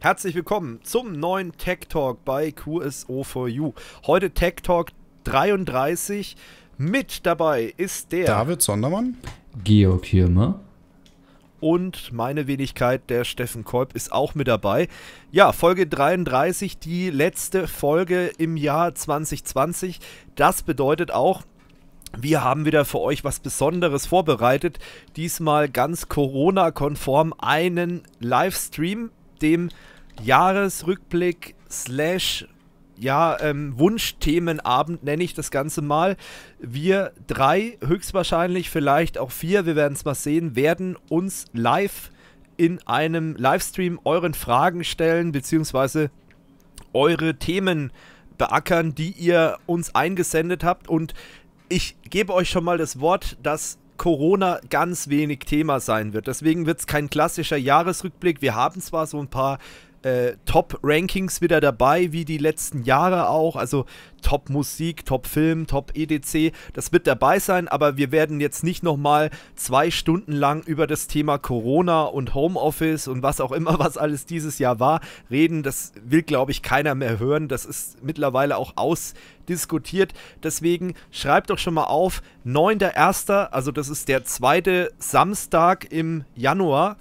Herzlich willkommen zum neuen Tech Talk bei QSO4U. Heute Tech Talk 33. Mit dabei ist der David Sondermann, Georg Hirmer und meine Wenigkeit, der Steffen Kolb, ist auch mit dabei. Ja, Folge 33, die letzte Folge im Jahr 2020. Das bedeutet auch, wir haben wieder für euch was Besonderes vorbereitet. Diesmal ganz Corona-konform einen Livestream dem Jahresrückblick slash ja, ähm, Wunschthemenabend nenne ich das Ganze mal. Wir drei, höchstwahrscheinlich vielleicht auch vier, wir werden es mal sehen, werden uns live in einem Livestream euren Fragen stellen, beziehungsweise eure Themen beackern, die ihr uns eingesendet habt. Und ich gebe euch schon mal das Wort, dass Corona ganz wenig Thema sein wird. Deswegen wird es kein klassischer Jahresrückblick. Wir haben zwar so ein paar äh, Top-Rankings wieder dabei, wie die letzten Jahre auch. Also Top-Musik, Top-Film, Top-EDC. Das wird dabei sein, aber wir werden jetzt nicht nochmal zwei Stunden lang über das Thema Corona und Homeoffice und was auch immer, was alles dieses Jahr war, reden. Das will, glaube ich, keiner mehr hören. Das ist mittlerweile auch aus diskutiert. Deswegen schreibt doch schon mal auf, 9.1., also das ist der zweite Samstag im Januar.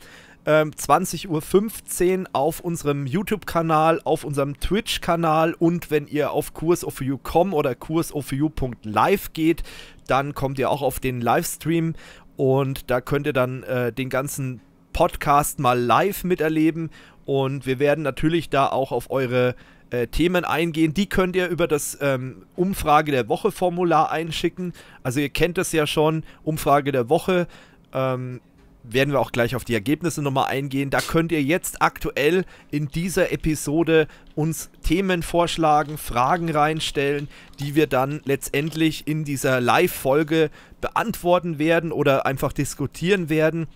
20.15 ähm, Uhr auf unserem YouTube-Kanal, auf unserem Twitch-Kanal und wenn ihr auf kursofu.com oder kursofu.live geht, dann kommt ihr auch auf den Livestream und da könnt ihr dann äh, den ganzen Podcast mal live miterleben und wir werden natürlich da auch auf eure äh, Themen eingehen. Die könnt ihr über das ähm, Umfrage der Woche Formular einschicken. Also ihr kennt das ja schon, Umfrage der Woche. Ähm, werden wir auch gleich auf die Ergebnisse nochmal eingehen. Da könnt ihr jetzt aktuell in dieser Episode uns Themen vorschlagen, Fragen reinstellen, die wir dann letztendlich in dieser Live-Folge beantworten werden oder einfach diskutieren werden.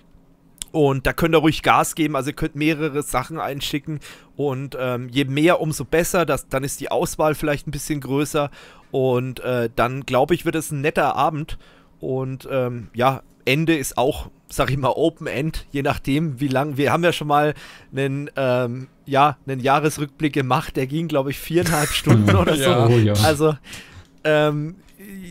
Und da könnt ihr ruhig Gas geben, also ihr könnt mehrere Sachen einschicken. Und ähm, je mehr, umso besser. Das, dann ist die Auswahl vielleicht ein bisschen größer. Und äh, dann, glaube ich, wird es ein netter Abend. Und ähm, ja, Ende ist auch, sag ich mal, Open End, je nachdem, wie lang. Wir haben ja schon mal einen, ähm, ja, einen Jahresrückblick gemacht, der ging, glaube ich, viereinhalb Stunden oder so. Ja. Oh also, ähm,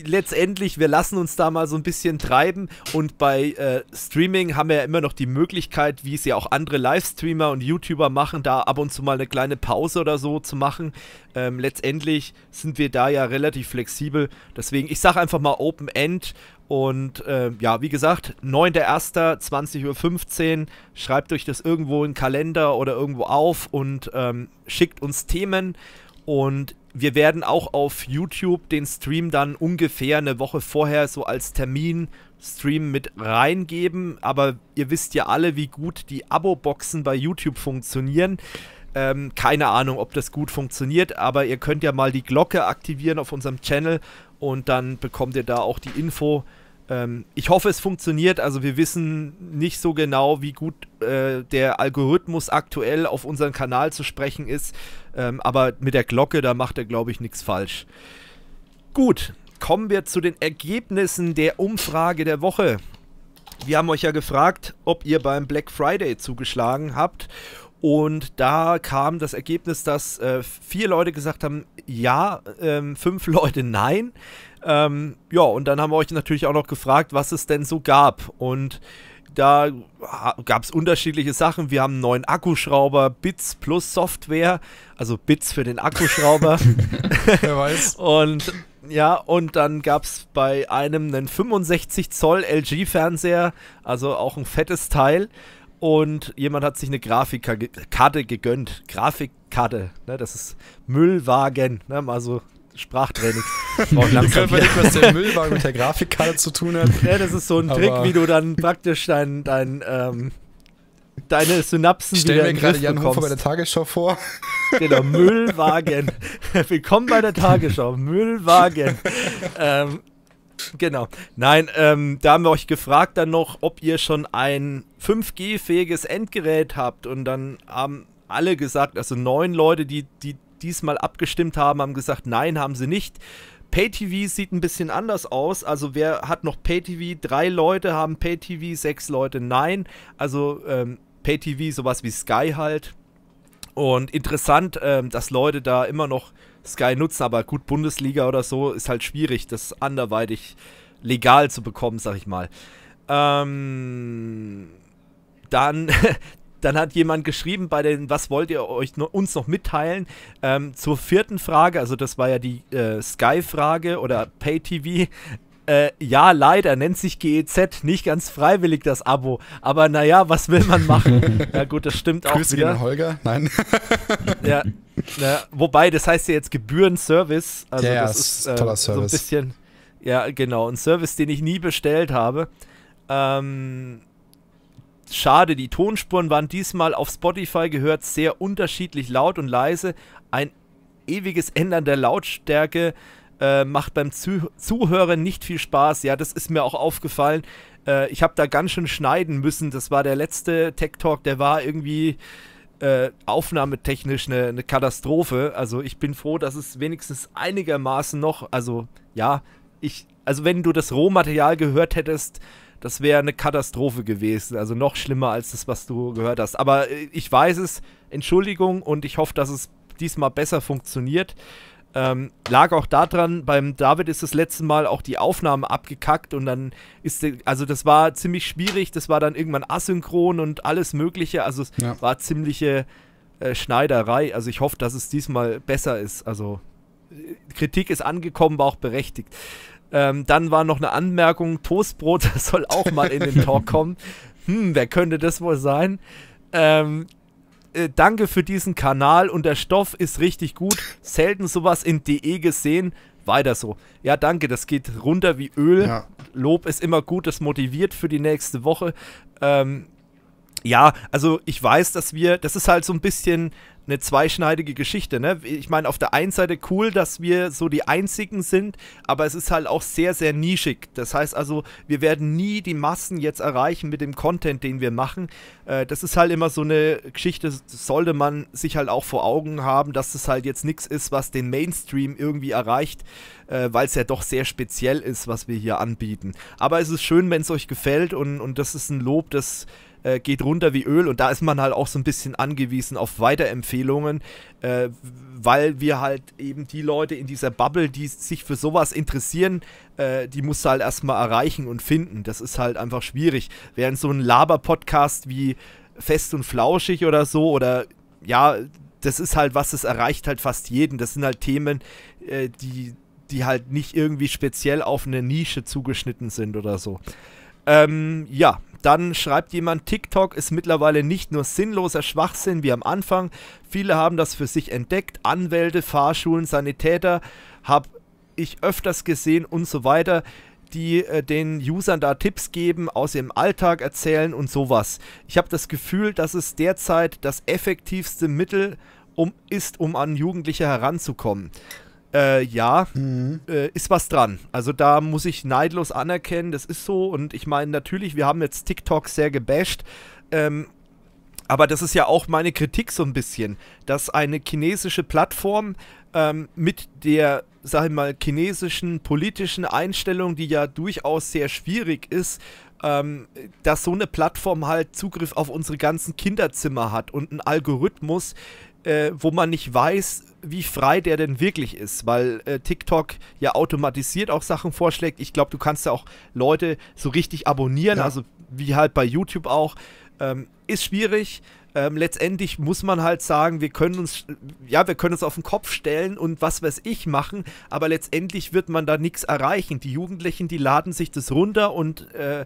letztendlich, wir lassen uns da mal so ein bisschen treiben und bei äh, Streaming haben wir ja immer noch die Möglichkeit, wie es ja auch andere Livestreamer und YouTuber machen, da ab und zu mal eine kleine Pause oder so zu machen. Ähm, letztendlich sind wir da ja relativ flexibel. Deswegen, ich sage einfach mal Open End und äh, ja, wie gesagt, 9.01.20.15 Uhr, schreibt euch das irgendwo in den Kalender oder irgendwo auf und ähm, schickt uns Themen. Und wir werden auch auf YouTube den Stream dann ungefähr eine Woche vorher so als Termin-Stream mit reingeben. Aber ihr wisst ja alle, wie gut die Abo-Boxen bei YouTube funktionieren. Ähm, keine Ahnung, ob das gut funktioniert, aber ihr könnt ja mal die Glocke aktivieren auf unserem Channel und dann bekommt ihr da auch die Info, ähm, ich hoffe, es funktioniert. Also wir wissen nicht so genau, wie gut äh, der Algorithmus aktuell auf unseren Kanal zu sprechen ist. Ähm, aber mit der Glocke, da macht er, glaube ich, nichts falsch. Gut, kommen wir zu den Ergebnissen der Umfrage der Woche. Wir haben euch ja gefragt, ob ihr beim Black Friday zugeschlagen habt. Und da kam das Ergebnis, dass äh, vier Leute gesagt haben, ja, ähm, fünf Leute nein. Ähm, ja, und dann haben wir euch natürlich auch noch gefragt, was es denn so gab. Und da gab es unterschiedliche Sachen. Wir haben einen neuen Akkuschrauber, Bits plus Software, also Bits für den Akkuschrauber. Wer weiß. und ja, und dann gab es bei einem einen 65 Zoll LG-Fernseher, also auch ein fettes Teil. Und jemand hat sich eine Grafikkarte gegönnt. Grafikkarte, ne, das ist Müllwagen, ne, mal also Sprachtraining. Ich weiß nicht, was der Müllwagen mit der Grafikkarte zu tun hat. Ja, das ist so ein Trick, Aber wie du dann praktisch dein, dein ähm, deine Synapsen ich wieder mir gerade Jan bekommst. Hofer bei der Tagesschau vor. Genau, Müllwagen. Willkommen bei der Tagesschau. Müllwagen. ähm, genau. Nein, ähm, da haben wir euch gefragt dann noch, ob ihr schon ein 5G-fähiges Endgerät habt. Und dann haben alle gesagt, also neun Leute, die, die diesmal abgestimmt haben, haben gesagt, nein, haben sie nicht. PayTV sieht ein bisschen anders aus. Also wer hat noch PayTV? Drei Leute haben PayTV, sechs Leute nein. Also ähm, PayTV sowas wie Sky halt. Und interessant, ähm, dass Leute da immer noch Sky nutzen, aber gut, Bundesliga oder so ist halt schwierig, das anderweitig legal zu bekommen, sag ich mal. Ähm, dann Dann hat jemand geschrieben bei den, was wollt ihr euch no, uns noch mitteilen? Ähm, zur vierten Frage, also das war ja die äh, Sky-Frage oder Pay-TV. Äh, ja, leider nennt sich GEZ nicht ganz freiwillig das Abo. Aber naja, was will man machen? ja gut, das stimmt auch Grüße wieder. An Holger? Nein. ja, na, wobei, das heißt ja jetzt Gebührenservice. Also ja, das ist, äh, toller Service. So ein bisschen, ja, genau, ein Service, den ich nie bestellt habe. Ähm, Schade, die Tonspuren waren diesmal auf Spotify gehört sehr unterschiedlich laut und leise. Ein ewiges Ändern der Lautstärke äh, macht beim Zuh Zuhören nicht viel Spaß. Ja, das ist mir auch aufgefallen. Äh, ich habe da ganz schön schneiden müssen. Das war der letzte Tech Talk, der war irgendwie äh, aufnahmetechnisch eine, eine Katastrophe. Also ich bin froh, dass es wenigstens einigermaßen noch, also ja, ich, also wenn du das Rohmaterial gehört hättest, das wäre eine Katastrophe gewesen. Also noch schlimmer als das, was du gehört hast. Aber äh, ich weiß es. Entschuldigung und ich hoffe, dass es diesmal besser funktioniert. Ähm, lag auch daran, beim David ist das letzte Mal auch die Aufnahme abgekackt und dann ist, also das war ziemlich schwierig, das war dann irgendwann asynchron und alles Mögliche, also es ja. war ziemliche äh, Schneiderei. Also ich hoffe, dass es diesmal besser ist. Also äh, Kritik ist angekommen, war auch berechtigt. Ähm, dann war noch eine Anmerkung, Toastbrot soll auch mal in den Talk kommen. Hm, wer könnte das wohl sein? Ähm, äh, danke für diesen Kanal und der Stoff ist richtig gut. Selten sowas in DE gesehen. Weiter so. Ja, danke, das geht runter wie Öl. Ja. Lob ist immer gut, das motiviert für die nächste Woche. Ähm, ja, also ich weiß, dass wir, das ist halt so ein bisschen eine zweischneidige Geschichte. Ne? Ich meine, auf der einen Seite cool, dass wir so die Einzigen sind, aber es ist halt auch sehr, sehr nischig. Das heißt also, wir werden nie die Massen jetzt erreichen mit dem Content, den wir machen. Äh, das ist halt immer so eine Geschichte, sollte man sich halt auch vor Augen haben, dass es das halt jetzt nichts ist, was den Mainstream irgendwie erreicht, äh, weil es ja doch sehr speziell ist, was wir hier anbieten. Aber es ist schön, wenn es euch gefällt und, und das ist ein Lob, das äh, geht runter wie Öl und da ist man halt auch so ein bisschen angewiesen auf Weiterempfehlungen, äh, weil wir halt eben die Leute in dieser Bubble, die sich für sowas interessieren, äh, die musst du halt erstmal erreichen und finden. Das ist halt einfach schwierig. Während so ein Laber-Podcast wie Fest und Flauschig oder so oder ja, das ist halt was, das erreicht halt fast jeden. Das sind halt Themen, äh, die, die halt nicht irgendwie speziell auf eine Nische zugeschnitten sind oder so. Ähm, ja, dann schreibt jemand, TikTok ist mittlerweile nicht nur sinnloser Schwachsinn wie am Anfang. Viele haben das für sich entdeckt. Anwälte, Fahrschulen, Sanitäter habe ich öfters gesehen und so weiter, die äh, den Usern da Tipps geben, aus ihrem Alltag erzählen und sowas. Ich habe das Gefühl, dass es derzeit das effektivste Mittel um, ist, um an Jugendliche heranzukommen. Äh, ja, mhm. äh, ist was dran. Also da muss ich neidlos anerkennen, das ist so. Und ich meine, natürlich, wir haben jetzt TikTok sehr gebasht. Ähm, aber das ist ja auch meine Kritik so ein bisschen, dass eine chinesische Plattform ähm, mit der, sag ich mal, chinesischen politischen Einstellung, die ja durchaus sehr schwierig ist, ähm, dass so eine Plattform halt Zugriff auf unsere ganzen Kinderzimmer hat und ein Algorithmus, äh, wo man nicht weiß, wie frei der denn wirklich ist, weil äh, TikTok ja automatisiert auch Sachen vorschlägt. Ich glaube, du kannst ja auch Leute so richtig abonnieren, ja. also wie halt bei YouTube auch. Ähm, ist schwierig. Ähm, letztendlich muss man halt sagen, wir können uns, ja, wir können uns auf den Kopf stellen und was weiß ich machen, aber letztendlich wird man da nichts erreichen. Die Jugendlichen, die laden sich das runter und äh,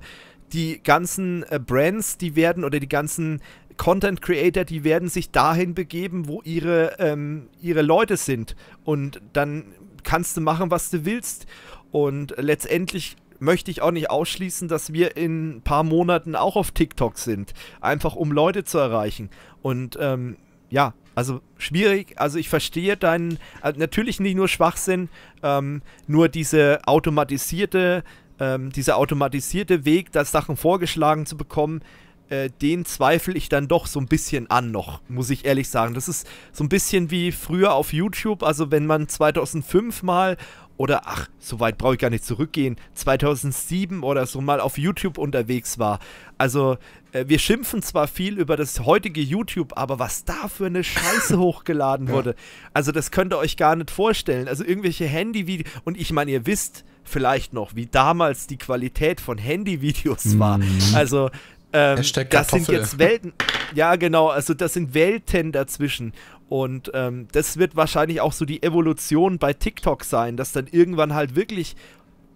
die ganzen äh, Brands, die werden oder die ganzen Content Creator, die werden sich dahin begeben, wo ihre, ähm, ihre Leute sind. Und dann kannst du machen, was du willst. Und letztendlich möchte ich auch nicht ausschließen, dass wir in ein paar Monaten auch auf TikTok sind. Einfach um Leute zu erreichen. Und ähm, ja, also schwierig. Also ich verstehe deinen, also natürlich nicht nur Schwachsinn, ähm, nur diese automatisierte, ähm, dieser automatisierte Weg, das Sachen vorgeschlagen zu bekommen, äh, den zweifle ich dann doch so ein bisschen an noch, muss ich ehrlich sagen. Das ist so ein bisschen wie früher auf YouTube, also wenn man 2005 mal oder ach, so weit brauche ich gar nicht zurückgehen, 2007 oder so mal auf YouTube unterwegs war. Also äh, wir schimpfen zwar viel über das heutige YouTube, aber was da für eine Scheiße hochgeladen wurde. Ja. Also das könnt ihr euch gar nicht vorstellen. Also irgendwelche Handyvideos und ich meine, ihr wisst vielleicht noch, wie damals die Qualität von Handyvideos mhm. war. Mhm. Also ähm, das Kartoffel. sind jetzt Welten. Ja, genau. Also das sind Welten dazwischen. Und ähm, das wird wahrscheinlich auch so die Evolution bei TikTok sein, dass dann irgendwann halt wirklich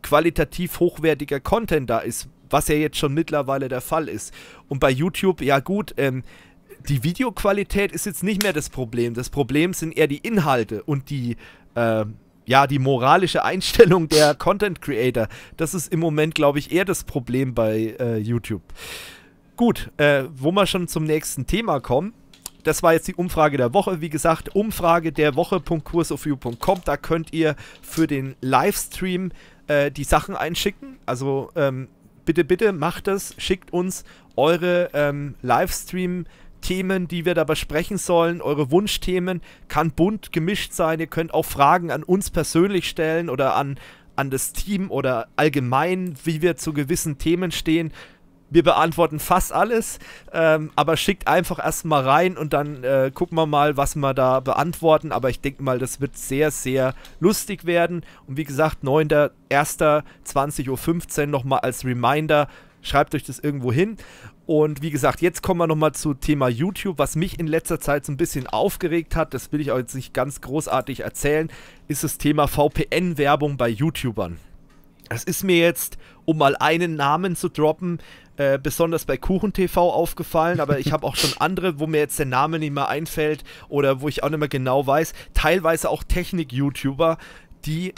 qualitativ hochwertiger Content da ist, was ja jetzt schon mittlerweile der Fall ist. Und bei YouTube, ja gut, ähm, die Videoqualität ist jetzt nicht mehr das Problem. Das Problem sind eher die Inhalte und die, äh, ja, die moralische Einstellung der Content Creator. Das ist im Moment, glaube ich, eher das Problem bei äh, YouTube. Gut, äh, wo wir schon zum nächsten Thema kommen. Das war jetzt die Umfrage der Woche. Wie gesagt, Umfrage der Woche.cursofview.com. Da könnt ihr für den Livestream äh, die Sachen einschicken. Also ähm, bitte, bitte macht das. Schickt uns eure ähm, Livestream- Themen, die wir da besprechen sollen, eure Wunschthemen, kann bunt gemischt sein. Ihr könnt auch Fragen an uns persönlich stellen oder an, an das Team oder allgemein, wie wir zu gewissen Themen stehen wir beantworten fast alles, ähm, aber schickt einfach erstmal rein und dann äh, gucken wir mal, was wir da beantworten. Aber ich denke mal, das wird sehr, sehr lustig werden. Und wie gesagt, 9.1.20.15 Uhr nochmal als Reminder. Schreibt euch das irgendwo hin. Und wie gesagt, jetzt kommen wir nochmal zu Thema YouTube, was mich in letzter Zeit so ein bisschen aufgeregt hat, das will ich euch jetzt nicht ganz großartig erzählen, ist das Thema VPN-Werbung bei YouTubern. Das ist mir jetzt, um mal einen Namen zu droppen, äh, besonders bei KuchenTV aufgefallen, aber ich habe auch schon andere, wo mir jetzt der Name nicht mehr einfällt oder wo ich auch nicht mehr genau weiß, teilweise auch Technik-YouTuber, die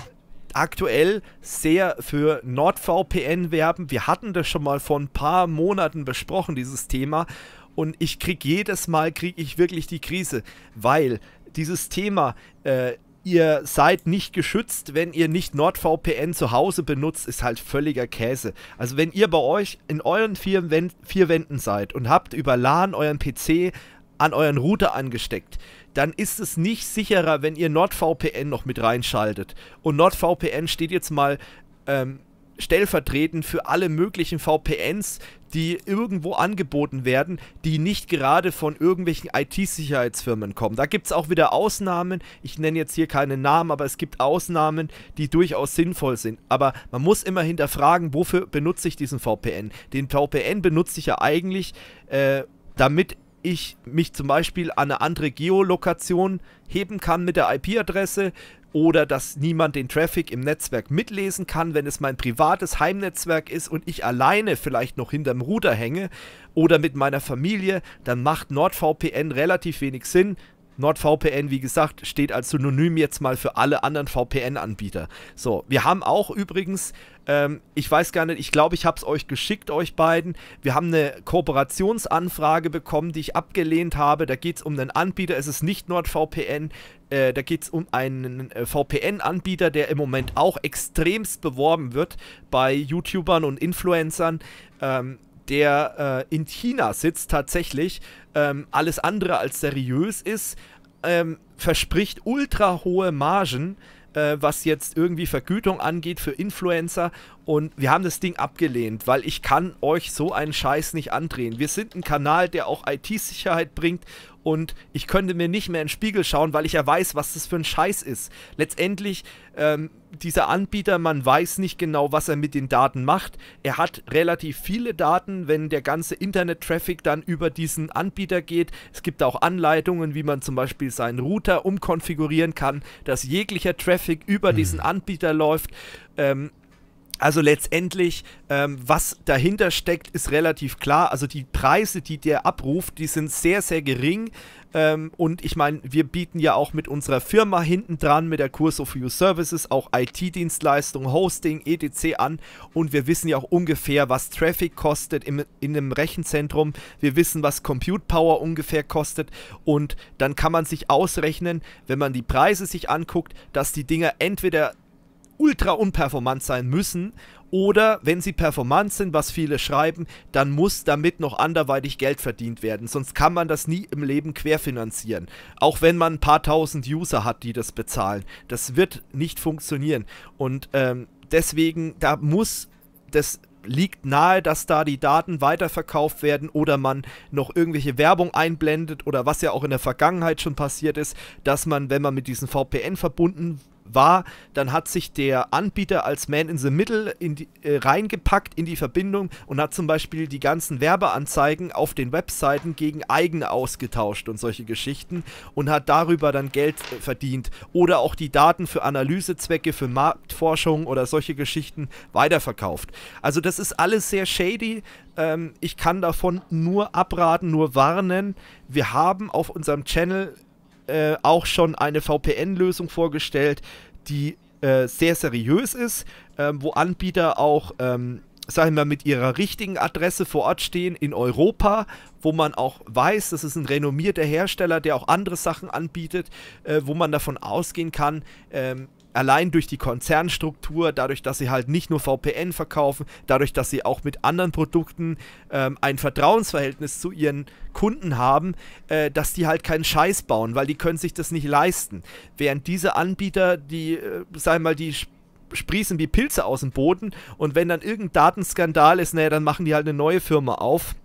aktuell sehr für NordVPN werben. Wir hatten das schon mal vor ein paar Monaten besprochen, dieses Thema. Und ich kriege jedes Mal, kriege ich wirklich die Krise, weil dieses Thema äh, ihr seid nicht geschützt, wenn ihr nicht NordVPN zu Hause benutzt, ist halt völliger Käse. Also wenn ihr bei euch in euren vier, Wänd vier Wänden seid und habt über LAN euren PC an euren Router angesteckt, dann ist es nicht sicherer, wenn ihr NordVPN noch mit reinschaltet. Und NordVPN steht jetzt mal ähm, stellvertretend für alle möglichen VPNs, die irgendwo angeboten werden, die nicht gerade von irgendwelchen IT-Sicherheitsfirmen kommen. Da gibt es auch wieder Ausnahmen. Ich nenne jetzt hier keine Namen, aber es gibt Ausnahmen, die durchaus sinnvoll sind. Aber man muss immer hinterfragen, wofür benutze ich diesen VPN? Den VPN benutze ich ja eigentlich, äh, damit ich mich zum Beispiel an eine andere Geolokation heben kann mit der IP-Adresse, oder dass niemand den Traffic im Netzwerk mitlesen kann, wenn es mein privates Heimnetzwerk ist und ich alleine vielleicht noch hinterm Router hänge oder mit meiner Familie, dann macht NordVPN relativ wenig Sinn. NordVPN, wie gesagt, steht als Synonym jetzt mal für alle anderen VPN-Anbieter. So, wir haben auch übrigens ähm, ich weiß gar nicht, ich glaube, ich habe es euch geschickt, euch beiden. Wir haben eine Kooperationsanfrage bekommen, die ich abgelehnt habe. Da geht es um einen Anbieter, es ist nicht NordVPN. Äh, da geht es um einen äh, VPN-Anbieter, der im Moment auch extremst beworben wird bei YouTubern und Influencern. Ähm, der äh, in China sitzt tatsächlich, ähm, alles andere als seriös ist, ähm, verspricht ultra hohe Margen, äh, was jetzt irgendwie Vergütung angeht für Influencer. Und wir haben das Ding abgelehnt, weil ich kann euch so einen Scheiß nicht andrehen. Wir sind ein Kanal, der auch IT-Sicherheit bringt und ich könnte mir nicht mehr in den Spiegel schauen, weil ich ja weiß, was das für ein Scheiß ist. Letztendlich, ähm, dieser Anbieter, man weiß nicht genau, was er mit den Daten macht. Er hat relativ viele Daten, wenn der ganze Internet-Traffic dann über diesen Anbieter geht. Es gibt auch Anleitungen, wie man zum Beispiel seinen Router umkonfigurieren kann, dass jeglicher Traffic über mhm. diesen Anbieter läuft. Ähm, also letztendlich, ähm, was dahinter steckt, ist relativ klar. Also die Preise, die der abruft, die sind sehr, sehr gering. Ähm, und ich meine, wir bieten ja auch mit unserer Firma hinten dran, mit der Kurs of You Services, auch IT-Dienstleistungen, Hosting, etc. an. Und wir wissen ja auch ungefähr, was Traffic kostet im, in einem Rechenzentrum. Wir wissen, was Compute Power ungefähr kostet. Und dann kann man sich ausrechnen, wenn man die Preise sich anguckt, dass die Dinger entweder ultra unperformant sein müssen. Oder wenn sie performant sind, was viele schreiben, dann muss damit noch anderweitig Geld verdient werden. Sonst kann man das nie im Leben querfinanzieren. Auch wenn man ein paar tausend User hat, die das bezahlen. Das wird nicht funktionieren. Und ähm, deswegen, da muss das liegt nahe, dass da die Daten weiterverkauft werden oder man noch irgendwelche Werbung einblendet oder was ja auch in der Vergangenheit schon passiert ist, dass man, wenn man mit diesen VPN verbunden war, dann hat sich der Anbieter als Man in the Middle in die, äh, reingepackt in die Verbindung und hat zum Beispiel die ganzen Werbeanzeigen auf den Webseiten gegen eigene ausgetauscht und solche Geschichten und hat darüber dann Geld äh, verdient oder auch die Daten für Analysezwecke, für Marktforschung oder solche Geschichten weiterverkauft. Also das ist alles sehr shady. Ähm, ich kann davon nur abraten, nur warnen. Wir haben auf unserem Channel äh, auch schon eine VPN-Lösung vorgestellt, die äh, sehr seriös ist, ähm, wo Anbieter auch, ähm, sagen wir, mit ihrer richtigen Adresse vor Ort stehen in Europa, wo man auch weiß, das ist ein renommierter Hersteller, der auch andere Sachen anbietet, äh, wo man davon ausgehen kann, ähm, allein durch die Konzernstruktur, dadurch, dass sie halt nicht nur VPN verkaufen, dadurch, dass sie auch mit anderen Produkten ähm, ein Vertrauensverhältnis zu ihren Kunden haben, äh, dass die halt keinen Scheiß bauen, weil die können sich das nicht leisten. Während diese Anbieter, die, äh, sagen wir mal, die sprießen wie Pilze aus dem Boden und wenn dann irgendein Datenskandal ist, naja, dann machen die halt eine neue Firma auf.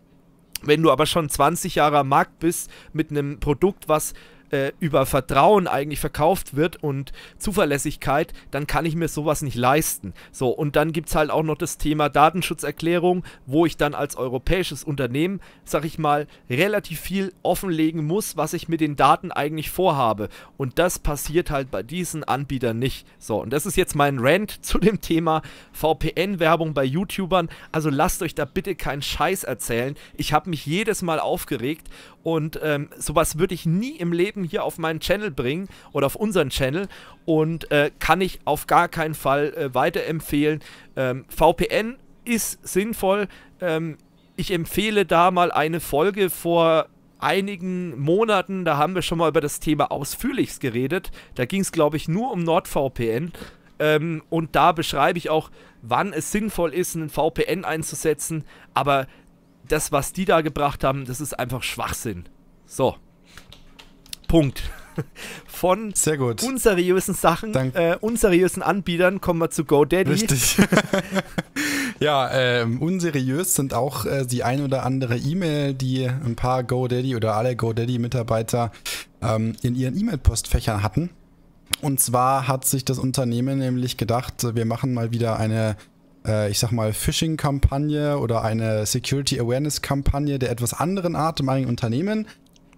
Wenn du aber schon 20 Jahre am Markt bist mit einem Produkt, was äh, über Vertrauen eigentlich verkauft wird und Zuverlässigkeit, dann kann ich mir sowas nicht leisten. So, und dann gibt es halt auch noch das Thema Datenschutzerklärung, wo ich dann als europäisches Unternehmen, sag ich mal, relativ viel offenlegen muss, was ich mit den Daten eigentlich vorhabe. Und das passiert halt bei diesen Anbietern nicht. So, und das ist jetzt mein Rant zu dem Thema VPN-Werbung bei YouTubern. Also lasst euch da bitte keinen Scheiß erzählen. Ich habe mich jedes Mal aufgeregt und ähm, sowas würde ich nie im Leben hier auf meinen Channel bringen oder auf unseren Channel und äh, kann ich auf gar keinen Fall äh, weiterempfehlen. Ähm, VPN ist sinnvoll. Ähm, ich empfehle da mal eine Folge vor einigen Monaten, da haben wir schon mal über das Thema ausführlichst geredet. Da ging es, glaube ich, nur um NordVPN. Ähm, und da beschreibe ich auch, wann es sinnvoll ist, einen VPN einzusetzen. Aber das, was die da gebracht haben, das ist einfach Schwachsinn. So. Punkt. Von Sehr unseriösen Sachen, äh, unseriösen Anbietern kommen wir zu GoDaddy. Richtig. ja, ähm, unseriös sind auch äh, die ein oder andere E-Mail, die ein paar GoDaddy oder alle GoDaddy-Mitarbeiter ähm, in ihren E-Mail-Postfächern hatten. Und zwar hat sich das Unternehmen nämlich gedacht, wir machen mal wieder eine äh, ich sag mal, Phishing-Kampagne oder eine Security-Awareness-Kampagne der etwas anderen Art im eigenen Unternehmen.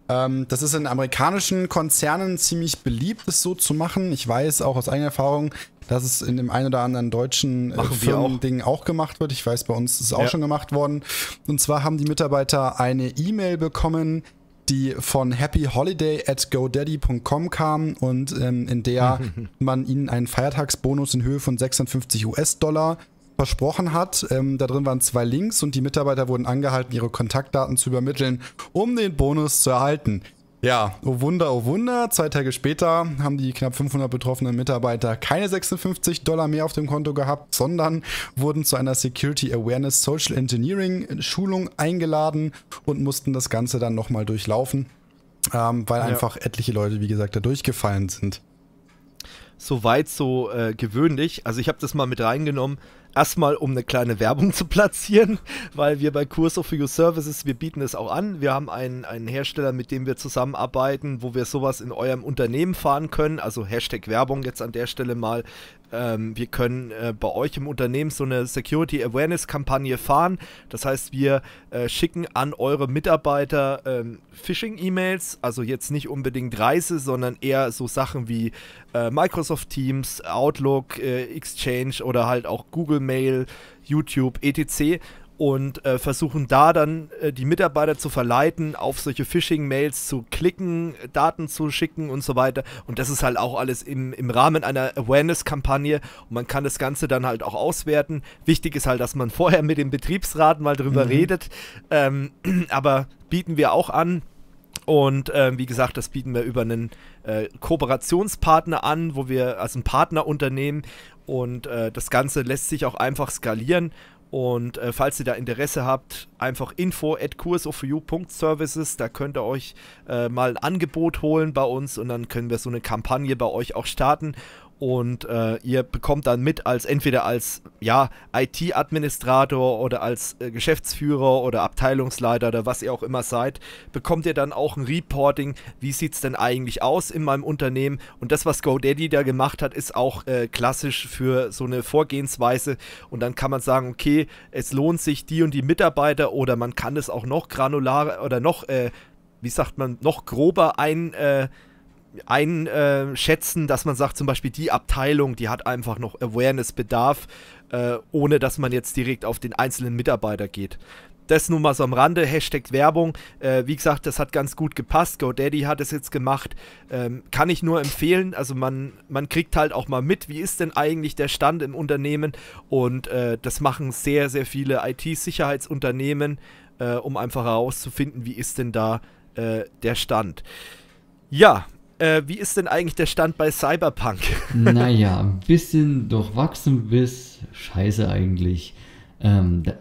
Ähm, das ist in amerikanischen Konzernen ziemlich beliebt, das so zu machen. Ich weiß auch aus eigener Erfahrung, dass es in dem einen oder anderen deutschen äh, Firmen-Ding auch. auch. gemacht wird. Ich weiß, bei uns ist es auch ja. schon gemacht worden. Und zwar haben die Mitarbeiter eine E-Mail bekommen, die von happyholiday at godaddy.com kam und ähm, in der man ihnen einen Feiertagsbonus in Höhe von 56 US-Dollar versprochen hat. Ähm, da drin waren zwei Links und die Mitarbeiter wurden angehalten, ihre Kontaktdaten zu übermitteln, um den Bonus zu erhalten. Ja, oh Wunder, oh Wunder, zwei Tage später haben die knapp 500 betroffenen Mitarbeiter keine 56 Dollar mehr auf dem Konto gehabt, sondern wurden zu einer Security Awareness Social Engineering Schulung eingeladen und mussten das Ganze dann nochmal durchlaufen, ähm, weil ja. einfach etliche Leute, wie gesagt, da durchgefallen sind soweit so äh, gewöhnlich. Also ich habe das mal mit reingenommen, Erstmal, um eine kleine Werbung zu platzieren, weil wir bei Curso for Your Services, wir bieten es auch an. Wir haben einen, einen Hersteller, mit dem wir zusammenarbeiten, wo wir sowas in eurem Unternehmen fahren können. Also Hashtag Werbung jetzt an der Stelle mal. Ähm, wir können äh, bei euch im Unternehmen so eine Security Awareness Kampagne fahren. Das heißt, wir äh, schicken an eure Mitarbeiter ähm, Phishing-E-Mails, also jetzt nicht unbedingt Reise, sondern eher so Sachen wie äh, Microsoft Teams, Outlook, äh, Exchange oder halt auch Google Google Mail, YouTube, etc. Und äh, versuchen da dann äh, die Mitarbeiter zu verleiten, auf solche Phishing-Mails zu klicken, Daten zu schicken und so weiter. Und das ist halt auch alles im, im Rahmen einer Awareness-Kampagne. Und man kann das Ganze dann halt auch auswerten. Wichtig ist halt, dass man vorher mit dem Betriebsrat mal drüber mhm. redet. Ähm, aber bieten wir auch an. Und äh, wie gesagt, das bieten wir über einen äh, Kooperationspartner an, wo wir als ein Partnerunternehmen und äh, das Ganze lässt sich auch einfach skalieren. Und äh, falls ihr da Interesse habt, einfach info at courseofyou.services, da könnt ihr euch äh, mal ein Angebot holen bei uns und dann können wir so eine Kampagne bei euch auch starten und äh, ihr bekommt dann mit als entweder als ja IT-Administrator oder als äh, Geschäftsführer oder Abteilungsleiter oder was ihr auch immer seid, bekommt ihr dann auch ein Reporting, wie sieht's denn eigentlich aus in meinem Unternehmen und das was GoDaddy da gemacht hat, ist auch äh, klassisch für so eine Vorgehensweise und dann kann man sagen, okay, es lohnt sich die und die Mitarbeiter oder man kann es auch noch granular oder noch äh, wie sagt man noch grober ein äh, einschätzen, dass man sagt, zum Beispiel die Abteilung, die hat einfach noch Awareness-Bedarf, äh, ohne dass man jetzt direkt auf den einzelnen Mitarbeiter geht. Das nur mal so am Rande, Hashtag Werbung. Äh, wie gesagt, das hat ganz gut gepasst. GoDaddy hat es jetzt gemacht. Ähm, kann ich nur empfehlen. Also man, man kriegt halt auch mal mit, wie ist denn eigentlich der Stand im Unternehmen. Und äh, das machen sehr, sehr viele IT-Sicherheitsunternehmen, äh, um einfach herauszufinden, wie ist denn da äh, der Stand. Ja, äh, wie ist denn eigentlich der Stand bei Cyberpunk? naja, ein bisschen durchwachsen bis scheiße eigentlich. Ähm, da,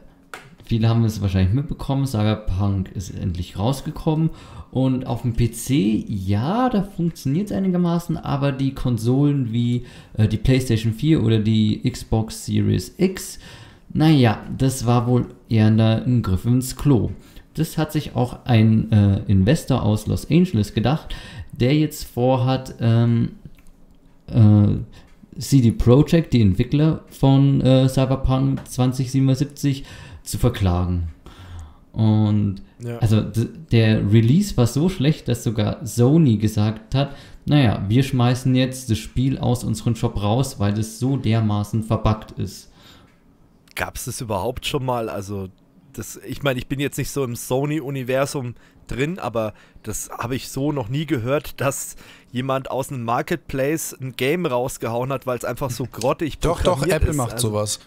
viele haben es wahrscheinlich mitbekommen, Cyberpunk ist endlich rausgekommen. Und auf dem PC, ja, da funktioniert es einigermaßen, aber die Konsolen wie äh, die PlayStation 4 oder die Xbox Series X, naja, das war wohl eher ein Griff ins Klo. Das hat sich auch ein äh, Investor aus Los Angeles gedacht der jetzt vorhat, ähm, äh, CD Projekt, die Entwickler von äh, Cyberpunk 2077, zu verklagen. Und ja. also der Release war so schlecht, dass sogar Sony gesagt hat, naja, wir schmeißen jetzt das Spiel aus unserem Shop raus, weil es so dermaßen verbuggt ist. Gab es das überhaupt schon mal? Also das, ich meine, ich bin jetzt nicht so im Sony-Universum drin, aber das habe ich so noch nie gehört, dass jemand aus einem Marketplace ein Game rausgehauen hat, weil es einfach so grottig Doch, doch, Apple ist. macht also, sowas.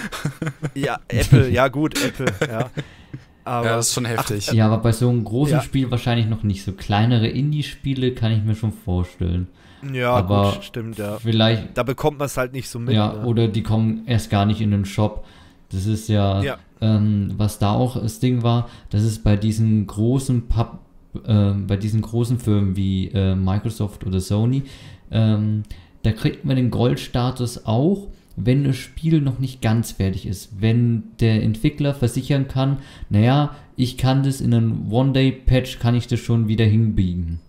ja, Apple, ja gut, Apple, ja. Aber, ja, das ist schon heftig. Ach, ja, aber bei so einem großen ja. Spiel wahrscheinlich noch nicht. So kleinere Indie-Spiele kann ich mir schon vorstellen. Ja, aber gut, stimmt, ja. Vielleicht, da bekommt man es halt nicht so mit. Ja, ne? oder die kommen erst gar nicht in den Shop. Das ist ja, ja, ähm, was da auch das Ding war, dass es bei diesen großen Pub, äh, bei diesen großen Firmen wie äh, Microsoft oder Sony, ähm, da kriegt man den Goldstatus auch, wenn das Spiel noch nicht ganz fertig ist. Wenn der Entwickler versichern kann, naja, ich kann das in einem One-Day-Patch, kann ich das schon wieder hinbiegen.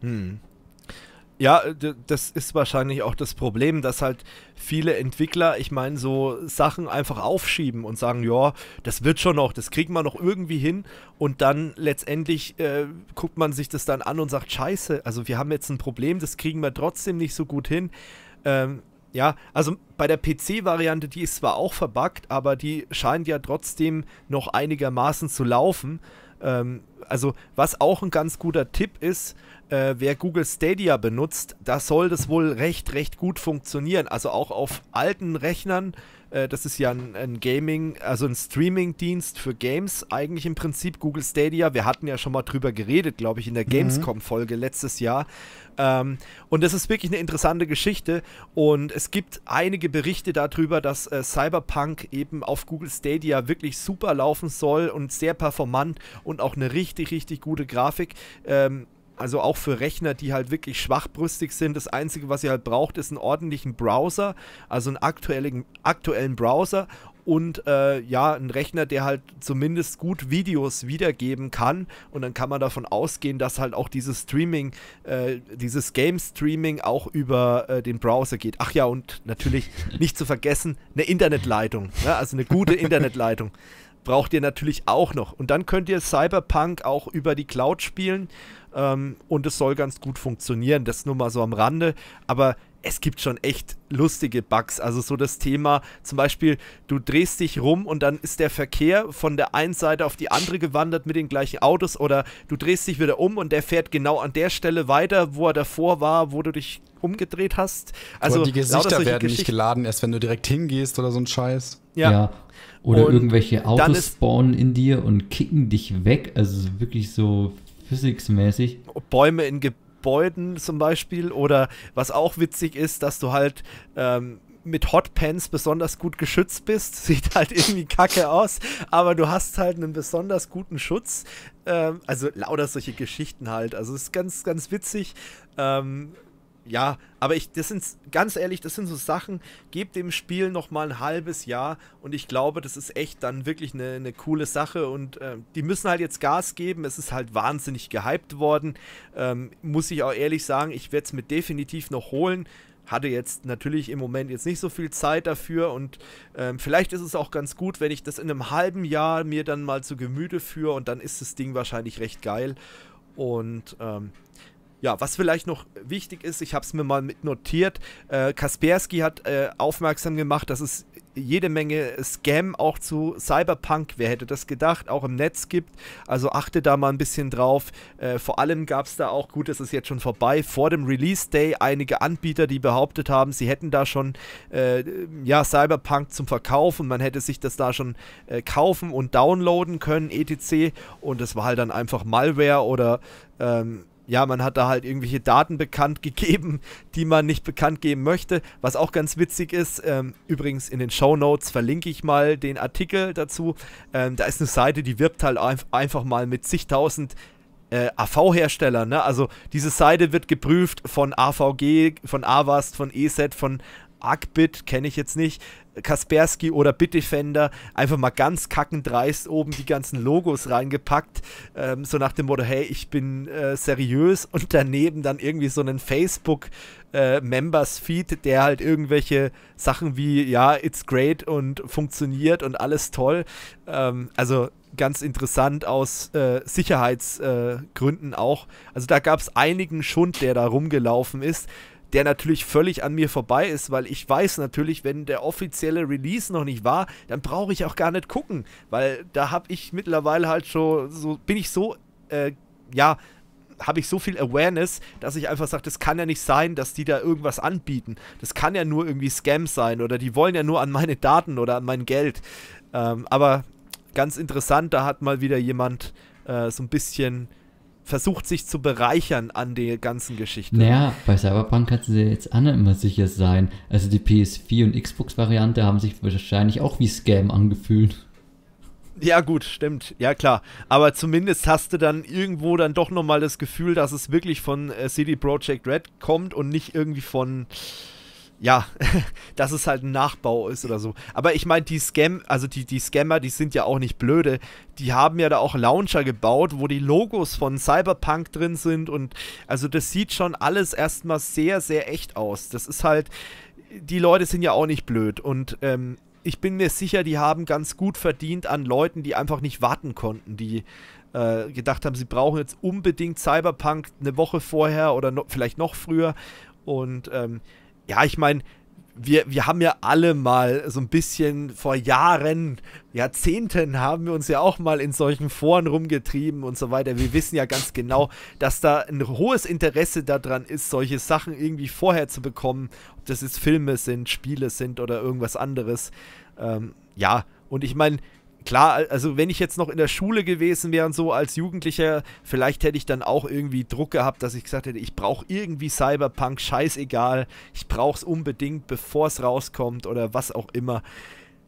Hm. Ja, das ist wahrscheinlich auch das Problem, dass halt viele Entwickler, ich meine, so Sachen einfach aufschieben und sagen, ja, das wird schon noch, das kriegen wir noch irgendwie hin. Und dann letztendlich äh, guckt man sich das dann an und sagt, scheiße, also wir haben jetzt ein Problem, das kriegen wir trotzdem nicht so gut hin. Ähm, ja, also bei der PC-Variante, die ist zwar auch verbuggt, aber die scheint ja trotzdem noch einigermaßen zu laufen. Ähm, also was auch ein ganz guter Tipp ist, äh, wer Google Stadia benutzt, da soll das wohl recht, recht gut funktionieren. Also auch auf alten Rechnern, äh, das ist ja ein, ein Gaming, also ein Streaming-Dienst für Games eigentlich im Prinzip, Google Stadia. Wir hatten ja schon mal drüber geredet, glaube ich, in der mhm. Gamescom-Folge letztes Jahr. Ähm, und das ist wirklich eine interessante Geschichte. Und es gibt einige Berichte darüber, dass äh, Cyberpunk eben auf Google Stadia wirklich super laufen soll und sehr performant und auch eine richtig, richtig gute Grafik. Ähm, also auch für Rechner, die halt wirklich schwachbrüstig sind, das Einzige, was ihr halt braucht, ist einen ordentlichen Browser, also einen aktuellen, aktuellen Browser und äh, ja, einen Rechner, der halt zumindest gut Videos wiedergeben kann. Und dann kann man davon ausgehen, dass halt auch dieses Streaming, äh, dieses Game-Streaming auch über äh, den Browser geht. Ach ja, und natürlich nicht zu vergessen, eine Internetleitung, ja, ne? also eine gute Internetleitung. Braucht ihr natürlich auch noch. Und dann könnt ihr Cyberpunk auch über die Cloud spielen ähm, und es soll ganz gut funktionieren. Das nur mal so am Rande. Aber es gibt schon echt lustige Bugs. Also so das Thema, zum Beispiel, du drehst dich rum und dann ist der Verkehr von der einen Seite auf die andere gewandert mit den gleichen Autos oder du drehst dich wieder um und der fährt genau an der Stelle weiter, wo er davor war, wo du dich umgedreht hast. Also oder die Gesichter werden nicht geladen, erst wenn du direkt hingehst oder so ein Scheiß. Ja. ja. Oder und irgendwelche Autos spawnen in dir und kicken dich weg. Also wirklich so physiksmäßig. Bäume in Gebäuden zum Beispiel oder was auch witzig ist, dass du halt ähm, mit Hotpants besonders gut geschützt bist. Sieht halt irgendwie kacke aus, aber du hast halt einen besonders guten Schutz. Ähm, also lauter solche Geschichten halt. Also ist ganz, ganz witzig. Ähm, ja, aber ich, das sind, ganz ehrlich, das sind so Sachen, gebt dem Spiel nochmal ein halbes Jahr und ich glaube, das ist echt dann wirklich eine, eine coole Sache und äh, die müssen halt jetzt Gas geben, es ist halt wahnsinnig gehypt worden, ähm, muss ich auch ehrlich sagen, ich werde es mir definitiv noch holen, hatte jetzt natürlich im Moment jetzt nicht so viel Zeit dafür und ähm, vielleicht ist es auch ganz gut, wenn ich das in einem halben Jahr mir dann mal zu Gemüte führe und dann ist das Ding wahrscheinlich recht geil und ähm, ja, was vielleicht noch wichtig ist, ich habe es mir mal mitnotiert, äh, Kaspersky hat äh, aufmerksam gemacht, dass es jede Menge Scam auch zu Cyberpunk, wer hätte das gedacht, auch im Netz gibt. Also achte da mal ein bisschen drauf. Äh, vor allem gab es da auch, gut, es ist jetzt schon vorbei, vor dem Release Day einige Anbieter, die behauptet haben, sie hätten da schon äh, ja, Cyberpunk zum Verkauf und man hätte sich das da schon äh, kaufen und downloaden können, etc. Und das war halt dann einfach Malware oder ähm, ja, man hat da halt irgendwelche Daten bekannt gegeben, die man nicht bekannt geben möchte. Was auch ganz witzig ist, ähm, übrigens in den Show Notes verlinke ich mal den Artikel dazu. Ähm, da ist eine Seite, die wirbt halt einf einfach mal mit zigtausend äh, AV-Herstellern. Ne? Also diese Seite wird geprüft von AVG, von Avast, von ESET, von Agbit, kenne ich jetzt nicht. Kaspersky oder Bitdefender einfach mal ganz kackendreist oben die ganzen Logos reingepackt, ähm, so nach dem Motto, hey, ich bin äh, seriös und daneben dann irgendwie so einen Facebook äh, Members Feed, der halt irgendwelche Sachen wie, ja, it's great und funktioniert und alles toll. Ähm, also ganz interessant aus äh, Sicherheitsgründen äh, auch. Also da gab es einigen Schund, der da rumgelaufen ist der natürlich völlig an mir vorbei ist, weil ich weiß natürlich, wenn der offizielle Release noch nicht war, dann brauche ich auch gar nicht gucken, weil da habe ich mittlerweile halt schon so, bin ich so, äh, ja, habe ich so viel Awareness, dass ich einfach sage, das kann ja nicht sein, dass die da irgendwas anbieten. Das kann ja nur irgendwie Scam sein oder die wollen ja nur an meine Daten oder an mein Geld. Ähm, aber ganz interessant, da hat mal wieder jemand äh, so ein bisschen versucht sich zu bereichern an der ganzen Geschichte. Naja, bei Cyberpunk kannst du dir jetzt auch nicht immer sicher sein. Also die PS4 und Xbox-Variante haben sich wahrscheinlich auch wie Scam angefühlt. Ja gut, stimmt. Ja klar. Aber zumindest hast du dann irgendwo dann doch nochmal das Gefühl, dass es wirklich von äh, CD Projekt Red kommt und nicht irgendwie von ja, dass es halt ein Nachbau ist oder so. Aber ich meine, die Scam, also die, die Scammer, die sind ja auch nicht blöde. Die haben ja da auch Launcher gebaut, wo die Logos von Cyberpunk drin sind und also das sieht schon alles erstmal sehr, sehr echt aus. Das ist halt, die Leute sind ja auch nicht blöd und ähm, ich bin mir sicher, die haben ganz gut verdient an Leuten, die einfach nicht warten konnten, die äh, gedacht haben, sie brauchen jetzt unbedingt Cyberpunk eine Woche vorher oder no vielleicht noch früher und ähm, ja, ich meine, wir, wir haben ja alle mal so ein bisschen vor Jahren, Jahrzehnten haben wir uns ja auch mal in solchen Foren rumgetrieben und so weiter. Wir wissen ja ganz genau, dass da ein hohes Interesse daran ist, solche Sachen irgendwie vorher zu bekommen. Ob das jetzt Filme sind, Spiele sind oder irgendwas anderes. Ähm, ja, und ich meine, klar, also wenn ich jetzt noch in der Schule gewesen wäre und so als Jugendlicher, vielleicht hätte ich dann auch irgendwie Druck gehabt, dass ich gesagt hätte, ich brauche irgendwie Cyberpunk, scheißegal, ich brauche es unbedingt, bevor es rauskommt oder was auch immer.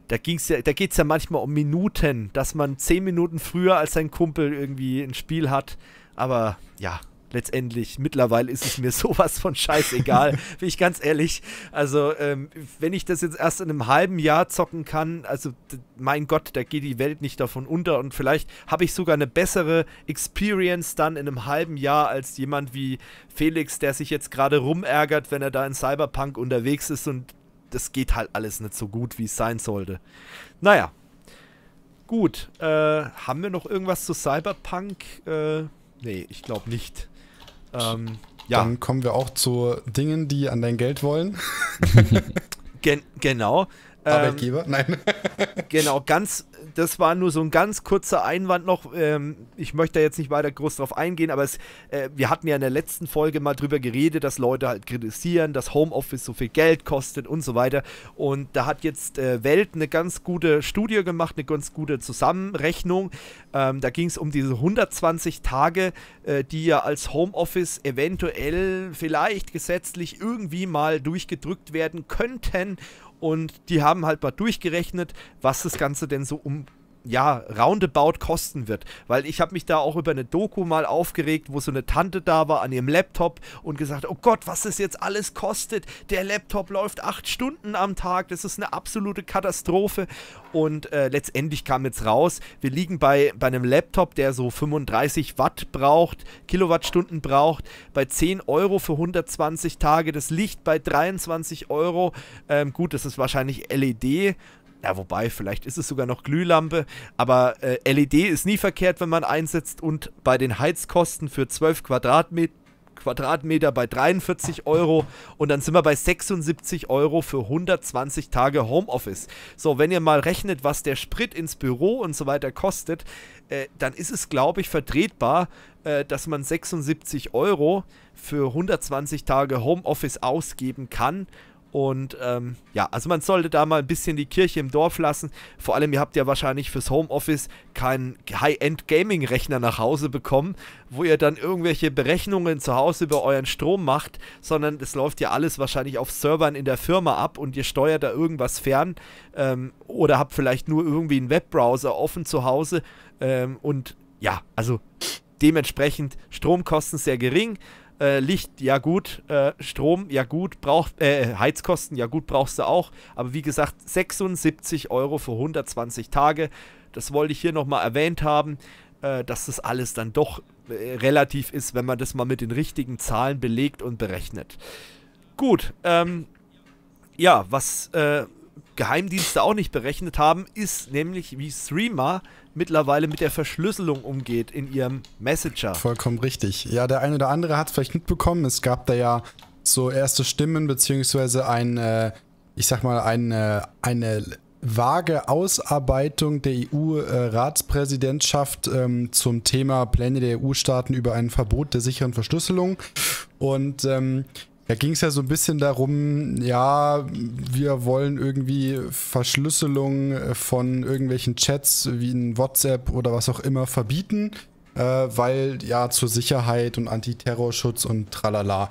Da, ja, da geht es ja manchmal um Minuten, dass man zehn Minuten früher als sein Kumpel irgendwie ein Spiel hat. Aber ja, letztendlich. Mittlerweile ist es mir sowas von scheißegal, bin ich ganz ehrlich. Also, ähm, wenn ich das jetzt erst in einem halben Jahr zocken kann, also mein Gott, da geht die Welt nicht davon unter und vielleicht habe ich sogar eine bessere Experience dann in einem halben Jahr als jemand wie Felix, der sich jetzt gerade rumärgert, wenn er da in Cyberpunk unterwegs ist und das geht halt alles nicht so gut, wie es sein sollte. Naja. Gut, äh, haben wir noch irgendwas zu Cyberpunk? Äh, nee, ich glaube nicht. Ähm, ja. Dann kommen wir auch zu Dingen, die an dein Geld wollen. Gen genau. Arbeitgeber? Ähm, Nein. genau, ganz, das war nur so ein ganz kurzer Einwand noch. Ähm, ich möchte da jetzt nicht weiter groß drauf eingehen, aber es, äh, wir hatten ja in der letzten Folge mal drüber geredet, dass Leute halt kritisieren, dass Homeoffice so viel Geld kostet und so weiter. Und da hat jetzt äh, Welt eine ganz gute Studie gemacht, eine ganz gute Zusammenrechnung. Ähm, da ging es um diese 120 Tage, äh, die ja als Homeoffice eventuell vielleicht gesetzlich irgendwie mal durchgedrückt werden könnten. Und die haben halt mal durchgerechnet, was das Ganze denn so um ja, roundabout kosten wird. Weil ich habe mich da auch über eine Doku mal aufgeregt, wo so eine Tante da war an ihrem Laptop und gesagt, oh Gott, was das jetzt alles kostet. Der Laptop läuft acht Stunden am Tag. Das ist eine absolute Katastrophe. Und äh, letztendlich kam jetzt raus, wir liegen bei, bei einem Laptop, der so 35 Watt braucht, Kilowattstunden braucht, bei 10 Euro für 120 Tage. Das Licht bei 23 Euro. Ähm, gut, das ist wahrscheinlich LED. Ja, wobei, vielleicht ist es sogar noch Glühlampe, aber äh, LED ist nie verkehrt, wenn man einsetzt und bei den Heizkosten für 12 Quadratmet Quadratmeter bei 43 Euro und dann sind wir bei 76 Euro für 120 Tage Homeoffice. So, wenn ihr mal rechnet, was der Sprit ins Büro und so weiter kostet, äh, dann ist es, glaube ich, vertretbar, äh, dass man 76 Euro für 120 Tage Homeoffice ausgeben kann und ähm, ja, also man sollte da mal ein bisschen die Kirche im Dorf lassen. Vor allem, ihr habt ja wahrscheinlich fürs Homeoffice keinen High-End-Gaming-Rechner nach Hause bekommen, wo ihr dann irgendwelche Berechnungen zu Hause über euren Strom macht, sondern es läuft ja alles wahrscheinlich auf Servern in der Firma ab und ihr steuert da irgendwas fern ähm, oder habt vielleicht nur irgendwie einen Webbrowser offen zu Hause. Ähm, und ja, also dementsprechend Stromkosten sehr gering äh, Licht, ja gut, äh, Strom, ja gut, braucht, äh, Heizkosten, ja gut, brauchst du auch. Aber wie gesagt, 76 Euro für 120 Tage. Das wollte ich hier nochmal erwähnt haben, äh, dass das alles dann doch äh, relativ ist, wenn man das mal mit den richtigen Zahlen belegt und berechnet. Gut, ähm, ja, was äh, Geheimdienste auch nicht berechnet haben, ist nämlich, wie Streamer mittlerweile mit der Verschlüsselung umgeht in ihrem Messenger. Vollkommen richtig. Ja, der eine oder andere hat es vielleicht mitbekommen. Es gab da ja so erste Stimmen, beziehungsweise ein, äh, ich sag mal, eine, äh, eine vage Ausarbeitung der EU-Ratspräsidentschaft äh, ähm, zum Thema Pläne der EU-Staaten über ein Verbot der sicheren Verschlüsselung. Und ähm, da ging es ja so ein bisschen darum, ja, wir wollen irgendwie Verschlüsselung äh, von irgendwelchen Chats wie in WhatsApp oder was auch immer verbieten, äh, weil ja zur Sicherheit und Antiterrorschutz und tralala.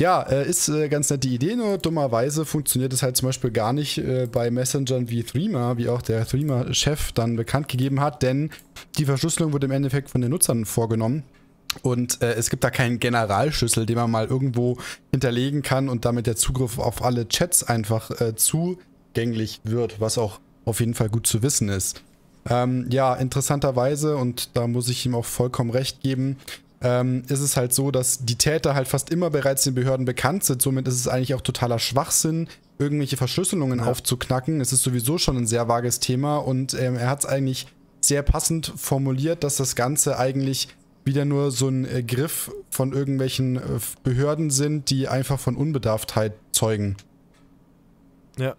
Ja, äh, ist äh, ganz nette Idee, nur dummerweise funktioniert es halt zum Beispiel gar nicht äh, bei Messengern wie Threema, wie auch der Threema-Chef dann bekannt gegeben hat, denn die Verschlüsselung wurde im Endeffekt von den Nutzern vorgenommen. Und äh, es gibt da keinen Generalschlüssel, den man mal irgendwo hinterlegen kann und damit der Zugriff auf alle Chats einfach äh, zugänglich wird, was auch auf jeden Fall gut zu wissen ist. Ähm, ja, interessanterweise, und da muss ich ihm auch vollkommen recht geben, ähm, ist es halt so, dass die Täter halt fast immer bereits den Behörden bekannt sind. Somit ist es eigentlich auch totaler Schwachsinn, irgendwelche Verschlüsselungen ja. aufzuknacken. Es ist sowieso schon ein sehr vages Thema und ähm, er hat es eigentlich sehr passend formuliert, dass das Ganze eigentlich wieder nur so ein äh, Griff von irgendwelchen äh, Behörden sind, die einfach von Unbedarftheit zeugen. Ja.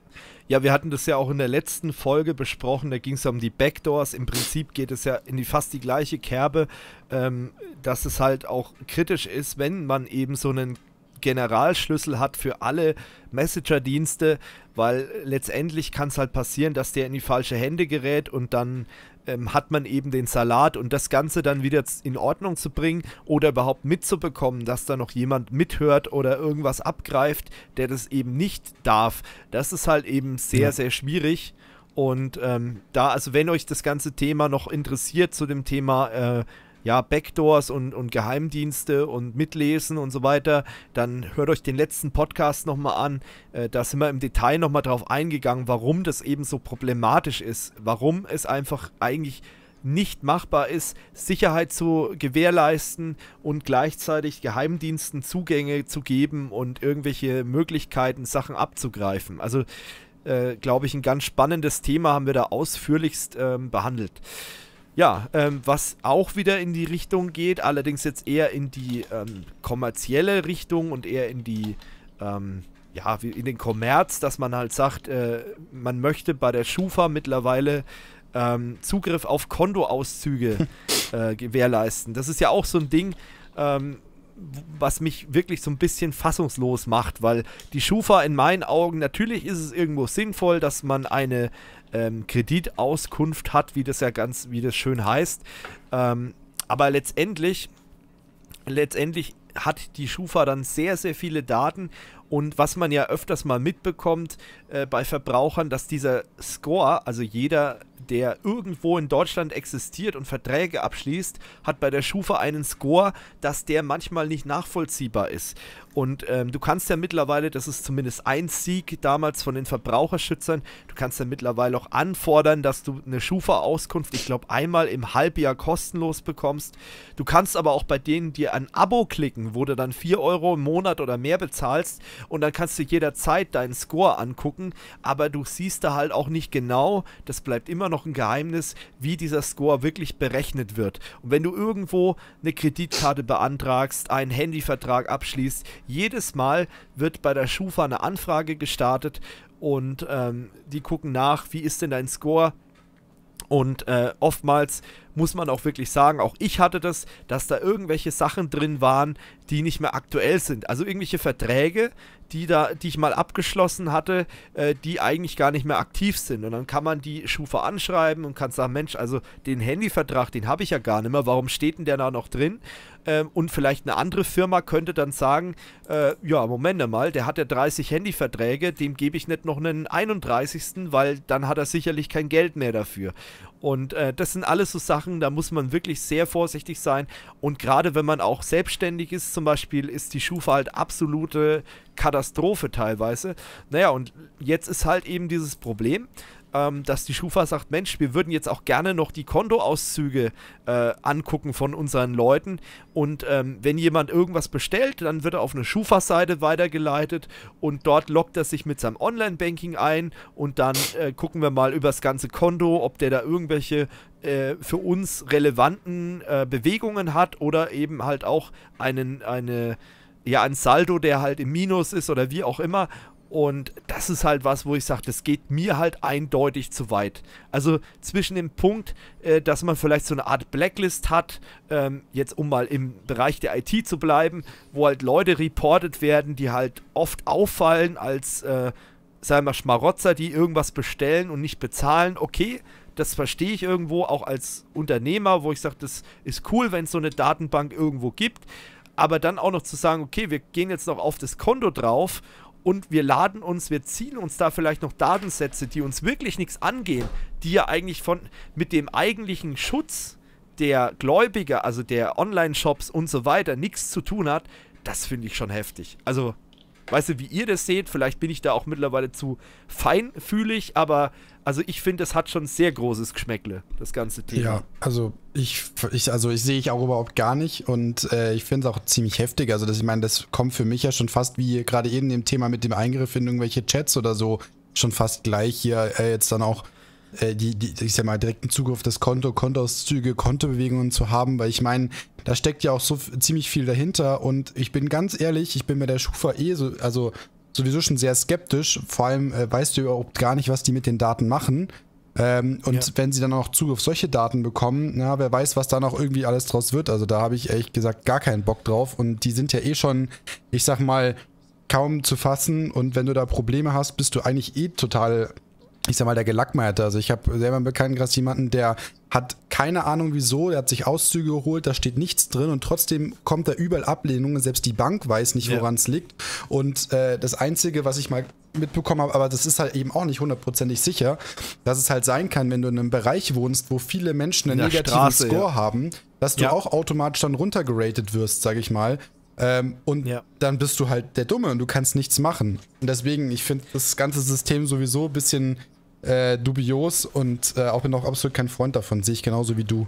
Ja, wir hatten das ja auch in der letzten Folge besprochen, da ging es ja um die Backdoors. Im Prinzip geht es ja in die fast die gleiche Kerbe, ähm, dass es halt auch kritisch ist, wenn man eben so einen Generalschlüssel hat für alle Messenger-Dienste, weil letztendlich kann es halt passieren, dass der in die falsche Hände gerät und dann ähm, hat man eben den Salat und das Ganze dann wieder in Ordnung zu bringen oder überhaupt mitzubekommen, dass da noch jemand mithört oder irgendwas abgreift, der das eben nicht darf. Das ist halt eben sehr, ja. sehr schwierig. Und ähm, da, also wenn euch das ganze Thema noch interessiert zu dem Thema äh, ja, Backdoors und, und Geheimdienste und Mitlesen und so weiter, dann hört euch den letzten Podcast nochmal an. Äh, da sind wir im Detail nochmal drauf eingegangen, warum das eben so problematisch ist, warum es einfach eigentlich nicht machbar ist, Sicherheit zu gewährleisten und gleichzeitig Geheimdiensten Zugänge zu geben und irgendwelche Möglichkeiten, Sachen abzugreifen. Also äh, glaube ich, ein ganz spannendes Thema haben wir da ausführlichst ähm, behandelt. Ja, ähm, was auch wieder in die Richtung geht, allerdings jetzt eher in die ähm, kommerzielle Richtung und eher in die, ähm, ja, in den Kommerz, dass man halt sagt, äh, man möchte bei der Schufa mittlerweile ähm, Zugriff auf Kontoauszüge äh, gewährleisten. Das ist ja auch so ein Ding, ähm, was mich wirklich so ein bisschen fassungslos macht, weil die Schufa in meinen Augen, natürlich ist es irgendwo sinnvoll, dass man eine ähm, Kreditauskunft hat, wie das ja ganz, wie das schön heißt. Ähm, aber letztendlich, letztendlich hat die Schufa dann sehr, sehr viele Daten. Und was man ja öfters mal mitbekommt äh, bei Verbrauchern, dass dieser Score, also jeder der irgendwo in Deutschland existiert und Verträge abschließt, hat bei der Schufa einen Score, dass der manchmal nicht nachvollziehbar ist. Und ähm, du kannst ja mittlerweile, das ist zumindest ein Sieg damals von den Verbraucherschützern, du kannst ja mittlerweile auch anfordern, dass du eine Schufa-Auskunft, ich glaube, einmal im Halbjahr kostenlos bekommst. Du kannst aber auch bei denen dir ein Abo klicken, wo du dann 4 Euro im Monat oder mehr bezahlst und dann kannst du jederzeit deinen Score angucken, aber du siehst da halt auch nicht genau, das bleibt immer immer noch ein Geheimnis, wie dieser Score wirklich berechnet wird. Und wenn du irgendwo eine Kreditkarte beantragst, einen Handyvertrag abschließt, jedes Mal wird bei der Schufa eine Anfrage gestartet und ähm, die gucken nach, wie ist denn dein Score? Und äh, oftmals muss man auch wirklich sagen, auch ich hatte das, dass da irgendwelche Sachen drin waren, die nicht mehr aktuell sind. Also irgendwelche Verträge, die da, die ich mal abgeschlossen hatte, äh, die eigentlich gar nicht mehr aktiv sind. Und dann kann man die Schufa anschreiben und kann sagen, Mensch, also den Handyvertrag, den habe ich ja gar nicht mehr, warum steht denn der da noch drin? Ähm, und vielleicht eine andere Firma könnte dann sagen, äh, ja, Moment mal, der hat ja 30 Handyverträge, dem gebe ich nicht noch einen 31., weil dann hat er sicherlich kein Geld mehr dafür. Und äh, das sind alles so Sachen, da muss man wirklich sehr vorsichtig sein. Und gerade wenn man auch selbstständig ist, zum Beispiel, ist die Schufa halt absolute Katastrophe teilweise. Naja, und jetzt ist halt eben dieses Problem, ähm, dass die Schufa sagt, Mensch, wir würden jetzt auch gerne noch die Kontoauszüge äh, angucken von unseren Leuten. Und ähm, wenn jemand irgendwas bestellt, dann wird er auf eine Schufa-Seite weitergeleitet und dort lockt er sich mit seinem Online-Banking ein und dann äh, gucken wir mal über das ganze Konto, ob der da irgendwelche äh, für uns relevanten äh, Bewegungen hat oder eben halt auch einen, eine, ja, ein Saldo, der halt im Minus ist oder wie auch immer. Und das ist halt was, wo ich sage, das geht mir halt eindeutig zu weit. Also zwischen dem Punkt, äh, dass man vielleicht so eine Art Blacklist hat, ähm, jetzt um mal im Bereich der IT zu bleiben, wo halt Leute reportet werden, die halt oft auffallen als, äh, sagen wir, Schmarotzer, die irgendwas bestellen und nicht bezahlen. Okay, das verstehe ich irgendwo auch als Unternehmer, wo ich sage, das ist cool, wenn es so eine Datenbank irgendwo gibt. Aber dann auch noch zu sagen, okay, wir gehen jetzt noch auf das Konto drauf und wir laden uns, wir ziehen uns da vielleicht noch Datensätze, die uns wirklich nichts angehen, die ja eigentlich von mit dem eigentlichen Schutz der Gläubiger, also der Online-Shops und so weiter, nichts zu tun hat, das finde ich schon heftig. Also weißt du, wie ihr das seht, vielleicht bin ich da auch mittlerweile zu feinfühlig, aber also ich finde, es hat schon sehr großes Geschmäckle, das ganze Thema. Ja, also ich, ich also ich sehe ich auch überhaupt gar nicht und äh, ich finde es auch ziemlich heftig. Also das, ich meine, das kommt für mich ja schon fast wie gerade eben dem Thema mit dem Eingriff in irgendwelche Chats oder so schon fast gleich hier äh, jetzt dann auch äh, die, die, ich sag mal, direkten Zugriff des Konto, Kontoauszüge, Kontobewegungen zu haben, weil ich meine, da steckt ja auch so ziemlich viel dahinter und ich bin ganz ehrlich, ich bin mir der Schufa eh so, also sowieso schon sehr skeptisch. Vor allem äh, weißt du überhaupt gar nicht, was die mit den Daten machen. Ähm, und ja. wenn sie dann auch Zugriff auf solche Daten bekommen, na, wer weiß, was da noch irgendwie alles draus wird. Also da habe ich ehrlich gesagt gar keinen Bock drauf. Und die sind ja eh schon, ich sag mal, kaum zu fassen. Und wenn du da Probleme hast, bist du eigentlich eh total ich sag mal, der Gelackmeierte. Also ich habe selber im Bekanntenkreis jemanden, der hat keine Ahnung wieso, der hat sich Auszüge geholt, da steht nichts drin und trotzdem kommt da überall Ablehnungen, selbst die Bank weiß nicht, woran es ja. liegt. Und äh, das Einzige, was ich mal mitbekommen habe, aber das ist halt eben auch nicht hundertprozentig sicher, dass es halt sein kann, wenn du in einem Bereich wohnst, wo viele Menschen einen negativen Straße, Score ja. haben, dass du ja. auch automatisch dann runtergeratet wirst, sag ich mal. Ähm, und ja. dann bist du halt der Dumme und du kannst nichts machen. Und deswegen, ich finde das ganze System sowieso ein bisschen äh, dubios und äh, auch bin auch absolut kein Freund davon. Sehe ich genauso wie du.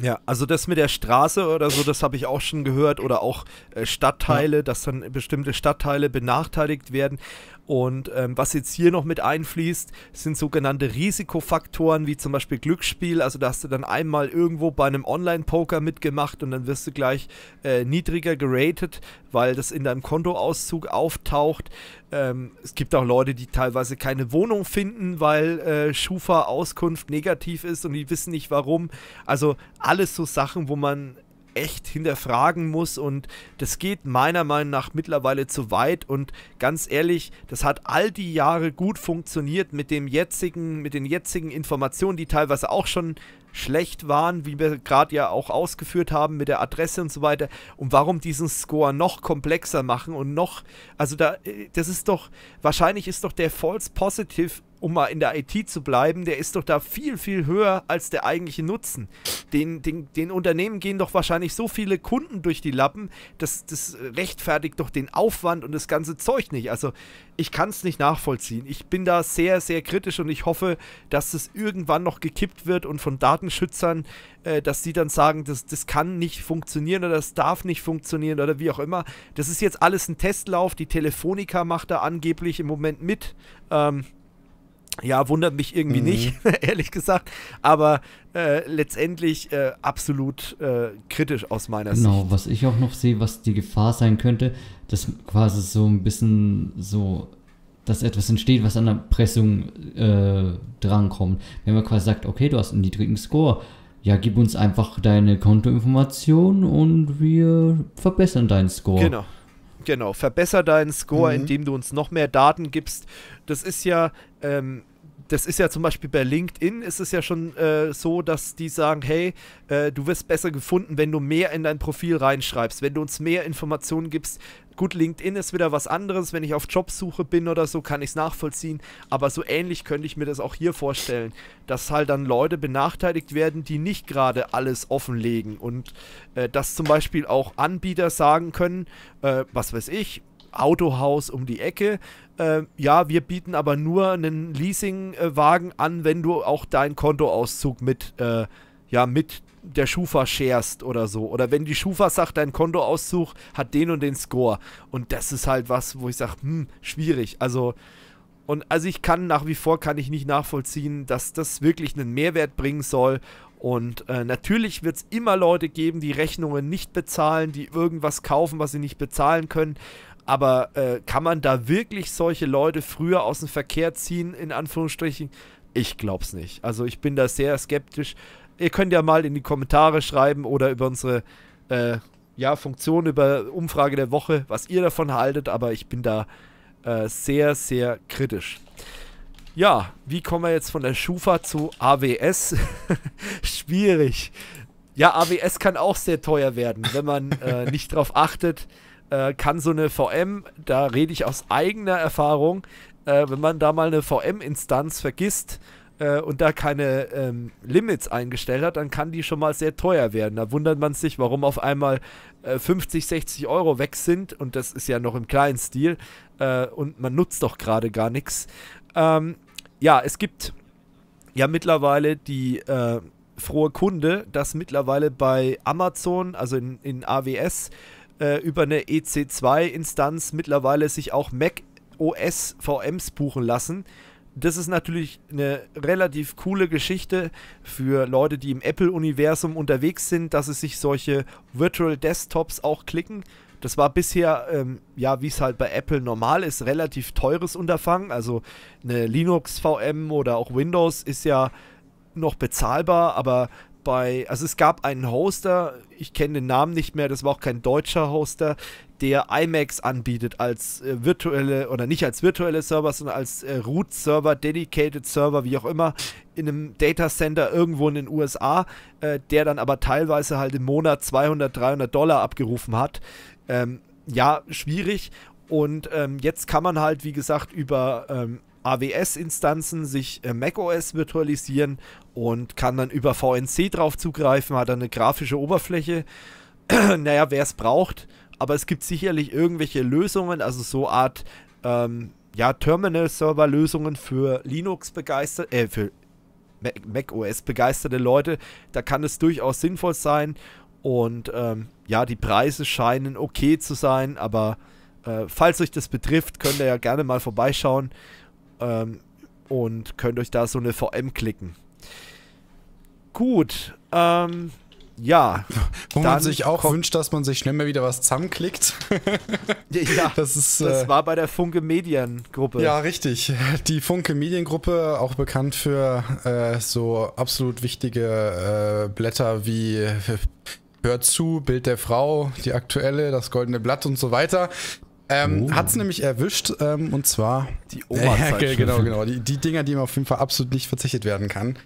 Ja, also das mit der Straße oder so, das habe ich auch schon gehört oder auch äh, Stadtteile, ja. dass dann bestimmte Stadtteile benachteiligt werden. Und ähm, was jetzt hier noch mit einfließt, sind sogenannte Risikofaktoren wie zum Beispiel Glücksspiel. Also da hast du dann einmal irgendwo bei einem Online-Poker mitgemacht und dann wirst du gleich äh, niedriger geratet, weil das in deinem Kontoauszug auftaucht. Ähm, es gibt auch Leute, die teilweise keine Wohnung finden, weil äh, Schufa-Auskunft negativ ist und die wissen nicht warum. Also alles so Sachen, wo man echt hinterfragen muss und das geht meiner Meinung nach mittlerweile zu weit und ganz ehrlich, das hat all die Jahre gut funktioniert mit dem jetzigen, mit den jetzigen Informationen, die teilweise auch schon schlecht waren, wie wir gerade ja auch ausgeführt haben mit der Adresse und so weiter. Und warum diesen Score noch komplexer machen und noch, also da, äh, das ist doch, wahrscheinlich ist doch der False Positive um mal in der IT zu bleiben, der ist doch da viel, viel höher als der eigentliche Nutzen. Den, den, den Unternehmen gehen doch wahrscheinlich so viele Kunden durch die Lappen, das, das rechtfertigt doch den Aufwand und das ganze Zeug nicht. Also ich kann es nicht nachvollziehen. Ich bin da sehr, sehr kritisch und ich hoffe, dass das irgendwann noch gekippt wird und von Datenschützern, äh, dass sie dann sagen, das, das kann nicht funktionieren oder das darf nicht funktionieren oder wie auch immer. Das ist jetzt alles ein Testlauf. Die Telefonica macht da angeblich im Moment mit. Ähm, ja, wundert mich irgendwie mhm. nicht, ehrlich gesagt. Aber äh, letztendlich äh, absolut äh, kritisch aus meiner genau, Sicht. Genau, was ich auch noch sehe, was die Gefahr sein könnte, dass quasi so ein bisschen so, dass etwas entsteht, was an der Pressung äh, drankommt. Wenn man quasi sagt, okay, du hast einen niedrigen Score, ja, gib uns einfach deine Kontoinformation und wir verbessern deinen Score. Genau. Genau, verbessere deinen Score, mhm. indem du uns noch mehr Daten gibst. Das ist ja ähm, das ist ja zum Beispiel bei LinkedIn ist es ja schon äh, so, dass die sagen, hey, äh, du wirst besser gefunden, wenn du mehr in dein Profil reinschreibst, wenn du uns mehr Informationen gibst. Gut, LinkedIn ist wieder was anderes, wenn ich auf Jobsuche bin oder so, kann ich es nachvollziehen, aber so ähnlich könnte ich mir das auch hier vorstellen, dass halt dann Leute benachteiligt werden, die nicht gerade alles offenlegen und äh, dass zum Beispiel auch Anbieter sagen können, äh, was weiß ich, Autohaus um die Ecke, äh, ja, wir bieten aber nur einen Leasingwagen an, wenn du auch deinen Kontoauszug mit, äh, ja, mit der Schufa scherst oder so. Oder wenn die Schufa sagt, dein Kontoauszug hat den und den Score. Und das ist halt was, wo ich sage, hm, schwierig. Also, und also ich kann nach wie vor, kann ich nicht nachvollziehen, dass das wirklich einen Mehrwert bringen soll. Und äh, natürlich wird es immer Leute geben, die Rechnungen nicht bezahlen, die irgendwas kaufen, was sie nicht bezahlen können. Aber äh, kann man da wirklich solche Leute früher aus dem Verkehr ziehen, in Anführungsstrichen? Ich glaub's nicht. Also ich bin da sehr skeptisch. Ihr könnt ja mal in die Kommentare schreiben oder über unsere äh, ja, Funktion, über Umfrage der Woche, was ihr davon haltet, aber ich bin da äh, sehr, sehr kritisch. Ja, wie kommen wir jetzt von der Schufa zu AWS? Schwierig. Ja, AWS kann auch sehr teuer werden, wenn man äh, nicht drauf achtet äh, kann so eine VM, da rede ich aus eigener Erfahrung, äh, wenn man da mal eine VM-Instanz vergisst äh, und da keine ähm, Limits eingestellt hat, dann kann die schon mal sehr teuer werden. Da wundert man sich, warum auf einmal 50, äh, 60 Euro weg sind und das ist ja noch im kleinen Stil äh, und man nutzt doch gerade gar nichts. Ähm, ja, es gibt ja mittlerweile die äh, frohe Kunde, dass mittlerweile bei Amazon, also in, in AWS, äh, über eine EC2-Instanz mittlerweile sich auch Mac OS VMs buchen lassen. Das ist natürlich eine relativ coole Geschichte für Leute, die im Apple-Universum unterwegs sind, dass sie sich solche Virtual Desktops auch klicken. Das war bisher, ähm, ja, wie es halt bei Apple normal ist, relativ teures Unterfangen. Also eine Linux-VM oder auch Windows ist ja noch bezahlbar, aber bei, also es gab einen Hoster, ich kenne den Namen nicht mehr, das war auch kein deutscher Hoster, der IMAX anbietet als äh, virtuelle oder nicht als virtuelle Server, sondern als äh, Root-Server, Dedicated Server, wie auch immer, in einem Datacenter irgendwo in den USA, äh, der dann aber teilweise halt im Monat 200, 300 Dollar abgerufen hat. Ähm, ja, schwierig. Und ähm, jetzt kann man halt, wie gesagt, über ähm, AWS-Instanzen sich äh, macOS virtualisieren und kann dann über VNC drauf zugreifen, hat dann eine grafische Oberfläche. naja, wer es braucht, aber es gibt sicherlich irgendwelche Lösungen, also so Art ähm, ja, Terminal-Server-Lösungen für Linux begeisterte äh, für macOS begeisterte Leute. Da kann es durchaus sinnvoll sein. Und ähm, ja, die Preise scheinen okay zu sein, aber äh, falls euch das betrifft, könnt ihr ja gerne mal vorbeischauen. Ähm, und könnt euch da so eine VM klicken. Gut, ähm, ja. Wo man sich auch wünscht, dass man sich schnell mal wieder was zusammenklickt. ja, das, ist, äh, das war bei der Funke Mediengruppe. Ja, richtig. Die Funke Mediengruppe, auch bekannt für äh, so absolut wichtige äh, Blätter wie äh, Hört zu, Bild der Frau, die aktuelle, das goldene Blatt und so weiter. Ähm, oh. Hat es nämlich erwischt, ähm, und zwar. Die oma äh, Genau, genau. Die, die, Dinger, die man auf jeden Fall absolut nicht verzichtet werden kann.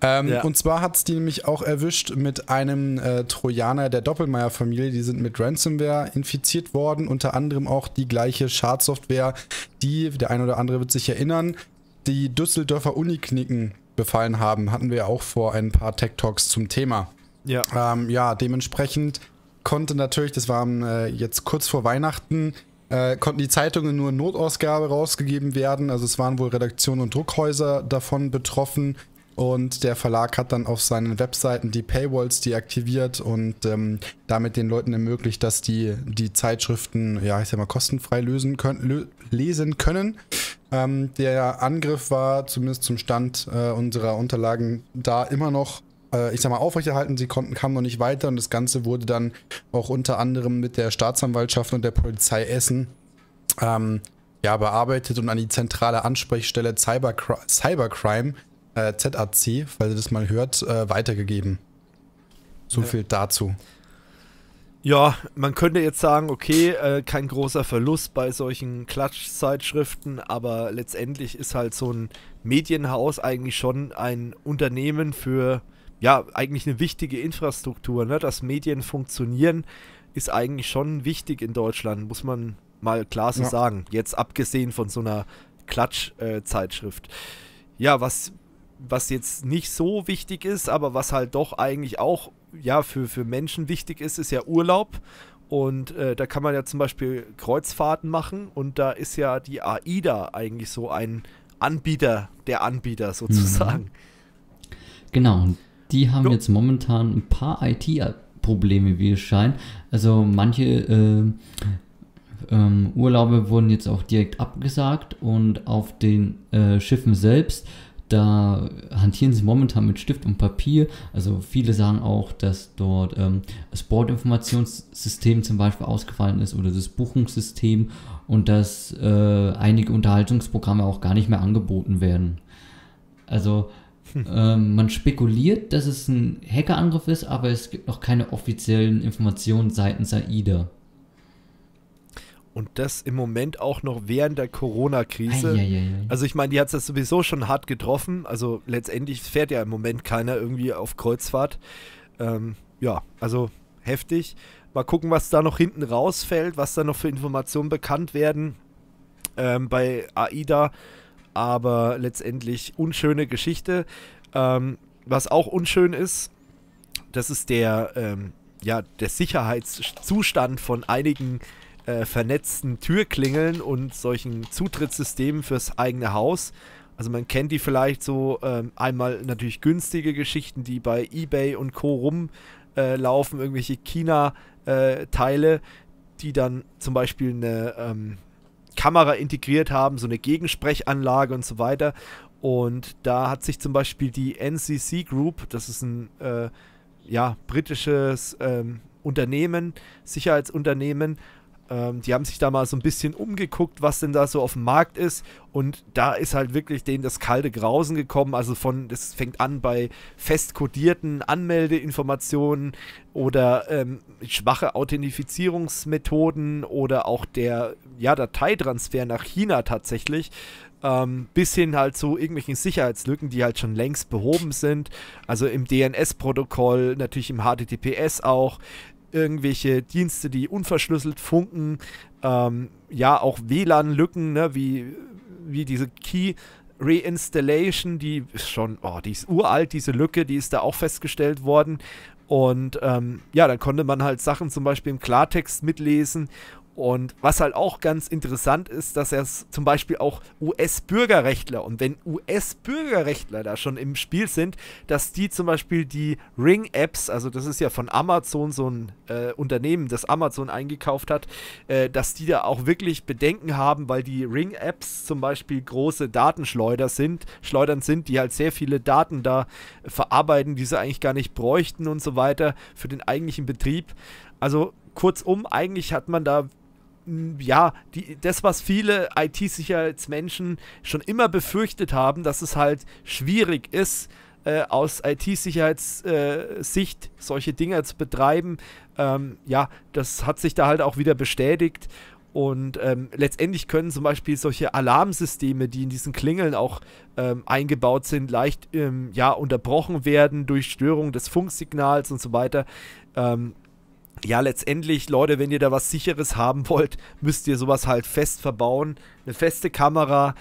Ähm, ja. Und zwar hat es die nämlich auch erwischt mit einem äh, Trojaner der Doppelmeier-Familie. Die sind mit Ransomware infiziert worden. Unter anderem auch die gleiche Schadsoftware, die, der ein oder andere wird sich erinnern, die Düsseldorfer Uniknicken befallen haben. Hatten wir ja auch vor ein paar Tech-Talks zum Thema. Ja. Ähm, ja, dementsprechend konnte natürlich, das war ähm, äh, jetzt kurz vor Weihnachten, äh, konnten die Zeitungen nur in Notausgabe rausgegeben werden. Also es waren wohl Redaktionen und Druckhäuser davon betroffen. Und der Verlag hat dann auf seinen Webseiten die Paywalls deaktiviert und ähm, damit den Leuten ermöglicht, dass die die Zeitschriften, ja, ich sag mal, kostenfrei lösen können, lö lesen können. Ähm, der Angriff war zumindest zum Stand äh, unserer Unterlagen da immer noch äh, ich sag mal, aufrechterhalten. Sie konnten, kamen noch nicht weiter und das Ganze wurde dann auch unter anderem mit der Staatsanwaltschaft und der Polizei Essen ähm, ja, bearbeitet und an die zentrale Ansprechstelle Cybercri Cybercrime, äh, ZAC, falls ihr das mal hört, äh, weitergegeben. So viel dazu. Ja, man könnte jetzt sagen, okay, äh, kein großer Verlust bei solchen Klatschzeitschriften, aber letztendlich ist halt so ein Medienhaus eigentlich schon ein Unternehmen für ja, eigentlich eine wichtige Infrastruktur, ne? dass Medien funktionieren, ist eigentlich schon wichtig in Deutschland, muss man mal klar so ja. sagen. Jetzt abgesehen von so einer Klatschzeitschrift. Äh, ja, was, was jetzt nicht so wichtig ist, aber was halt doch eigentlich auch ja, für, für Menschen wichtig ist, ist ja Urlaub. Und äh, da kann man ja zum Beispiel Kreuzfahrten machen und da ist ja die AIDA eigentlich so ein Anbieter der Anbieter mhm. sozusagen. Mhm. Genau, die haben jetzt momentan ein paar IT-Probleme, wie es scheint. Also manche äh, ähm, Urlaube wurden jetzt auch direkt abgesagt und auf den äh, Schiffen selbst, da hantieren sie momentan mit Stift und Papier. Also viele sagen auch, dass dort ähm, das Bordinformationssystem zum Beispiel ausgefallen ist oder das Buchungssystem und dass äh, einige Unterhaltungsprogramme auch gar nicht mehr angeboten werden. Also ähm, man spekuliert, dass es ein Hackerangriff ist, aber es gibt noch keine offiziellen Informationen seitens AIDA. Und das im Moment auch noch während der Corona-Krise. Also ich meine, die hat es sowieso schon hart getroffen. Also letztendlich fährt ja im Moment keiner irgendwie auf Kreuzfahrt. Ähm, ja, also heftig. Mal gucken, was da noch hinten rausfällt, was da noch für Informationen bekannt werden. Ähm, bei AIDA aber letztendlich unschöne Geschichte. Ähm, was auch unschön ist, das ist der, ähm, ja, der Sicherheitszustand von einigen äh, vernetzten Türklingeln und solchen Zutrittssystemen fürs eigene Haus. Also man kennt die vielleicht so ähm, einmal natürlich günstige Geschichten, die bei eBay und Co rumlaufen, äh, irgendwelche China-Teile, äh, die dann zum Beispiel eine ähm, Kamera integriert haben, so eine Gegensprechanlage und so weiter. Und da hat sich zum Beispiel die NCC Group, das ist ein äh, ja, britisches ähm, Unternehmen, Sicherheitsunternehmen, ähm, die haben sich da mal so ein bisschen umgeguckt, was denn da so auf dem Markt ist. Und da ist halt wirklich denen das kalte Grausen gekommen. Also von, das fängt an bei fest kodierten Anmeldeinformationen oder ähm, schwache Authentifizierungsmethoden oder auch der ja, Dateitransfer nach China tatsächlich. Ähm, bis hin halt zu irgendwelchen Sicherheitslücken, die halt schon längst behoben sind. Also im DNS-Protokoll, natürlich im HTTPS auch irgendwelche Dienste, die unverschlüsselt funken, ähm, ja, auch WLAN-Lücken, ne, wie, wie diese Key. Reinstallation, die ist schon, oh, die ist uralt, diese Lücke, die ist da auch festgestellt worden. Und ähm, ja, dann konnte man halt Sachen zum Beispiel im Klartext mitlesen und was halt auch ganz interessant ist, dass er zum Beispiel auch US-Bürgerrechtler und wenn US-Bürgerrechtler da schon im Spiel sind, dass die zum Beispiel die Ring-Apps, also das ist ja von Amazon so ein äh, Unternehmen, das Amazon eingekauft hat, äh, dass die da auch wirklich Bedenken haben, weil die Ring-Apps zum Beispiel große Datenschleuder sind, Schleudern sind, die halt sehr viele Daten da verarbeiten, die sie eigentlich gar nicht bräuchten und so weiter für den eigentlichen Betrieb. Also kurzum, eigentlich hat man da ja, die, das, was viele IT-Sicherheitsmenschen schon immer befürchtet haben, dass es halt schwierig ist, äh, aus IT-Sicherheitssicht äh, solche Dinge zu betreiben, ähm, ja, das hat sich da halt auch wieder bestätigt. Und ähm, letztendlich können zum Beispiel solche Alarmsysteme, die in diesen Klingeln auch ähm, eingebaut sind, leicht ähm, ja, unterbrochen werden durch Störung des Funksignals und so weiter. Ähm, ja, letztendlich, Leute, wenn ihr da was Sicheres haben wollt, müsst ihr sowas halt fest verbauen. Eine feste Kamera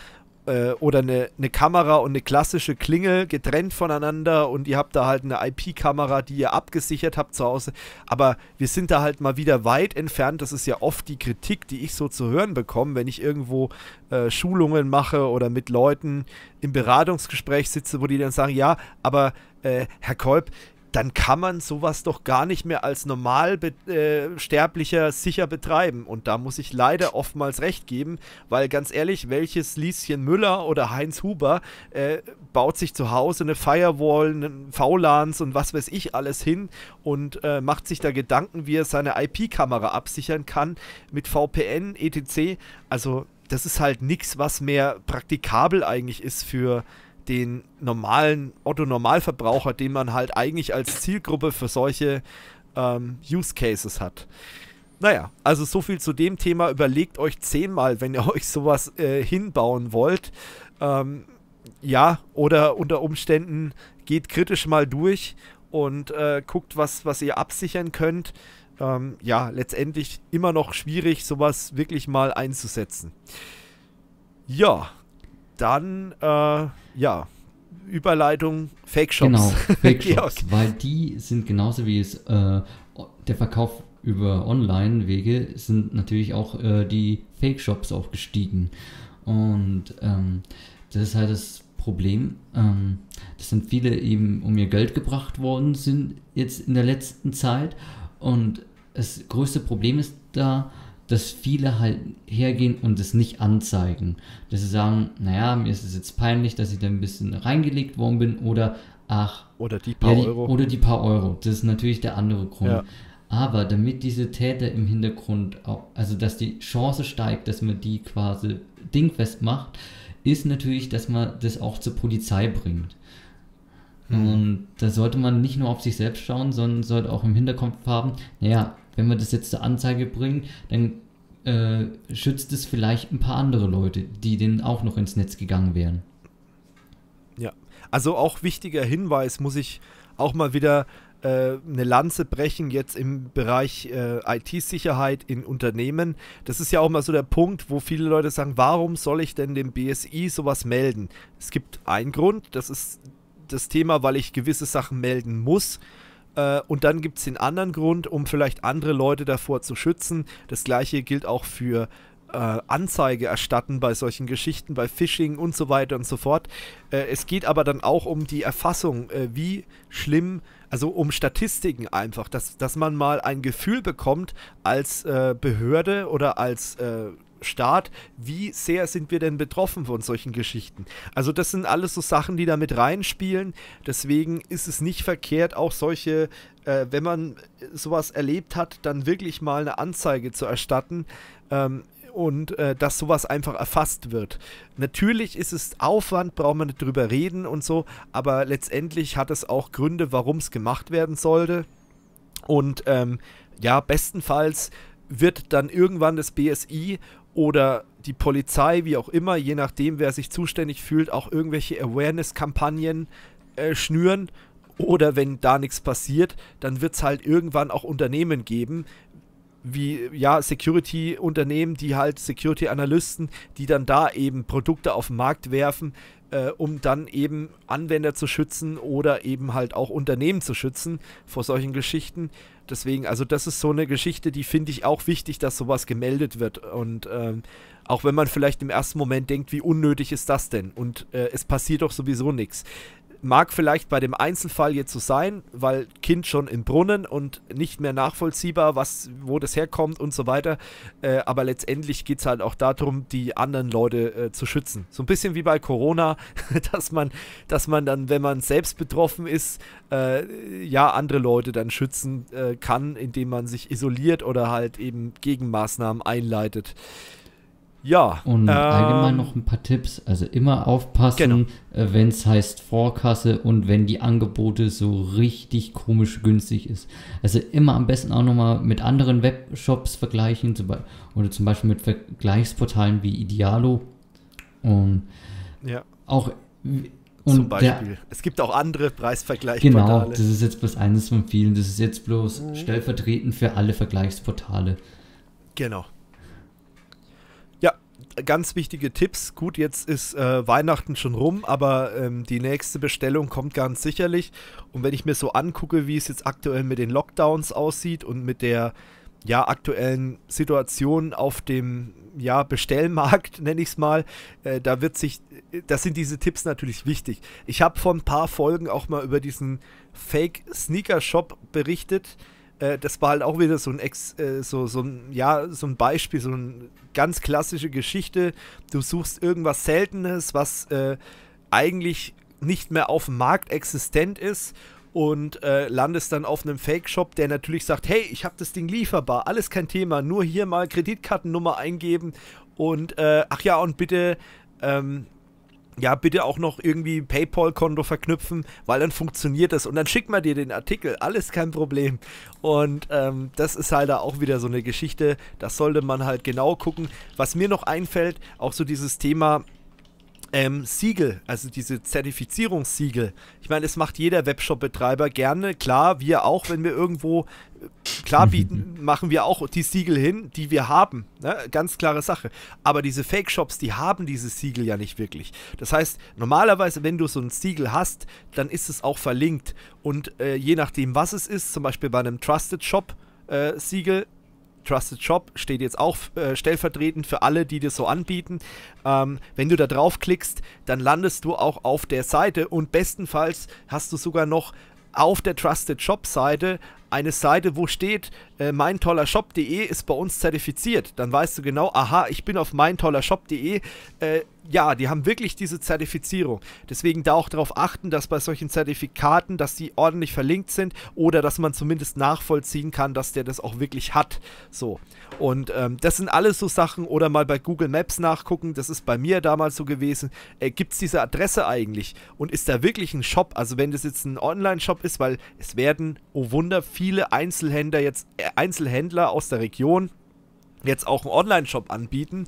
äh, oder eine, eine Kamera und eine klassische Klingel getrennt voneinander und ihr habt da halt eine IP-Kamera, die ihr abgesichert habt zu Hause. Aber wir sind da halt mal wieder weit entfernt. Das ist ja oft die Kritik, die ich so zu hören bekomme, wenn ich irgendwo äh, Schulungen mache oder mit Leuten im Beratungsgespräch sitze, wo die dann sagen, ja, aber äh, Herr Kolb, dann kann man sowas doch gar nicht mehr als normal äh, Sterblicher sicher betreiben. Und da muss ich leider oftmals recht geben, weil ganz ehrlich, welches Lieschen Müller oder Heinz Huber äh, baut sich zu Hause eine Firewall, einen VLANs und was weiß ich alles hin und äh, macht sich da Gedanken, wie er seine IP-Kamera absichern kann mit VPN, etc. Also das ist halt nichts, was mehr praktikabel eigentlich ist für den normalen Otto-Normalverbraucher, den man halt eigentlich als Zielgruppe für solche ähm, Use Cases hat. Naja, also so viel zu dem Thema. Überlegt euch zehnmal, wenn ihr euch sowas äh, hinbauen wollt. Ähm, ja, oder unter Umständen geht kritisch mal durch und äh, guckt, was, was ihr absichern könnt. Ähm, ja, letztendlich immer noch schwierig, sowas wirklich mal einzusetzen. Ja, dann, äh, ja, Überleitung Fake Shops. Genau, Fake Shops, weil die sind genauso wie es äh, der Verkauf über Online-Wege sind natürlich auch äh, die Fake Shops aufgestiegen. Und ähm, das ist halt das Problem, ähm, dass dann viele eben um ihr Geld gebracht worden sind jetzt in der letzten Zeit. Und das größte Problem ist da, dass viele halt hergehen und es nicht anzeigen. Dass sie sagen, naja, mir ist es jetzt peinlich, dass ich da ein bisschen reingelegt worden bin oder ach. Oder die paar ja, die, Euro. Oder die paar Euro. Das ist natürlich der andere Grund. Ja. Aber damit diese Täter im Hintergrund, auch, also dass die Chance steigt, dass man die quasi dingfest macht, ist natürlich, dass man das auch zur Polizei bringt. Mhm. Und da sollte man nicht nur auf sich selbst schauen, sondern sollte auch im Hinterkopf haben, naja, wenn wir das jetzt zur Anzeige bringen, dann äh, schützt es vielleicht ein paar andere Leute, die denen auch noch ins Netz gegangen wären. Ja, also auch wichtiger Hinweis muss ich auch mal wieder äh, eine Lanze brechen jetzt im Bereich äh, IT-Sicherheit in Unternehmen. Das ist ja auch mal so der Punkt, wo viele Leute sagen, warum soll ich denn dem BSI sowas melden? Es gibt einen Grund, das ist das Thema, weil ich gewisse Sachen melden muss. Äh, und dann gibt es den anderen Grund, um vielleicht andere Leute davor zu schützen. Das gleiche gilt auch für äh, Anzeige erstatten bei solchen Geschichten, bei Phishing und so weiter und so fort. Äh, es geht aber dann auch um die Erfassung, äh, wie schlimm, also um Statistiken einfach, dass, dass man mal ein Gefühl bekommt als äh, Behörde oder als äh, Staat, wie sehr sind wir denn betroffen von solchen Geschichten? Also das sind alles so Sachen, die da mit reinspielen. Deswegen ist es nicht verkehrt, auch solche, äh, wenn man sowas erlebt hat, dann wirklich mal eine Anzeige zu erstatten. Ähm, und äh, dass sowas einfach erfasst wird. Natürlich ist es Aufwand, braucht man nicht drüber reden und so, aber letztendlich hat es auch Gründe, warum es gemacht werden sollte. Und ähm, ja, bestenfalls wird dann irgendwann das BSI oder die Polizei, wie auch immer, je nachdem, wer sich zuständig fühlt, auch irgendwelche Awareness-Kampagnen äh, schnüren. Oder wenn da nichts passiert, dann wird es halt irgendwann auch Unternehmen geben, wie ja, Security-Unternehmen, die halt Security-Analysten, die dann da eben Produkte auf den Markt werfen, äh, um dann eben Anwender zu schützen oder eben halt auch Unternehmen zu schützen vor solchen Geschichten deswegen, also das ist so eine Geschichte, die finde ich auch wichtig, dass sowas gemeldet wird. Und ähm, auch wenn man vielleicht im ersten Moment denkt, wie unnötig ist das denn? Und äh, es passiert doch sowieso nichts. Mag vielleicht bei dem Einzelfall jetzt so sein, weil Kind schon im Brunnen und nicht mehr nachvollziehbar, was, wo das herkommt und so weiter. Äh, aber letztendlich geht es halt auch darum, die anderen Leute äh, zu schützen. So ein bisschen wie bei Corona, dass man, dass man dann, wenn man selbst betroffen ist, äh, ja, andere Leute dann schützen äh, kann, indem man sich isoliert oder halt eben Gegenmaßnahmen einleitet. Ja. Und ähm, allgemein noch ein paar Tipps. Also immer aufpassen, genau. Äh, wenn es heißt Vorkasse und wenn die Angebote so richtig komisch günstig ist. Also immer am besten auch nochmal mit anderen Webshops vergleichen zum oder zum Beispiel mit Vergleichsportalen wie Idealo. Und ja. auch und zum Beispiel. Der, es gibt auch andere Preisvergleichsportale. Genau, das ist jetzt bloß eines von vielen. Das ist jetzt bloß mhm. stellvertretend für alle Vergleichsportale. Genau ganz wichtige Tipps. Gut, jetzt ist äh, Weihnachten schon rum, aber ähm, die nächste Bestellung kommt ganz sicherlich. Und wenn ich mir so angucke, wie es jetzt aktuell mit den Lockdowns aussieht und mit der ja, aktuellen Situation auf dem ja, Bestellmarkt, nenne ich es mal, äh, da wird sich, äh, das sind diese Tipps natürlich wichtig. Ich habe vor ein paar Folgen auch mal über diesen Fake-Sneaker-Shop berichtet äh, das war halt auch wieder so ein Ex, äh, so, so ein, ja, so ein Beispiel, so eine ganz klassische Geschichte. Du suchst irgendwas Seltenes, was äh, eigentlich nicht mehr auf dem Markt existent ist und äh, landest dann auf einem Fake-Shop, der natürlich sagt, hey, ich habe das Ding lieferbar, alles kein Thema, nur hier mal Kreditkartennummer eingeben und äh, ach ja, und bitte ähm, ja, bitte auch noch irgendwie PayPal-Konto verknüpfen, weil dann funktioniert das. Und dann schickt man dir den Artikel, alles kein Problem. Und ähm, das ist halt da auch wieder so eine Geschichte, das sollte man halt genau gucken. Was mir noch einfällt, auch so dieses Thema, ähm, Siegel, also diese Zertifizierungssiegel. Ich meine, es macht jeder Webshop-Betreiber gerne. Klar, wir auch, wenn wir irgendwo äh, klar mhm. bieten, machen wir auch die Siegel hin, die wir haben. Ne? Ganz klare Sache. Aber diese Fake-Shops, die haben diese Siegel ja nicht wirklich. Das heißt, normalerweise, wenn du so ein Siegel hast, dann ist es auch verlinkt. Und äh, je nachdem, was es ist, zum Beispiel bei einem Trusted-Shop, äh, Siegel Trusted Shop steht jetzt auch äh, stellvertretend für alle, die das so anbieten. Ähm, wenn du da draufklickst, dann landest du auch auf der Seite und bestenfalls hast du sogar noch auf der Trusted Shop Seite eine Seite, wo steht, äh, meintollershop.de ist bei uns zertifiziert. Dann weißt du genau, aha, ich bin auf meintollershop.de, äh, ja, die haben wirklich diese Zertifizierung. Deswegen da auch darauf achten, dass bei solchen Zertifikaten, dass die ordentlich verlinkt sind oder dass man zumindest nachvollziehen kann, dass der das auch wirklich hat. So. Und ähm, das sind alles so Sachen oder mal bei Google Maps nachgucken. Das ist bei mir damals so gewesen. Äh, Gibt es diese Adresse eigentlich? Und ist da wirklich ein Shop? Also wenn das jetzt ein Online-Shop ist, weil es werden, oh Wunder, viele Einzelhändler jetzt, äh, Einzelhändler aus der Region jetzt auch einen Online-Shop anbieten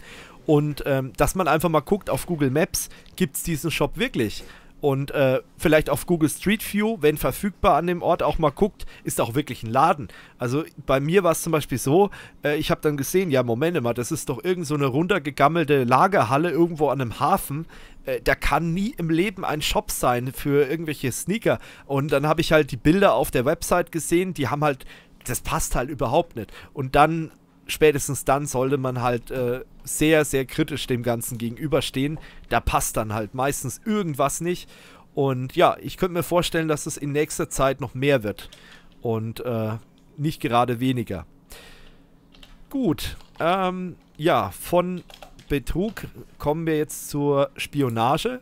und ähm, dass man einfach mal guckt, auf Google Maps gibt es diesen Shop wirklich. Und äh, vielleicht auf Google Street View, wenn verfügbar an dem Ort, auch mal guckt, ist auch wirklich ein Laden. Also bei mir war es zum Beispiel so, äh, ich habe dann gesehen, ja, Moment mal, das ist doch irgend so eine runtergegammelte Lagerhalle irgendwo an einem Hafen äh, da kann nie im Leben ein Shop sein für irgendwelche Sneaker. Und dann habe ich halt die Bilder auf der Website gesehen, die haben halt, das passt halt überhaupt nicht. Und dann spätestens dann sollte man halt äh, sehr, sehr kritisch dem Ganzen gegenüberstehen. Da passt dann halt meistens irgendwas nicht. Und ja, ich könnte mir vorstellen, dass es in nächster Zeit noch mehr wird. Und äh, nicht gerade weniger. Gut. Ähm, ja, von Betrug kommen wir jetzt zur Spionage.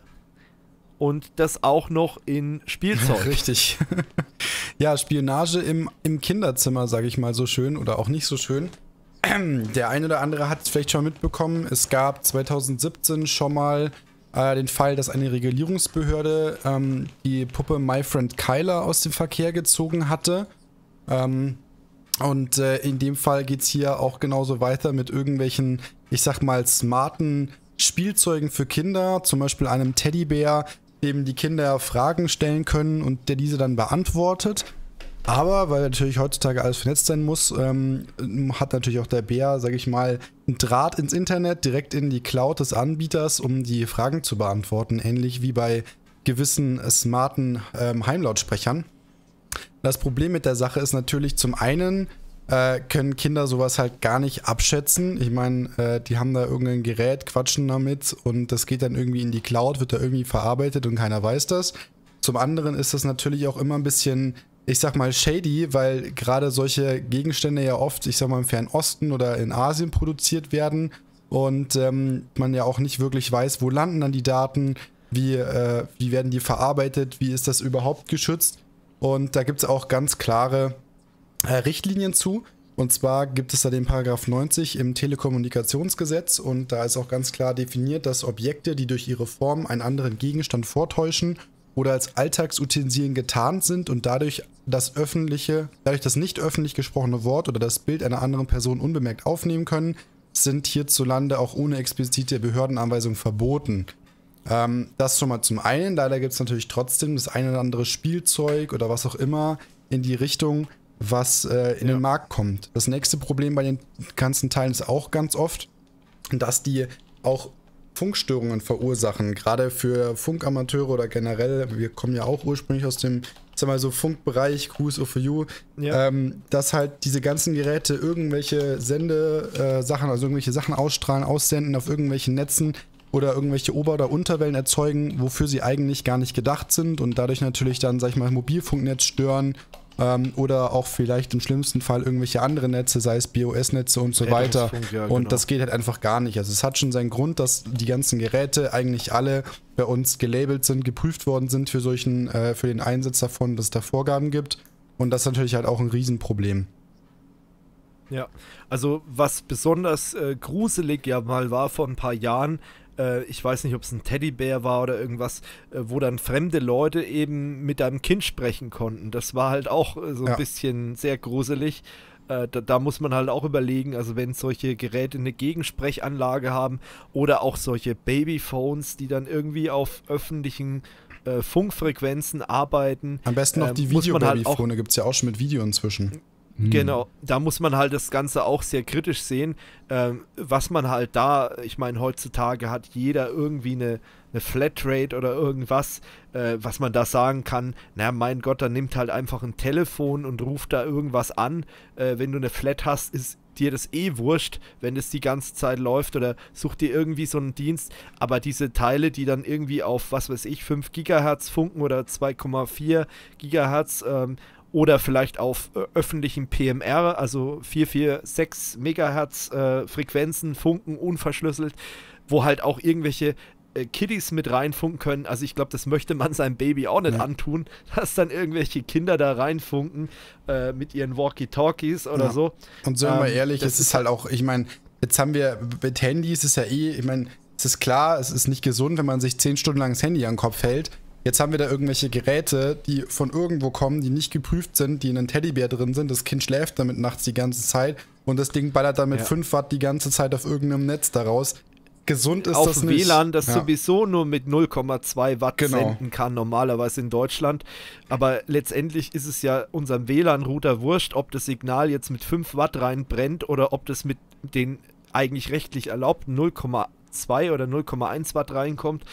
Und das auch noch in Spielzeug. Richtig. ja, Spionage im, im Kinderzimmer, sage ich mal so schön, oder auch nicht so schön. der ein oder andere hat es vielleicht schon mitbekommen, es gab 2017 schon mal äh, den Fall, dass eine Regulierungsbehörde ähm, die Puppe My Friend Kyler aus dem Verkehr gezogen hatte. Ähm, und äh, in dem Fall geht es hier auch genauso weiter mit irgendwelchen, ich sag mal, smarten Spielzeugen für Kinder, zum Beispiel einem Teddybär, dem die Kinder Fragen stellen können und der diese dann beantwortet. Aber weil natürlich heutzutage alles vernetzt sein muss, ähm, hat natürlich auch der Bär, sage ich mal, einen Draht ins Internet, direkt in die Cloud des Anbieters, um die Fragen zu beantworten, ähnlich wie bei gewissen smarten ähm, Heimlautsprechern. Das Problem mit der Sache ist natürlich zum einen, äh, können Kinder sowas halt gar nicht abschätzen. Ich meine, äh, die haben da irgendein Gerät, quatschen damit und das geht dann irgendwie in die Cloud, wird da irgendwie verarbeitet und keiner weiß das. Zum anderen ist das natürlich auch immer ein bisschen ich sag mal, shady, weil gerade solche Gegenstände ja oft, ich sag mal, im Fernosten oder in Asien produziert werden und ähm, man ja auch nicht wirklich weiß, wo landen dann die Daten, wie, äh, wie werden die verarbeitet, wie ist das überhaupt geschützt. Und da gibt es auch ganz klare äh, Richtlinien zu. Und zwar gibt es da den Paragraph 90 im Telekommunikationsgesetz und da ist auch ganz klar definiert, dass Objekte, die durch ihre Form einen anderen Gegenstand vortäuschen oder als Alltagsutensilien getarnt sind und dadurch das öffentliche, dadurch das nicht öffentlich gesprochene Wort oder das Bild einer anderen Person unbemerkt aufnehmen können, sind hierzulande auch ohne explizite Behördenanweisung verboten. Ähm, das schon mal zum einen. Leider gibt es natürlich trotzdem das eine oder andere Spielzeug oder was auch immer in die Richtung, was äh, in ja. den Markt kommt. Das nächste Problem bei den ganzen Teilen ist auch ganz oft, dass die auch Funkstörungen verursachen. Gerade für Funkamateure oder generell, wir kommen ja auch ursprünglich aus dem sag mal so Funkbereich, Cruise for You, ja. ähm, dass halt diese ganzen Geräte irgendwelche Sendesachen, äh, also irgendwelche Sachen ausstrahlen, aussenden auf irgendwelchen Netzen oder irgendwelche Ober- oder Unterwellen erzeugen, wofür sie eigentlich gar nicht gedacht sind und dadurch natürlich dann, sag ich mal, Mobilfunknetz stören ähm, oder auch vielleicht im schlimmsten Fall irgendwelche andere Netze, sei es BOS-Netze und so weiter. Ja, und genau. das geht halt einfach gar nicht. Also es hat schon seinen Grund, dass die ganzen Geräte eigentlich alle bei uns gelabelt sind, geprüft worden sind für solchen, äh, für den Einsatz davon, dass es da Vorgaben gibt. Und das ist natürlich halt auch ein Riesenproblem. Ja, also was besonders äh, gruselig ja mal war vor ein paar Jahren, äh, ich weiß nicht, ob es ein Teddybär war oder irgendwas, äh, wo dann fremde Leute eben mit deinem Kind sprechen konnten. Das war halt auch äh, so ein ja. bisschen sehr gruselig. Äh, da, da, muss man halt auch überlegen, also wenn solche Geräte eine Gegensprechanlage haben oder auch solche Babyphones, die dann irgendwie auf öffentlichen äh, Funkfrequenzen arbeiten. Am besten noch die Videobabyphone, ähm, halt gibt es ja auch schon mit Video inzwischen. Hm. Genau, da muss man halt das Ganze auch sehr kritisch sehen. Ähm, was man halt da, ich meine, heutzutage hat jeder irgendwie eine, eine Flatrate oder irgendwas, äh, was man da sagen kann. Na, mein Gott, dann nimmt halt einfach ein Telefon und ruft da irgendwas an. Äh, wenn du eine Flat hast, ist dir das eh wurscht, wenn das die ganze Zeit läuft oder such dir irgendwie so einen Dienst. Aber diese Teile, die dann irgendwie auf, was weiß ich, 5 Gigahertz funken oder 2,4 Gigahertz, ähm, oder vielleicht auf äh, öffentlichen PMR, also 446 Megahertz äh, Frequenzen, Funken unverschlüsselt, wo halt auch irgendwelche äh, Kiddies mit reinfunken können. Also ich glaube, das möchte man seinem Baby auch nicht ja. antun, dass dann irgendwelche Kinder da reinfunken äh, mit ihren Walkie-Talkies oder ja. so. Und so ähm, ehrlich, es ist halt auch, ich meine, jetzt haben wir mit Handys ist ja eh, ich meine, es ist klar, es ist nicht gesund, wenn man sich zehn Stunden lang das Handy an den Kopf hält. Jetzt haben wir da irgendwelche Geräte, die von irgendwo kommen, die nicht geprüft sind, die in einem Teddybär drin sind. Das Kind schläft damit nachts die ganze Zeit und das Ding ballert dann mit ja. 5 Watt die ganze Zeit auf irgendeinem Netz daraus. Gesund ist auf das nicht. WLAN, das ja. sowieso nur mit 0,2 Watt genau. senden kann, normalerweise in Deutschland. Aber letztendlich ist es ja unserem WLAN-Router wurscht, ob das Signal jetzt mit 5 Watt reinbrennt oder ob das mit den eigentlich rechtlich erlaubten 0,8 2 oder 0,1 Watt reinkommt.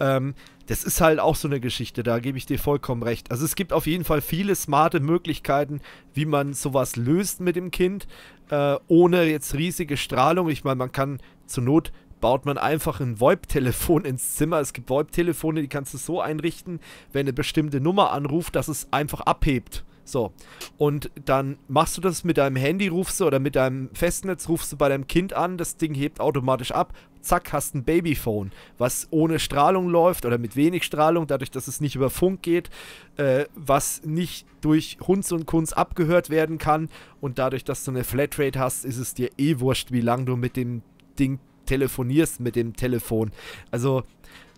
Ähm, das ist halt auch so eine Geschichte, da gebe ich dir vollkommen recht. Also es gibt auf jeden Fall viele smarte Möglichkeiten, wie man sowas löst mit dem Kind, äh, ohne jetzt riesige Strahlung. Ich meine, man kann zur Not baut man einfach ein VoIP-Telefon ins Zimmer. Es gibt VoIP-Telefone, die kannst du so einrichten, wenn eine bestimmte Nummer anruft, dass es einfach abhebt. So. Und dann machst du das mit deinem Handy, rufst du oder mit deinem Festnetz, rufst du bei deinem Kind an, das Ding hebt automatisch ab, zack, hast ein Babyphone, was ohne Strahlung läuft oder mit wenig Strahlung, dadurch, dass es nicht über Funk geht, äh, was nicht durch Hunds und Kunz abgehört werden kann. Und dadurch, dass du eine Flatrate hast, ist es dir eh wurscht, wie lange du mit dem Ding telefonierst, mit dem Telefon. Also,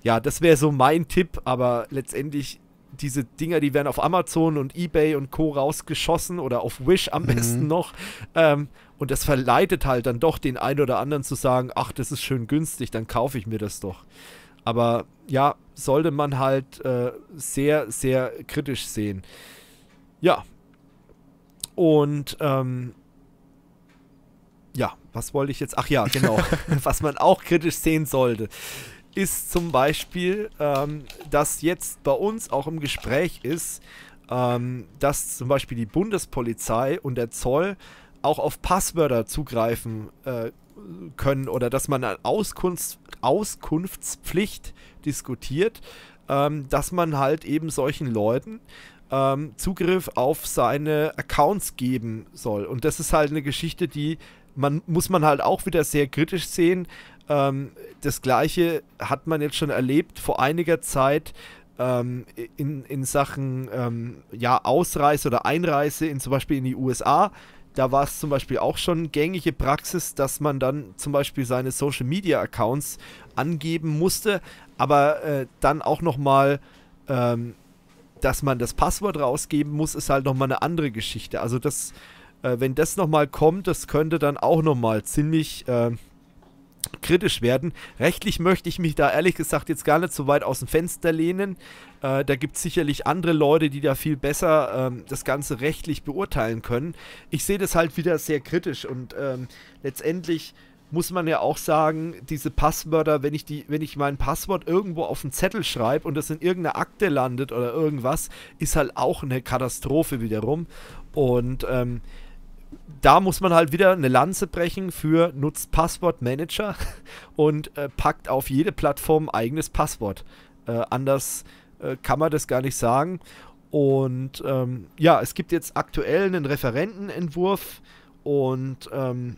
ja, das wäre so mein Tipp, aber letztendlich diese Dinger, die werden auf Amazon und Ebay und Co. rausgeschossen oder auf Wish am mhm. besten noch. Ähm, und das verleitet halt dann doch den einen oder anderen zu sagen, ach, das ist schön günstig, dann kaufe ich mir das doch. Aber ja, sollte man halt äh, sehr, sehr kritisch sehen. Ja. Und ähm, ja, was wollte ich jetzt? Ach ja, genau. was man auch kritisch sehen sollte ist zum Beispiel, ähm, dass jetzt bei uns auch im Gespräch ist, ähm, dass zum Beispiel die Bundespolizei und der Zoll auch auf Passwörter zugreifen äh, können oder dass man eine Auskunft, Auskunftspflicht diskutiert, ähm, dass man halt eben solchen Leuten ähm, Zugriff auf seine Accounts geben soll. Und das ist halt eine Geschichte, die man muss man halt auch wieder sehr kritisch sehen, ähm, das gleiche hat man jetzt schon erlebt vor einiger Zeit ähm, in, in Sachen ähm, ja, Ausreise oder Einreise in zum Beispiel in die USA. Da war es zum Beispiel auch schon gängige Praxis, dass man dann zum Beispiel seine Social Media Accounts angeben musste, aber äh, dann auch nochmal ähm, dass man das Passwort rausgeben muss, ist halt nochmal eine andere Geschichte. Also das, äh, wenn das nochmal kommt, das könnte dann auch nochmal ziemlich äh, kritisch werden. Rechtlich möchte ich mich da ehrlich gesagt jetzt gar nicht so weit aus dem Fenster lehnen. Äh, da gibt es sicherlich andere Leute, die da viel besser ähm, das Ganze rechtlich beurteilen können. Ich sehe das halt wieder sehr kritisch und ähm, letztendlich muss man ja auch sagen, diese Passwörter, wenn ich die, wenn ich mein Passwort irgendwo auf einen Zettel schreibe und das in irgendeiner Akte landet oder irgendwas, ist halt auch eine Katastrophe wiederum. Und ähm, da muss man halt wieder eine Lanze brechen für nutzt Passwort Manager und äh, packt auf jede Plattform eigenes Passwort. Äh, anders äh, kann man das gar nicht sagen. Und ähm, ja, es gibt jetzt aktuell einen Referentenentwurf und ähm,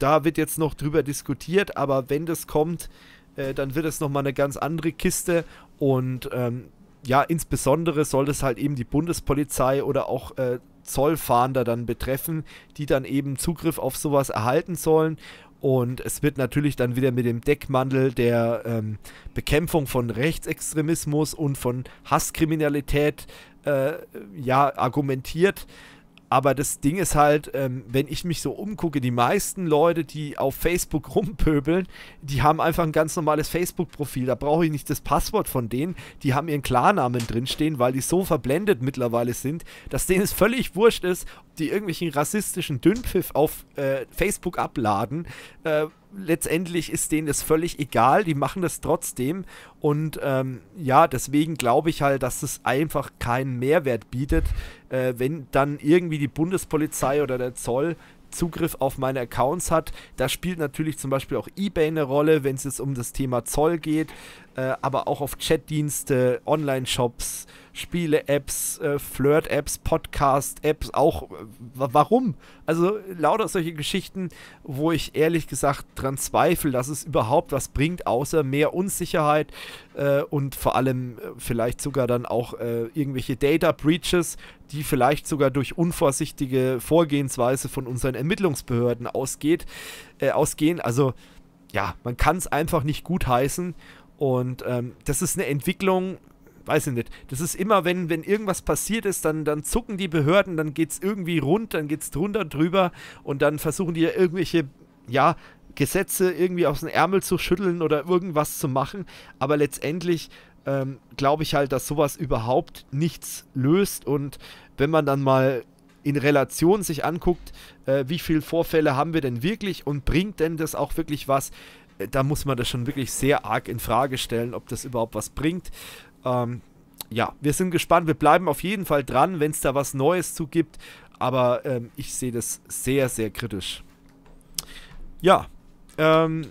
da wird jetzt noch drüber diskutiert, aber wenn das kommt, äh, dann wird es nochmal eine ganz andere Kiste und ähm, ja, insbesondere soll es halt eben die Bundespolizei oder auch äh, Zollfahnder dann betreffen, die dann eben Zugriff auf sowas erhalten sollen. Und es wird natürlich dann wieder mit dem Deckmantel der ähm, Bekämpfung von Rechtsextremismus und von Hasskriminalität äh, ja, argumentiert. Aber das Ding ist halt, ähm, wenn ich mich so umgucke, die meisten Leute, die auf Facebook rumpöbeln, die haben einfach ein ganz normales Facebook-Profil. Da brauche ich nicht das Passwort von denen. Die haben ihren Klarnamen drinstehen, weil die so verblendet mittlerweile sind, dass denen es völlig wurscht ist, die irgendwelchen rassistischen Dünnpfiff auf äh, Facebook abladen, äh, letztendlich ist denen das völlig egal, die machen das trotzdem. Und ähm, ja, deswegen glaube ich halt, dass es einfach keinen Mehrwert bietet, äh, wenn dann irgendwie die Bundespolizei oder der Zoll Zugriff auf meine Accounts hat. Da spielt natürlich zum Beispiel auch eBay eine Rolle, wenn es jetzt um das Thema Zoll geht, äh, aber auch auf Chatdienste, Online-Shops, Spiele-Apps, äh, Flirt-Apps, Podcast-Apps, auch. Äh, warum? Also lauter solche Geschichten, wo ich ehrlich gesagt dran zweifle, dass es überhaupt was bringt, außer mehr Unsicherheit äh, und vor allem äh, vielleicht sogar dann auch äh, irgendwelche Data-Breaches, die vielleicht sogar durch unvorsichtige Vorgehensweise von unseren Ermittlungsbehörden ausgeht, äh, ausgehen. Also ja, man kann es einfach nicht gutheißen. Und ähm, das ist eine Entwicklung, weiß ich nicht. Das ist immer, wenn, wenn irgendwas passiert ist, dann, dann zucken die Behörden, dann geht es irgendwie rund, dann geht es drunter drüber und dann versuchen die irgendwelche, ja, Gesetze irgendwie aus dem Ärmel zu schütteln oder irgendwas zu machen. Aber letztendlich ähm, glaube ich halt, dass sowas überhaupt nichts löst und wenn man dann mal in Relation sich anguckt, äh, wie viele Vorfälle haben wir denn wirklich und bringt denn das auch wirklich was, äh, da muss man das schon wirklich sehr arg in Frage stellen, ob das überhaupt was bringt. Ähm, ja, wir sind gespannt. Wir bleiben auf jeden Fall dran, wenn es da was Neues zu gibt. Aber ähm, ich sehe das sehr, sehr kritisch. Ja, ähm,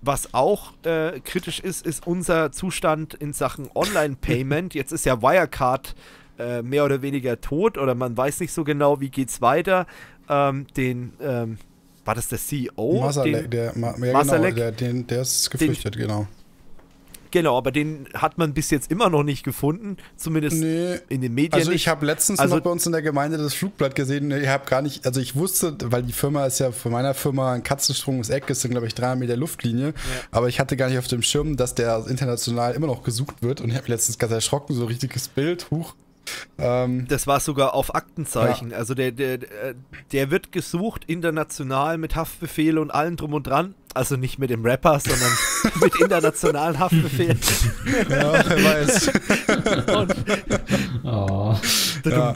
was auch äh, kritisch ist, ist unser Zustand in Sachen Online-Payment. Jetzt ist ja Wirecard äh, mehr oder weniger tot oder man weiß nicht so genau, wie geht es weiter. Ähm, den, ähm, war das der CEO? Masalek, den, der, ja, genau, der, den, der ist geflüchtet, den, genau. Genau, aber den hat man bis jetzt immer noch nicht gefunden, zumindest nee. in den Medien. Also ich habe letztens also noch bei uns in der Gemeinde das Flugblatt gesehen. Ich habe gar nicht, also ich wusste, weil die Firma ist ja von meiner Firma ein Katzensprung ums Eck, ist dann glaube ich 300 Meter Luftlinie. Ja. Aber ich hatte gar nicht auf dem Schirm, dass der international immer noch gesucht wird. Und ich habe letztens ganz erschrocken, so ein richtiges Bild, huch. Ähm, das war sogar auf Aktenzeichen. Ja. Also der, der, äh, der wird gesucht international mit Haftbefehl und allem drum und dran also nicht mit dem Rapper, sondern mit internationalen Haftbefehlen. ja, wer weiß. und, oh. ja.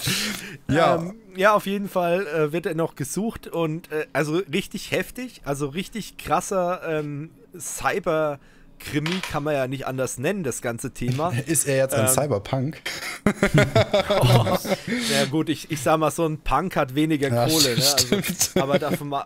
Ja. Ähm, ja, auf jeden Fall äh, wird er noch gesucht und äh, also richtig heftig, also richtig krasser ähm, Cyber- Krimi kann man ja nicht anders nennen, das ganze Thema. Ist er jetzt ein ähm, Cyberpunk? oh, na gut, ich, ich sag mal, so ein Punk hat weniger ja, Kohle. Ne? Also, aber davon mal,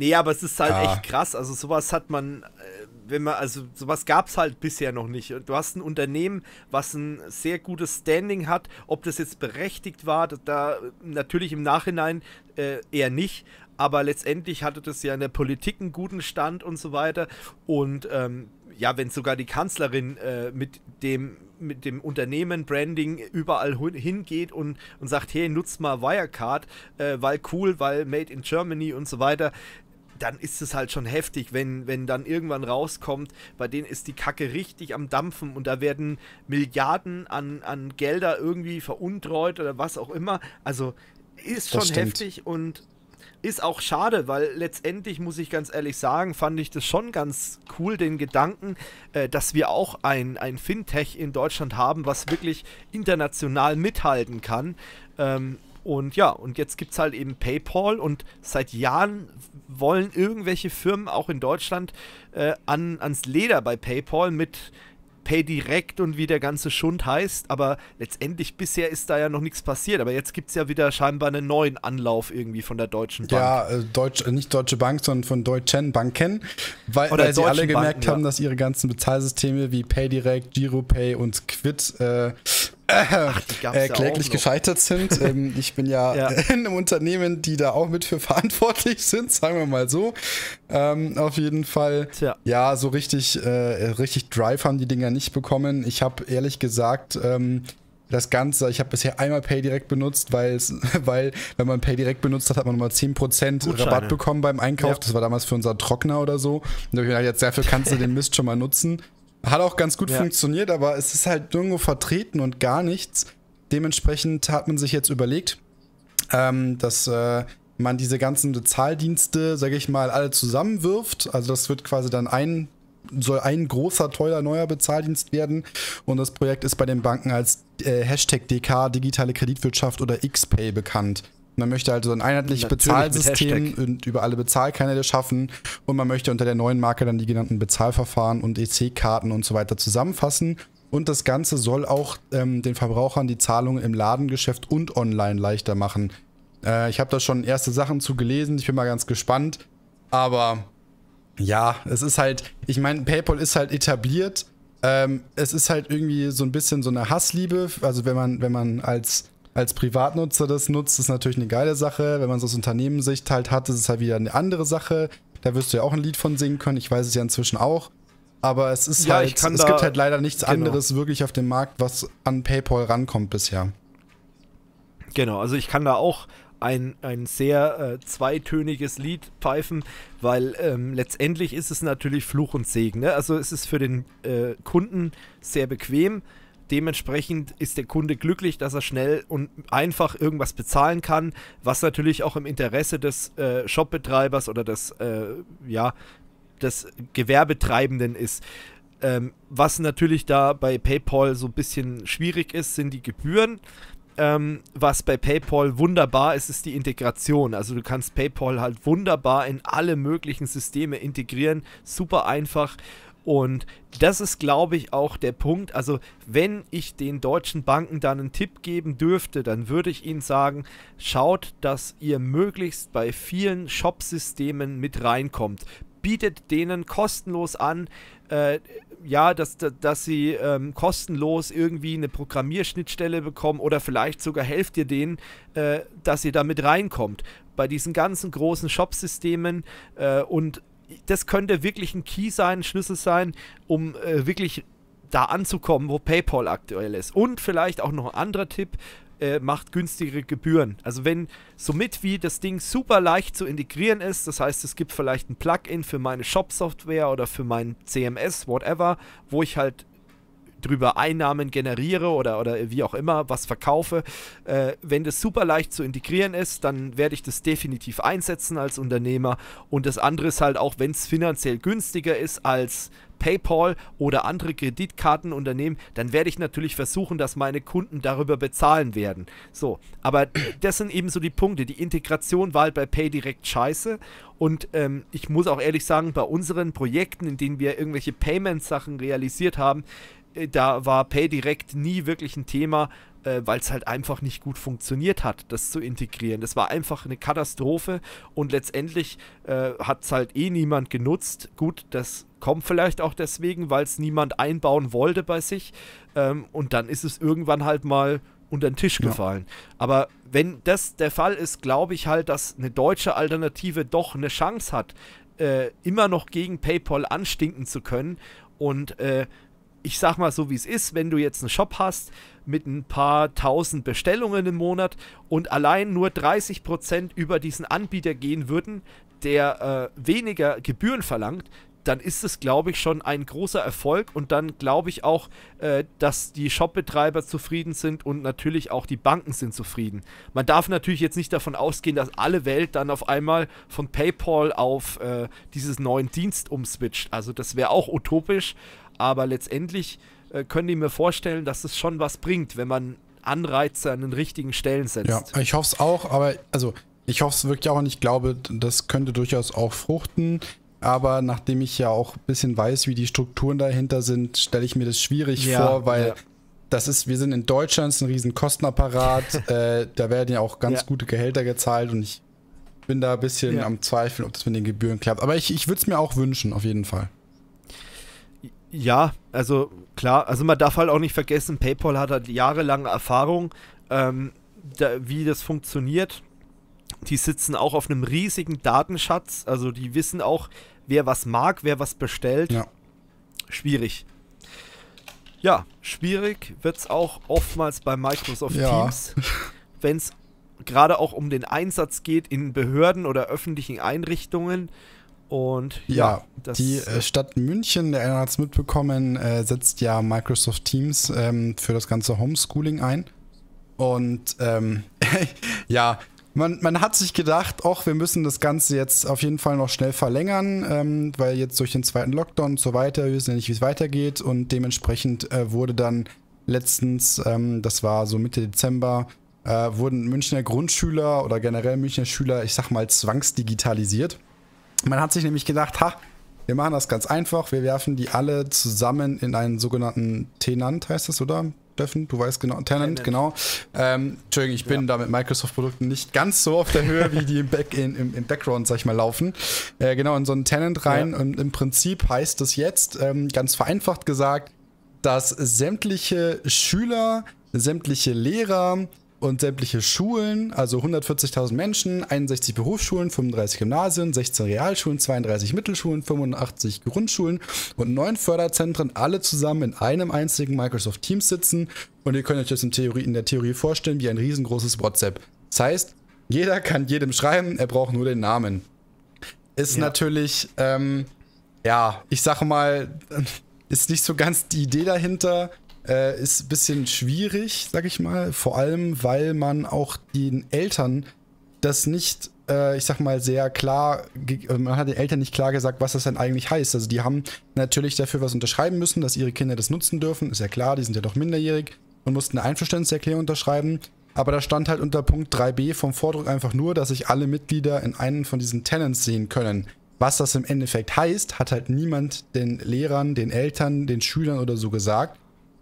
Nee, aber es ist halt ja. echt krass. Also sowas hat man, äh, wenn man, also sowas gab es halt bisher noch nicht. Du hast ein Unternehmen, was ein sehr gutes Standing hat, ob das jetzt berechtigt war, da natürlich im Nachhinein äh, eher nicht. Aber letztendlich hatte das ja in der Politik einen guten Stand und so weiter. Und ähm, ja, wenn sogar die Kanzlerin äh, mit dem mit dem Unternehmen Branding überall hingeht und, und sagt, hey, nutzt mal Wirecard, äh, weil cool, weil made in Germany und so weiter, dann ist es halt schon heftig, wenn, wenn dann irgendwann rauskommt, bei denen ist die Kacke richtig am Dampfen und da werden Milliarden an, an Gelder irgendwie veruntreut oder was auch immer. Also ist schon heftig und ist auch schade, weil letztendlich muss ich ganz ehrlich sagen, fand ich das schon ganz cool, den Gedanken, äh, dass wir auch ein, ein Fintech in Deutschland haben, was wirklich international mithalten kann. Ähm, und ja, und jetzt gibt es halt eben PayPal und seit Jahren wollen irgendwelche Firmen auch in Deutschland äh, an, ans Leder bei PayPal mit PayDirect und wie der ganze Schund heißt. Aber letztendlich bisher ist da ja noch nichts passiert. Aber jetzt gibt es ja wieder scheinbar einen neuen Anlauf irgendwie von der Deutschen Bank. Ja, äh, Deutsch, äh, nicht Deutsche Bank, sondern von Deutschen Banken, weil, weil sie alle gemerkt Banken, haben, ja. dass ihre ganzen Bezahlsysteme wie PayDirect, GiroPay und Quid äh, Ach, äh, kläglich ja gescheitert sind. Ähm, ich bin ja, ja, in einem Unternehmen, die da auch mit für verantwortlich sind, sagen wir mal so. Ähm, auf jeden Fall. Tja. Ja, so richtig, äh, richtig Drive haben die Dinger nicht bekommen. Ich habe ehrlich gesagt ähm, das Ganze, ich habe bisher einmal PayDirect benutzt, weil, wenn man PayDirect benutzt hat, hat man nochmal 10% Gutscheine. Rabatt bekommen beim Einkauf. Ja. Das war damals für unser Trockner oder so. Und da habe ich mir gedacht, jetzt dafür kannst du den Mist schon mal nutzen. Hat auch ganz gut ja. funktioniert, aber es ist halt nirgendwo vertreten und gar nichts. Dementsprechend hat man sich jetzt überlegt, ähm, dass äh, man diese ganzen Bezahldienste, sage ich mal, alle zusammenwirft. Also das wird quasi dann ein soll ein großer, teurer, neuer Bezahldienst werden. Und das Projekt ist bei den Banken als äh, Hashtag DK, digitale Kreditwirtschaft oder XPay bekannt. Man möchte also ein einheitliches Bezahlsystem und über alle Bezahlkanäle schaffen und man möchte unter der neuen Marke dann die genannten Bezahlverfahren und EC-Karten und so weiter zusammenfassen. Und das Ganze soll auch ähm, den Verbrauchern die Zahlungen im Ladengeschäft und online leichter machen. Äh, ich habe da schon erste Sachen zu gelesen, ich bin mal ganz gespannt. Aber ja, es ist halt, ich meine, PayPal ist halt etabliert. Ähm, es ist halt irgendwie so ein bisschen so eine Hassliebe. Also wenn man, wenn man als als Privatnutzer das nutzt, ist natürlich eine geile Sache. Wenn man es aus Unternehmenssicht halt hat, ist es halt wieder eine andere Sache. Da wirst du ja auch ein Lied von singen können. Ich weiß es ja inzwischen auch. Aber es ist ja, halt, es da, gibt halt leider nichts genau. anderes wirklich auf dem Markt, was an PayPal rankommt bisher. Genau, also ich kann da auch ein, ein sehr äh, zweitöniges Lied pfeifen, weil ähm, letztendlich ist es natürlich Fluch und Segen. Ne? Also es ist für den äh, Kunden sehr bequem, Dementsprechend ist der Kunde glücklich, dass er schnell und einfach irgendwas bezahlen kann, was natürlich auch im Interesse des äh, Shopbetreibers oder des, äh, ja, des Gewerbetreibenden ist. Ähm, was natürlich da bei PayPal so ein bisschen schwierig ist, sind die Gebühren. Ähm, was bei PayPal wunderbar ist, ist die Integration. Also du kannst PayPal halt wunderbar in alle möglichen Systeme integrieren, super einfach und das ist, glaube ich, auch der Punkt. Also, wenn ich den deutschen Banken dann einen Tipp geben dürfte, dann würde ich ihnen sagen, schaut, dass ihr möglichst bei vielen Shop-Systemen mit reinkommt. Bietet denen kostenlos an, äh, ja, dass, dass sie ähm, kostenlos irgendwie eine Programmierschnittstelle bekommen oder vielleicht sogar helft ihr denen, äh, dass ihr da mit reinkommt. Bei diesen ganzen großen Shop-Systemen äh, und das könnte wirklich ein Key sein, ein Schlüssel sein, um äh, wirklich da anzukommen, wo PayPal aktuell ist. Und vielleicht auch noch ein anderer Tipp, äh, macht günstigere Gebühren. Also wenn somit wie das Ding super leicht zu integrieren ist, das heißt, es gibt vielleicht ein Plugin für meine Shop-Software oder für mein CMS, whatever, wo ich halt drüber Einnahmen generiere oder, oder wie auch immer, was verkaufe. Äh, wenn das super leicht zu integrieren ist, dann werde ich das definitiv einsetzen als Unternehmer. Und das andere ist halt auch, wenn es finanziell günstiger ist als PayPal oder andere Kreditkartenunternehmen, dann werde ich natürlich versuchen, dass meine Kunden darüber bezahlen werden. So, aber das sind eben so die Punkte. Die Integration war halt bei PayDirect scheiße und ähm, ich muss auch ehrlich sagen, bei unseren Projekten, in denen wir irgendwelche Payment-Sachen realisiert haben, äh, da war Pay Direct nie wirklich ein Thema, äh, weil es halt einfach nicht gut funktioniert hat, das zu integrieren. Das war einfach eine Katastrophe und letztendlich äh, hat es halt eh niemand genutzt. Gut, das kommt vielleicht auch deswegen, weil es niemand einbauen wollte bei sich ähm, und dann ist es irgendwann halt mal unter den Tisch gefallen. Ja. Aber wenn das der Fall ist, glaube ich halt, dass eine deutsche Alternative doch eine Chance hat, äh, immer noch gegen PayPal anstinken zu können und äh, ich sag mal so, wie es ist, wenn du jetzt einen Shop hast mit ein paar tausend Bestellungen im Monat und allein nur 30% über diesen Anbieter gehen würden, der äh, weniger Gebühren verlangt, dann ist es, glaube ich, schon ein großer Erfolg und dann glaube ich auch, äh, dass die Shopbetreiber zufrieden sind und natürlich auch die Banken sind zufrieden. Man darf natürlich jetzt nicht davon ausgehen, dass alle Welt dann auf einmal von PayPal auf äh, dieses neuen Dienst umswitcht. Also das wäre auch utopisch, aber letztendlich äh, können die mir vorstellen, dass es schon was bringt, wenn man Anreize an den richtigen Stellen setzt. Ja, ich hoffe es auch, aber also ich hoffe es wirklich auch und ich glaube, das könnte durchaus auch fruchten. Aber nachdem ich ja auch ein bisschen weiß, wie die Strukturen dahinter sind, stelle ich mir das schwierig ja, vor, weil ja. das ist, wir sind in Deutschland, ist ein riesen Kostenapparat, äh, da werden ja auch ganz ja. gute Gehälter gezahlt und ich bin da ein bisschen am Zweifeln, ob das mit den Gebühren klappt. Aber ich, ich würde es mir auch wünschen, auf jeden Fall. Ja, also klar, also man darf halt auch nicht vergessen, PayPal hat halt jahrelange Erfahrung, ähm, da, wie das funktioniert. Die sitzen auch auf einem riesigen Datenschatz, also die wissen auch, wer was mag, wer was bestellt. Ja. Schwierig. Ja, schwierig wird es auch oftmals bei Microsoft ja. Teams, wenn es gerade auch um den Einsatz geht in Behörden oder öffentlichen Einrichtungen. Und ja, ja die äh, Stadt München, der hat es mitbekommen, äh, setzt ja Microsoft Teams ähm, für das ganze Homeschooling ein. Und ähm, ja, man, man hat sich gedacht, auch wir müssen das Ganze jetzt auf jeden Fall noch schnell verlängern, ähm, weil jetzt durch den zweiten Lockdown und so weiter, wir wissen ja nicht, wie es weitergeht. Und dementsprechend äh, wurde dann letztens, ähm, das war so Mitte Dezember, äh, wurden Münchner Grundschüler oder generell Münchner Schüler, ich sag mal, zwangsdigitalisiert. Man hat sich nämlich gedacht, ha, wir machen das ganz einfach. Wir werfen die alle zusammen in einen sogenannten Tenant, heißt das, oder? Steffen, du weißt genau, Tenant, Tenant. genau. Ähm, Entschuldigung, ich bin ja. da mit Microsoft-Produkten nicht ganz so auf der Höhe, wie die im, Back in, im, im, Background, sag ich mal, laufen. Äh, genau, in so einen Tenant rein. Ja. Und im Prinzip heißt das jetzt, ähm, ganz vereinfacht gesagt, dass sämtliche Schüler, sämtliche Lehrer, und sämtliche Schulen, also 140.000 Menschen, 61 Berufsschulen, 35 Gymnasien, 16 Realschulen, 32 Mittelschulen, 85 Grundschulen und neun Förderzentren alle zusammen in einem einzigen Microsoft Teams sitzen. Und ihr könnt euch das in, Theorie, in der Theorie vorstellen wie ein riesengroßes WhatsApp. Das heißt, jeder kann jedem schreiben, er braucht nur den Namen. Ist ja. natürlich, ähm, ja, ich sage mal, ist nicht so ganz die Idee dahinter. Äh, ist ein bisschen schwierig, sag ich mal. Vor allem, weil man auch den Eltern das nicht, äh, ich sag mal, sehr klar, äh, man hat den Eltern nicht klar gesagt, was das denn eigentlich heißt. Also die haben natürlich dafür was unterschreiben müssen, dass ihre Kinder das nutzen dürfen. Ist ja klar, die sind ja doch minderjährig und mussten eine Einverständniserklärung unterschreiben. Aber da stand halt unter Punkt 3b vom Vordruck einfach nur, dass sich alle Mitglieder in einen von diesen Tenants sehen können. Was das im Endeffekt heißt, hat halt niemand den Lehrern, den Eltern, den Schülern oder so gesagt.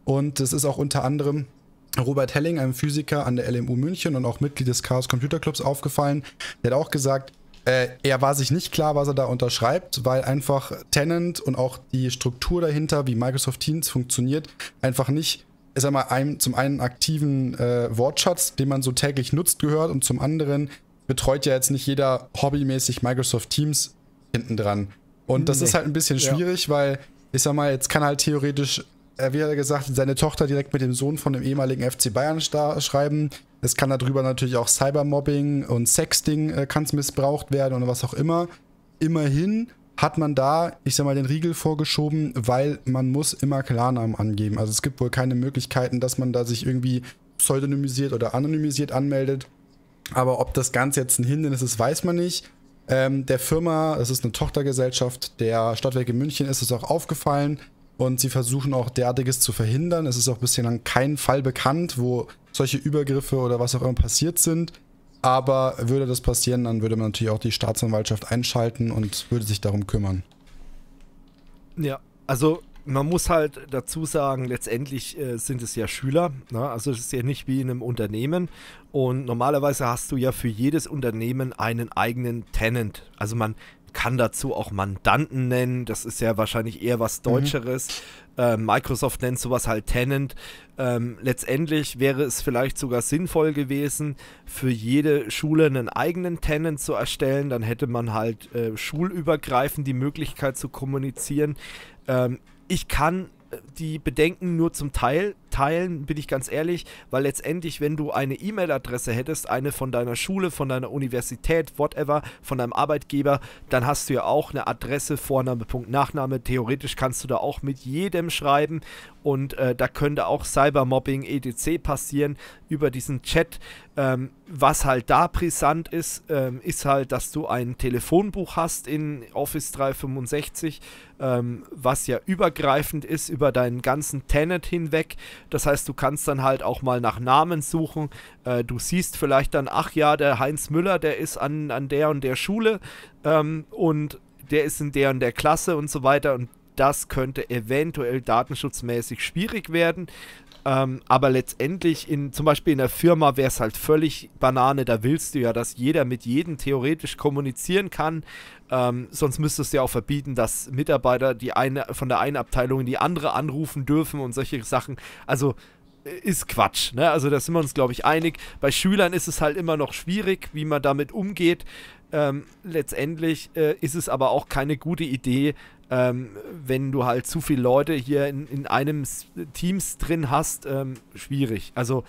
Und es ist auch unter anderem Robert Helling, einem Physiker an der LMU München und auch Mitglied des Chaos Computer Clubs, aufgefallen. Der hat auch gesagt, äh, er war sich nicht klar, was er da unterschreibt, weil einfach Tenant und auch die Struktur dahinter, wie Microsoft Teams funktioniert, einfach nicht ich sag mal, einem, zum einen aktiven äh, Wortschatz, den man so täglich nutzt, gehört und zum anderen betreut ja jetzt nicht jeder hobbymäßig Microsoft Teams hinten dran. Und das hm, nee. ist halt ein bisschen schwierig, ja. weil ich sag mal, jetzt kann halt theoretisch äh, wie hat er gesagt, seine Tochter direkt mit dem Sohn von dem ehemaligen FC Bayern schreiben. Es kann darüber natürlich auch Cybermobbing und Sexting äh, kann missbraucht werden oder was auch immer. Immerhin hat man da, ich sag mal, den Riegel vorgeschoben, weil man muss immer Klarnamen angeben. Also es gibt wohl keine Möglichkeiten, dass man da sich irgendwie pseudonymisiert oder anonymisiert anmeldet. Aber ob das Ganze jetzt ein Hindernis ist, weiß man nicht. Ähm, der Firma, das ist eine Tochtergesellschaft der Stadtwerke München, ist es auch aufgefallen und sie versuchen auch derartiges zu verhindern. Es ist auch bisher lang kein Fall bekannt, wo solche Übergriffe oder was auch immer passiert sind. Aber würde das passieren, dann würde man natürlich auch die Staatsanwaltschaft einschalten und würde sich darum kümmern. Ja, also man muss halt dazu sagen, letztendlich äh, sind es ja Schüler. Ne? Also es ist ja nicht wie in einem Unternehmen. Und normalerweise hast du ja für jedes Unternehmen einen eigenen Tenant. Also man kann dazu auch Mandanten nennen. Das ist ja wahrscheinlich eher was mhm. Deutscheres. Mhm. Äh, Microsoft nennt sowas halt Tenant. Ähm, letztendlich wäre es vielleicht sogar sinnvoll gewesen, für jede Schule einen eigenen Tenant zu erstellen. Dann hätte man halt äh, schulübergreifend die Möglichkeit zu kommunizieren. Ähm, ich kann äh, die Bedenken nur zum Teil teilen, bin ich ganz ehrlich, weil letztendlich, wenn du eine E-Mail-Adresse hättest, eine von deiner Schule, von deiner Universität, whatever, von deinem Arbeitgeber, dann hast du ja auch eine Adresse, Vorname, Punkt, Nachname. Theoretisch kannst du da auch mit jedem schreiben und äh, da könnte auch Cybermobbing etc. passieren über diesen Chat. Ähm, was halt da brisant ist, ähm, ist halt, dass du ein Telefonbuch hast in Office 365, ähm, was ja übergreifend ist über deinen ganzen Tenet hinweg. Das heißt, du kannst dann halt auch mal nach Namen suchen. Äh, du siehst vielleicht dann, ach ja, der Heinz Müller, der ist an, an der und der Schule ähm, und der ist in der und der Klasse und so weiter. Und das könnte eventuell datenschutzmäßig schwierig werden. Ähm, aber letztendlich, in, zum Beispiel in der Firma, wäre es halt völlig Banane. Da willst du ja, dass jeder mit jedem theoretisch kommunizieren kann. Ähm, sonst müsstest du ja auch verbieten, dass Mitarbeiter die eine, von der einen Abteilung in die andere anrufen dürfen und solche Sachen. Also äh, ist Quatsch. Ne? Also da sind wir uns, glaube ich, einig. Bei Schülern ist es halt immer noch schwierig, wie man damit umgeht. Ähm, letztendlich äh, ist es aber auch keine gute Idee, ähm, wenn du halt zu viele Leute hier in, in einem Teams drin hast, ähm, schwierig. Also,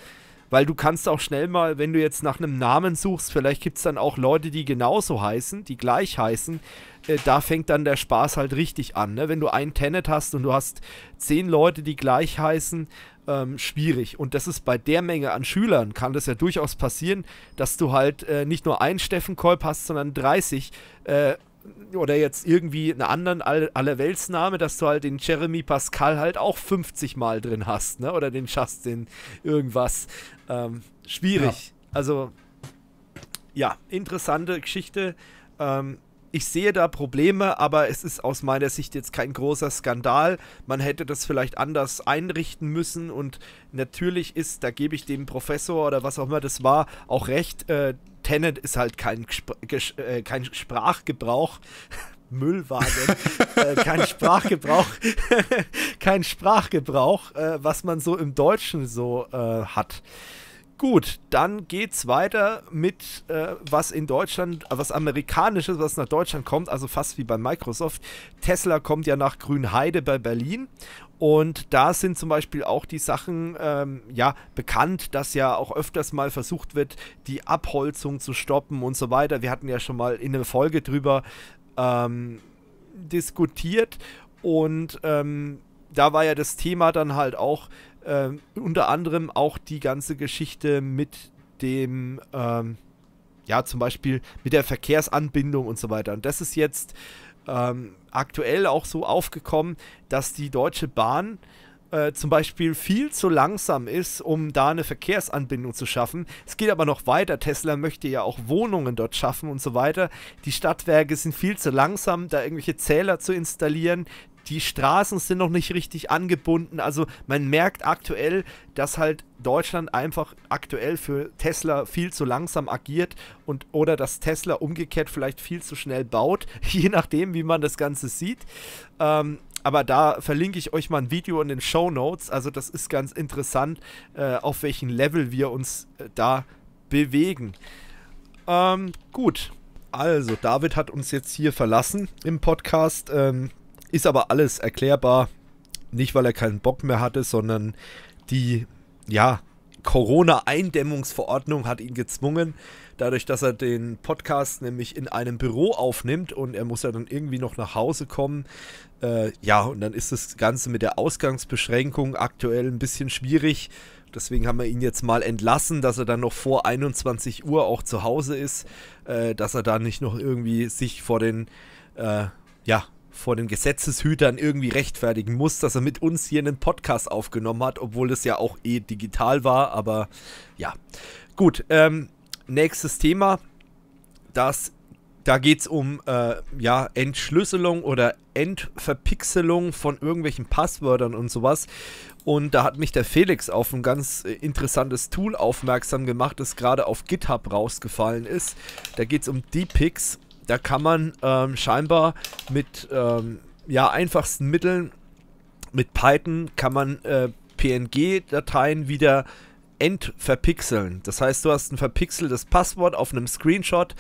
weil du kannst auch schnell mal, wenn du jetzt nach einem Namen suchst, vielleicht gibt es dann auch Leute, die genauso heißen, die gleich heißen. Äh, da fängt dann der Spaß halt richtig an. Ne? Wenn du einen Tenet hast und du hast zehn Leute, die gleich heißen, ähm, schwierig. Und das ist bei der Menge an Schülern, kann das ja durchaus passieren, dass du halt äh, nicht nur einen Steffen Kolb hast, sondern 30. Äh, oder jetzt irgendwie einen anderen All Allerweltsname, dass du halt den Jeremy Pascal halt auch 50 Mal drin hast, ne? Oder den Justin irgendwas. Ähm, schwierig. Ja. Also, ja, interessante Geschichte. Ähm, ich sehe da Probleme, aber es ist aus meiner Sicht jetzt kein großer Skandal. Man hätte das vielleicht anders einrichten müssen und natürlich ist, da gebe ich dem Professor oder was auch immer das war, auch recht, äh, Tenet ist halt kein, Gespr äh, kein Sprachgebrauch. Müllwagen, äh, kein Sprachgebrauch, kein Sprachgebrauch, äh, was man so im Deutschen so äh, hat. Gut, dann geht's weiter mit äh, was in Deutschland, äh, was amerikanisches, was nach Deutschland kommt, also fast wie bei Microsoft. Tesla kommt ja nach Grünheide bei Berlin und da sind zum Beispiel auch die Sachen ähm, ja bekannt, dass ja auch öfters mal versucht wird, die Abholzung zu stoppen und so weiter. Wir hatten ja schon mal in einer Folge drüber ähm, diskutiert und ähm, da war ja das Thema dann halt auch, ähm, unter anderem auch die ganze Geschichte mit dem, ähm, ja, zum Beispiel mit der Verkehrsanbindung und so weiter. Und das ist jetzt ähm, aktuell auch so aufgekommen, dass die Deutsche Bahn äh, zum Beispiel viel zu langsam ist, um da eine Verkehrsanbindung zu schaffen. Es geht aber noch weiter. Tesla möchte ja auch Wohnungen dort schaffen und so weiter. Die Stadtwerke sind viel zu langsam, da irgendwelche Zähler zu installieren, die Straßen sind noch nicht richtig angebunden. Also man merkt aktuell, dass halt Deutschland einfach aktuell für Tesla viel zu langsam agiert und oder dass Tesla umgekehrt vielleicht viel zu schnell baut, je nachdem, wie man das Ganze sieht. Ähm, aber da verlinke ich euch mal ein Video in den Show Notes. Also das ist ganz interessant, äh, auf welchem Level wir uns äh, da bewegen. Ähm, gut, also David hat uns jetzt hier verlassen im Podcast. Ähm, ist aber alles erklärbar. Nicht, weil er keinen Bock mehr hatte, sondern die, ja, Corona-Eindämmungsverordnung hat ihn gezwungen, dadurch, dass er den Podcast nämlich in einem Büro aufnimmt und er muss ja dann irgendwie noch nach Hause kommen. Äh, ja, und dann ist das Ganze mit der Ausgangsbeschränkung aktuell ein bisschen schwierig. Deswegen haben wir ihn jetzt mal entlassen, dass er dann noch vor 21 Uhr auch zu Hause ist, äh, dass er da nicht noch irgendwie sich vor den, äh, ja, vor den Gesetzeshütern irgendwie rechtfertigen muss, dass er mit uns hier einen Podcast aufgenommen hat, obwohl das ja auch eh digital war, aber ja. Gut, ähm, nächstes Thema. Das, da geht es um äh, ja, Entschlüsselung oder Entverpixelung von irgendwelchen Passwörtern und sowas. Und da hat mich der Felix auf ein ganz äh, interessantes Tool aufmerksam gemacht, das gerade auf GitHub rausgefallen ist. Da geht es um DPIX da kann man ähm, scheinbar mit ähm, ja, einfachsten Mitteln, mit Python, kann man äh, PNG-Dateien wieder entverpixeln. Das heißt, du hast ein verpixeltes Passwort auf einem Screenshot,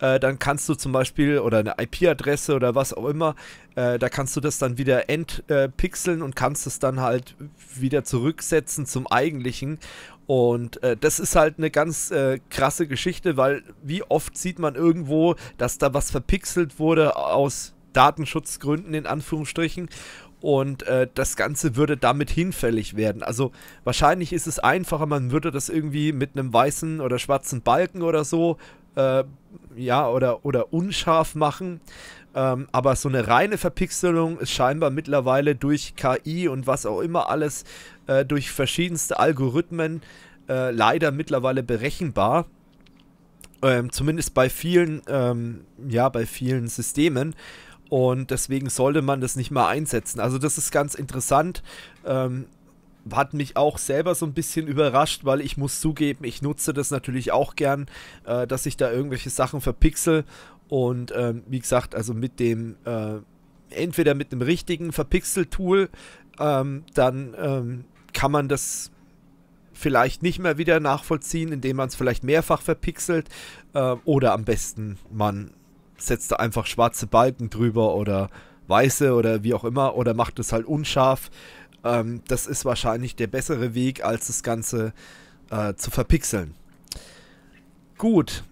äh, dann kannst du zum Beispiel oder eine IP-Adresse oder was auch immer, äh, da kannst du das dann wieder entpixeln und kannst es dann halt wieder zurücksetzen zum eigentlichen. Und äh, das ist halt eine ganz äh, krasse Geschichte, weil wie oft sieht man irgendwo, dass da was verpixelt wurde aus Datenschutzgründen in Anführungsstrichen und äh, das Ganze würde damit hinfällig werden. Also wahrscheinlich ist es einfacher, man würde das irgendwie mit einem weißen oder schwarzen Balken oder so, äh, ja, oder, oder unscharf machen. Ähm, aber so eine reine Verpixelung ist scheinbar mittlerweile durch KI und was auch immer alles, äh, durch verschiedenste Algorithmen äh, leider mittlerweile berechenbar. Ähm, zumindest bei vielen, ähm, ja, bei vielen Systemen. Und deswegen sollte man das nicht mal einsetzen. Also das ist ganz interessant. Ähm, hat mich auch selber so ein bisschen überrascht, weil ich muss zugeben, ich nutze das natürlich auch gern, äh, dass ich da irgendwelche Sachen verpixel und ähm, wie gesagt, also mit dem, äh, entweder mit einem richtigen Verpixel-Tool, ähm, dann ähm, kann man das vielleicht nicht mehr wieder nachvollziehen, indem man es vielleicht mehrfach verpixelt. Äh, oder am besten, man setzt da einfach schwarze Balken drüber oder weiße oder wie auch immer oder macht es halt unscharf. Ähm, das ist wahrscheinlich der bessere Weg, als das Ganze äh, zu verpixeln. Gut,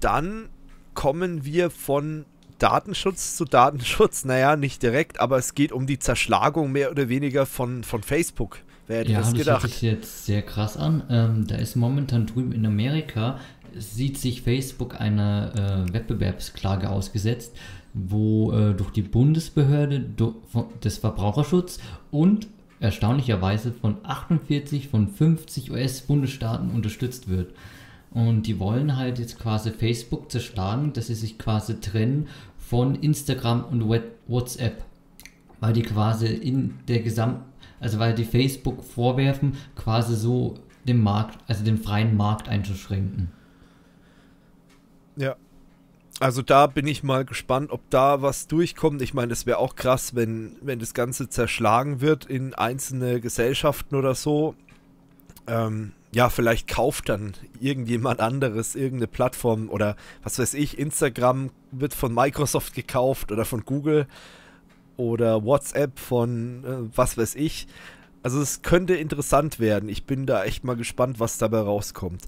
dann kommen wir von Datenschutz zu Datenschutz. Naja, nicht direkt, aber es geht um die Zerschlagung mehr oder weniger von, von Facebook. Wer hätte ja, das gedacht? Das hört sich jetzt sehr krass an. Ähm, da ist momentan drüben in Amerika, sieht sich Facebook einer äh, Wettbewerbsklage ausgesetzt, wo äh, durch die Bundesbehörde des Verbraucherschutzes und erstaunlicherweise von 48 von 50 US-Bundesstaaten unterstützt wird. Und die wollen halt jetzt quasi Facebook zerschlagen, dass sie sich quasi trennen von Instagram und WhatsApp. Weil die quasi in der gesamten, also weil die Facebook vorwerfen, quasi so den Markt, also den freien Markt einzuschränken. Ja. Also da bin ich mal gespannt, ob da was durchkommt. Ich meine, es wäre auch krass, wenn, wenn das Ganze zerschlagen wird in einzelne Gesellschaften oder so. Ähm, ja, vielleicht kauft dann irgendjemand anderes irgendeine Plattform oder was weiß ich, Instagram wird von Microsoft gekauft oder von Google oder WhatsApp von äh, was weiß ich. Also es könnte interessant werden. Ich bin da echt mal gespannt, was dabei rauskommt.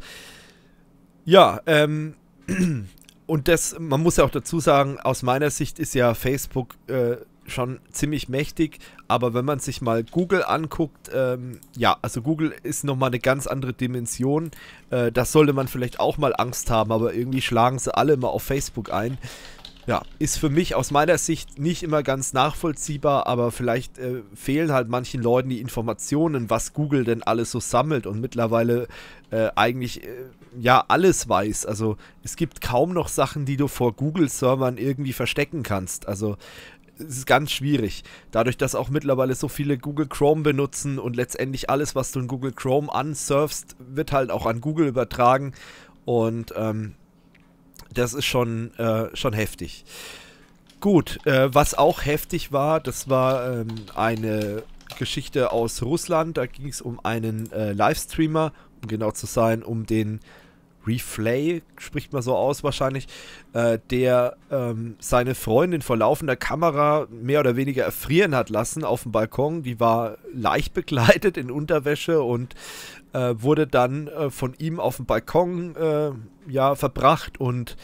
Ja, ähm, und das, man muss ja auch dazu sagen, aus meiner Sicht ist ja Facebook äh, schon ziemlich mächtig, aber wenn man sich mal Google anguckt, ähm, ja, also Google ist nochmal eine ganz andere Dimension. Äh, das sollte man vielleicht auch mal Angst haben, aber irgendwie schlagen sie alle immer auf Facebook ein. Ja, ist für mich aus meiner Sicht nicht immer ganz nachvollziehbar, aber vielleicht äh, fehlen halt manchen Leuten die Informationen, was Google denn alles so sammelt und mittlerweile äh, eigentlich äh, ja alles weiß. Also es gibt kaum noch Sachen, die du vor Google-Servern irgendwie verstecken kannst. Also es ist ganz schwierig. Dadurch, dass auch mittlerweile so viele Google Chrome benutzen und letztendlich alles, was du in Google Chrome ansurfst, wird halt auch an Google übertragen. Und ähm, das ist schon, äh, schon heftig. Gut, äh, was auch heftig war, das war ähm, eine Geschichte aus Russland. Da ging es um einen äh, Livestreamer, um genau zu sein, um den Reflay, spricht man so aus wahrscheinlich, äh, der ähm, seine Freundin vor laufender Kamera mehr oder weniger erfrieren hat lassen auf dem Balkon. Die war leicht bekleidet in Unterwäsche und äh, wurde dann äh, von ihm auf dem Balkon äh, ja, verbracht und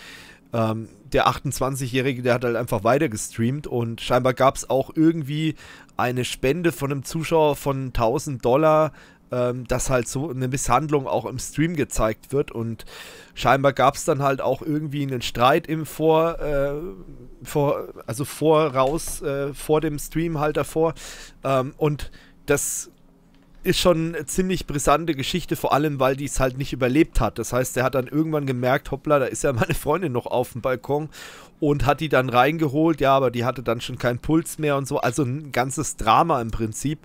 ähm, der 28-Jährige, der hat halt einfach weiter gestreamt und scheinbar gab es auch irgendwie eine Spende von einem Zuschauer von 1000 Dollar ähm, dass halt so eine Misshandlung auch im Stream gezeigt wird. Und scheinbar gab es dann halt auch irgendwie einen Streit im Vor, äh, vor also voraus, äh, vor dem Stream halt davor. Ähm, und das ist schon eine ziemlich brisante Geschichte, vor allem weil die es halt nicht überlebt hat. Das heißt, er hat dann irgendwann gemerkt, hoppla, da ist ja meine Freundin noch auf dem Balkon und hat die dann reingeholt, ja, aber die hatte dann schon keinen Puls mehr und so. Also ein ganzes Drama im Prinzip.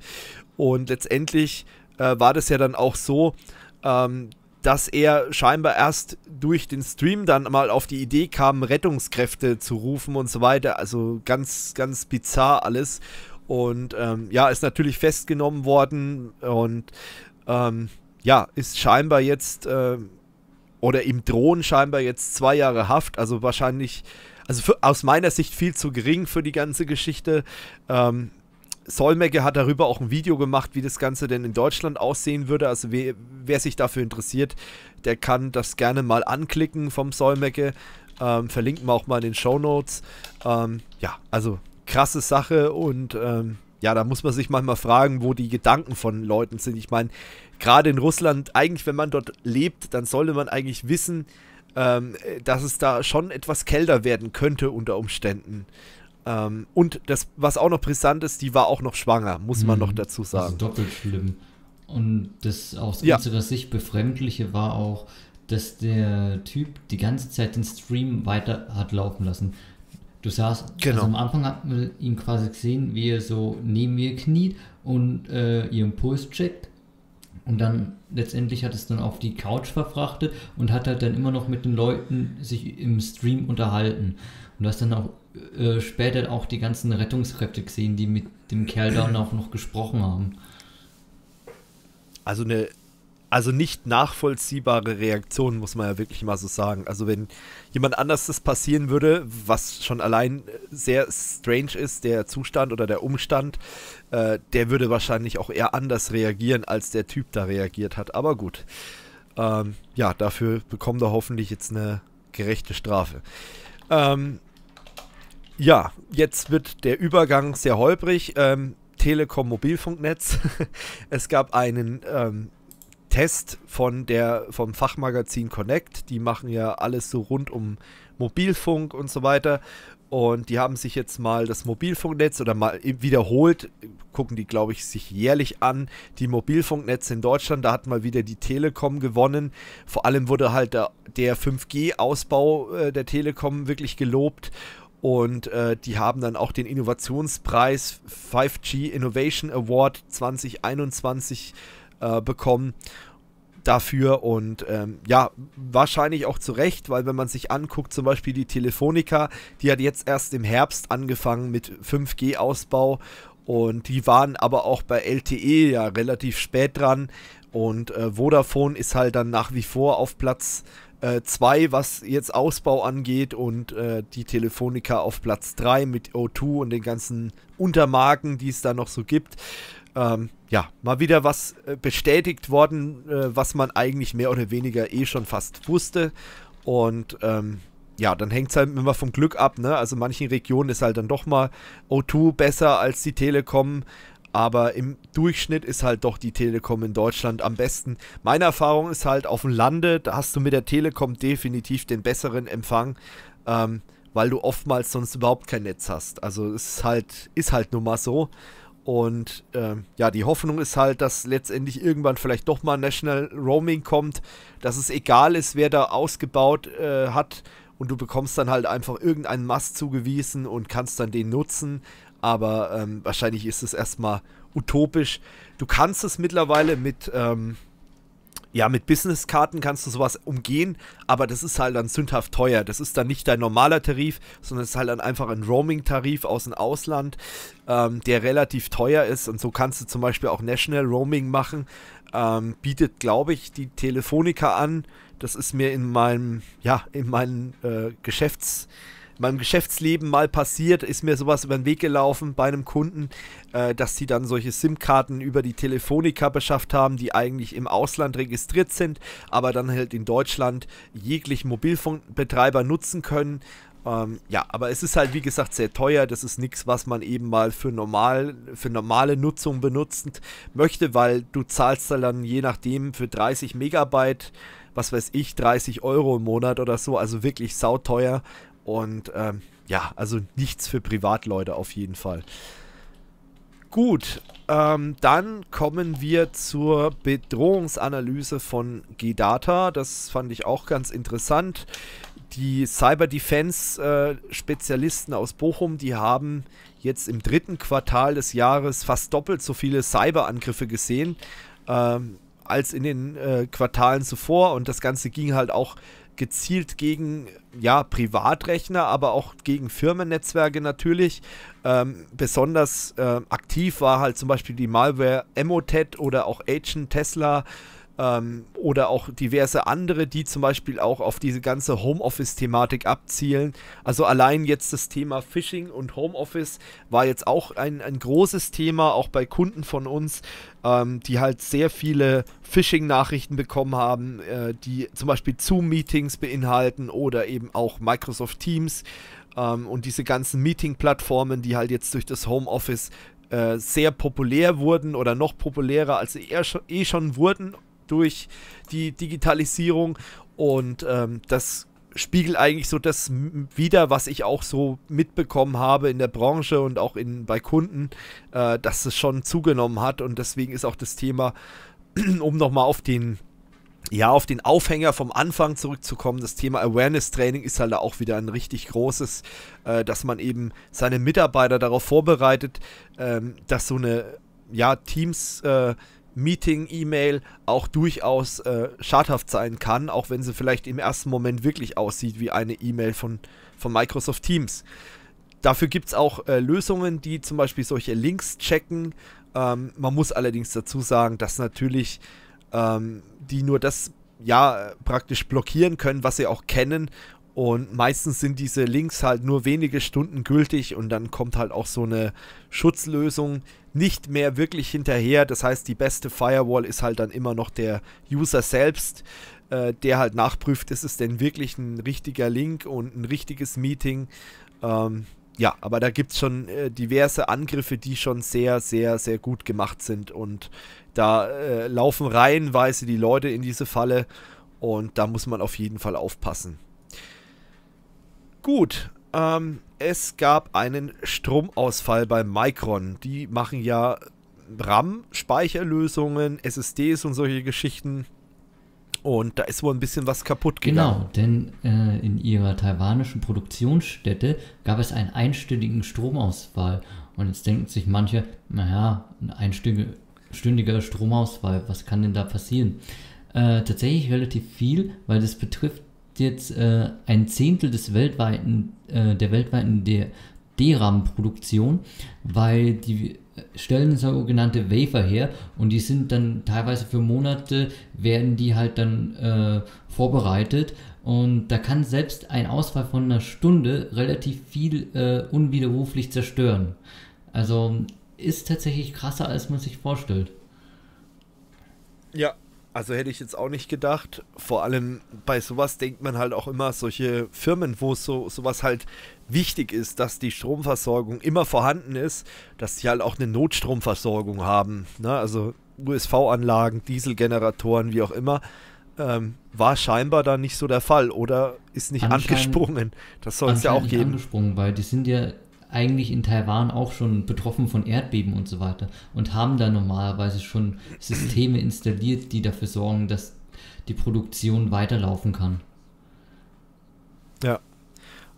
Und letztendlich äh, war das ja dann auch so, ähm, dass er scheinbar erst durch den Stream dann mal auf die Idee kam, Rettungskräfte zu rufen und so weiter. Also ganz, ganz bizarr alles. Und ähm, ja, ist natürlich festgenommen worden und ähm, ja, ist scheinbar jetzt äh, oder ihm drohen scheinbar jetzt zwei Jahre Haft. Also wahrscheinlich, also für, aus meiner Sicht viel zu gering für die ganze Geschichte. Ähm, Solmecke hat darüber auch ein Video gemacht, wie das Ganze denn in Deutschland aussehen würde. Also wer, wer sich dafür interessiert, der kann das gerne mal anklicken vom Solmecke. Ähm, verlinken wir auch mal in den Show Notes. Ähm, ja, also krasse Sache und ähm, ja, da muss man sich manchmal fragen, wo die Gedanken von Leuten sind. Ich meine, gerade in Russland, eigentlich, wenn man dort lebt, dann sollte man eigentlich wissen, ähm, dass es da schon etwas kälter werden könnte unter Umständen. Ähm, und das, was auch noch brisant ist, die war auch noch schwanger, muss man mhm, noch dazu also sagen. Das ist doppelt schlimm. Und das aus ja. unserer Sicht befremdliche war auch, dass der Typ die ganze Zeit den Stream weiter hat laufen lassen. Du sahst, genau. also am Anfang hat man ihn quasi gesehen, wie er so neben mir kniet und äh, ihren Puls checkt. Und dann letztendlich hat es dann auf die Couch verfrachtet und hat halt dann immer noch mit den Leuten sich im Stream unterhalten. Und du hast dann auch äh, später auch die ganzen Rettungskräfte gesehen, die mit dem Kerl dann auch noch gesprochen haben. Also eine also nicht nachvollziehbare Reaktion, muss man ja wirklich mal so sagen. Also wenn jemand anders das passieren würde, was schon allein sehr strange ist, der Zustand oder der Umstand, äh, der würde wahrscheinlich auch eher anders reagieren, als der Typ da reagiert hat. Aber gut. Ähm, ja, dafür bekommt er hoffentlich jetzt eine gerechte Strafe. Ähm, ja, jetzt wird der Übergang sehr holprig. Ähm, Telekom Mobilfunknetz. es gab einen ähm, Test von der, vom Fachmagazin Connect. Die machen ja alles so rund um Mobilfunk und so weiter. Und die haben sich jetzt mal das Mobilfunknetz oder mal wiederholt, gucken die, glaube ich, sich jährlich an, die Mobilfunknetze in Deutschland. Da hat mal wieder die Telekom gewonnen. Vor allem wurde halt der, 5G-Ausbau äh, der Telekom wirklich gelobt. Und äh, die haben dann auch den Innovationspreis 5G Innovation Award 2021 äh, bekommen dafür und ähm, ja, wahrscheinlich auch zu Recht, weil wenn man sich anguckt, zum Beispiel die Telefonica, die hat jetzt erst im Herbst angefangen mit 5G-Ausbau und die waren aber auch bei LTE ja relativ spät dran und äh, Vodafone ist halt dann nach wie vor auf Platz äh, äh, zwei, was jetzt Ausbau angeht und äh, die Telefonica auf Platz 3 mit O2 und den ganzen Untermarken, die es da noch so gibt. Ähm, ja, mal wieder was äh, bestätigt worden, äh, was man eigentlich mehr oder weniger eh schon fast wusste. Und ähm, ja, dann hängt es halt immer vom Glück ab. Ne? Also manchen Regionen ist halt dann doch mal O2 besser als die Telekom aber im Durchschnitt ist halt doch die Telekom in Deutschland am besten. Meine Erfahrung ist halt, auf dem Lande, da hast du mit der Telekom definitiv den besseren Empfang, ähm, weil du oftmals sonst überhaupt kein Netz hast. Also es ist halt, ist halt nun mal so. Und ähm, ja, die Hoffnung ist halt, dass letztendlich irgendwann vielleicht doch mal National Roaming kommt, dass es egal ist, wer da ausgebaut äh, hat und du bekommst dann halt einfach irgendeinen Mast zugewiesen und kannst dann den nutzen aber ähm, wahrscheinlich ist es erstmal utopisch. Du kannst es mittlerweile mit, ähm, ja, mit Businesskarten kannst du sowas umgehen, aber das ist halt dann sündhaft teuer. Das ist dann nicht dein normaler Tarif, sondern es ist halt dann einfach ein Roaming-Tarif aus dem Ausland, ähm, der relativ teuer ist. Und so kannst du zum Beispiel auch National Roaming machen. Ähm, bietet, glaube ich, die Telefonica an. Das ist mir in meinem, ja, in meinen äh, Geschäfts- in meinem Geschäftsleben mal passiert, ist mir sowas über den Weg gelaufen bei einem Kunden, äh, dass sie dann solche SIM-Karten über die Telefonica beschafft haben, die eigentlich im Ausland registriert sind, aber dann halt in Deutschland jegliche Mobilfunkbetreiber nutzen können. Ähm, ja, aber es ist halt wie gesagt sehr teuer. Das ist nichts, was man eben mal für, normal, für normale Nutzung benutzen möchte, weil du zahlst dann je nachdem für 30 Megabyte, was weiß ich, 30 Euro im Monat oder so. Also wirklich sauteuer. Und ähm, ja, also nichts für Privatleute auf jeden Fall. Gut, ähm, dann kommen wir zur Bedrohungsanalyse von G-Data. Das fand ich auch ganz interessant. Die Cyber Defense äh, Spezialisten aus Bochum, die haben jetzt im dritten Quartal des Jahres fast doppelt so viele Cyberangriffe gesehen ähm, als in den äh, Quartalen zuvor. Und das Ganze ging halt auch gezielt gegen ja, Privatrechner, aber auch gegen Firmennetzwerke natürlich. Ähm, besonders äh, aktiv war halt zum Beispiel die Malware Emotet oder auch Agent Tesla ähm, oder auch diverse andere, die zum Beispiel auch auf diese ganze Homeoffice-Thematik abzielen. Also allein jetzt das Thema Phishing und Homeoffice war jetzt auch ein, ein großes Thema, auch bei Kunden von uns, ähm, die halt sehr viele Phishing-Nachrichten bekommen haben, äh, die zum Beispiel Zoom-Meetings beinhalten oder eben auch Microsoft Teams. Ähm, und diese ganzen Meeting-Plattformen, die halt jetzt durch das Homeoffice äh, sehr populär wurden oder noch populärer als sie eh schon wurden durch die Digitalisierung. Und ähm, das spiegelt eigentlich so das wieder, was ich auch so mitbekommen habe in der Branche und auch in, bei Kunden, äh, dass es schon zugenommen hat. Und deswegen ist auch das Thema, um nochmal auf den ja, auf den Aufhänger vom Anfang zurückzukommen, das Thema Awareness Training ist halt auch wieder ein richtig großes, äh, dass man eben seine Mitarbeiter darauf vorbereitet, ähm, dass so eine, ja, Teams äh, Meeting, E-Mail auch durchaus äh, schadhaft sein kann, auch wenn sie vielleicht im ersten Moment wirklich aussieht wie eine E-Mail von, von Microsoft Teams. Dafür gibt es auch äh, Lösungen, die zum Beispiel solche Links checken. Ähm, man muss allerdings dazu sagen, dass natürlich ähm, die nur das ja praktisch blockieren können, was sie auch kennen und meistens sind diese Links halt nur wenige Stunden gültig und dann kommt halt auch so eine Schutzlösung nicht mehr wirklich hinterher. Das heißt, die beste Firewall ist halt dann immer noch der User selbst, äh, der halt nachprüft, ist es denn wirklich ein richtiger Link und ein richtiges Meeting. Ähm, ja, aber da gibt es schon äh, diverse Angriffe, die schon sehr, sehr, sehr gut gemacht sind. Und da äh, laufen reihenweise die Leute in diese Falle. Und da muss man auf jeden Fall aufpassen. Gut, ähm, es gab einen Stromausfall bei Micron. Die machen ja RAM-Speicherlösungen, SSDs und solche Geschichten. Und da ist wohl ein bisschen was kaputt genau, gegangen. Genau, denn äh, in ihrer taiwanischen Produktionsstätte gab es einen einstündigen Stromausfall. Und jetzt denken sich manche, naja, ein einstündiger Stromausfall, was kann denn da passieren? Äh, tatsächlich relativ viel, weil das betrifft jetzt äh, ein Zehntel des weltweiten, äh, der weltweiten DRAM-Produktion, weil die äh, stellen sogenannte Wafer her und die sind dann teilweise für Monate werden die halt dann äh, vorbereitet und da kann selbst ein Ausfall von einer Stunde relativ viel äh, unwiderruflich zerstören. Also ist tatsächlich krasser, als man sich vorstellt. Ja, also hätte ich jetzt auch nicht gedacht. Vor allem bei sowas denkt man halt auch immer, solche Firmen, wo so sowas halt wichtig ist, dass die Stromversorgung immer vorhanden ist, dass sie halt auch eine Notstromversorgung haben. Ne? Also USV-Anlagen, Dieselgeneratoren, wie auch immer. Ähm, war scheinbar da nicht so der Fall oder ist nicht angesprungen. Das soll es ja auch geben. angesprungen, weil die sind ja eigentlich in Taiwan auch schon betroffen von Erdbeben und so weiter und haben da normalerweise schon Systeme installiert, die dafür sorgen, dass die Produktion weiterlaufen kann. Ja.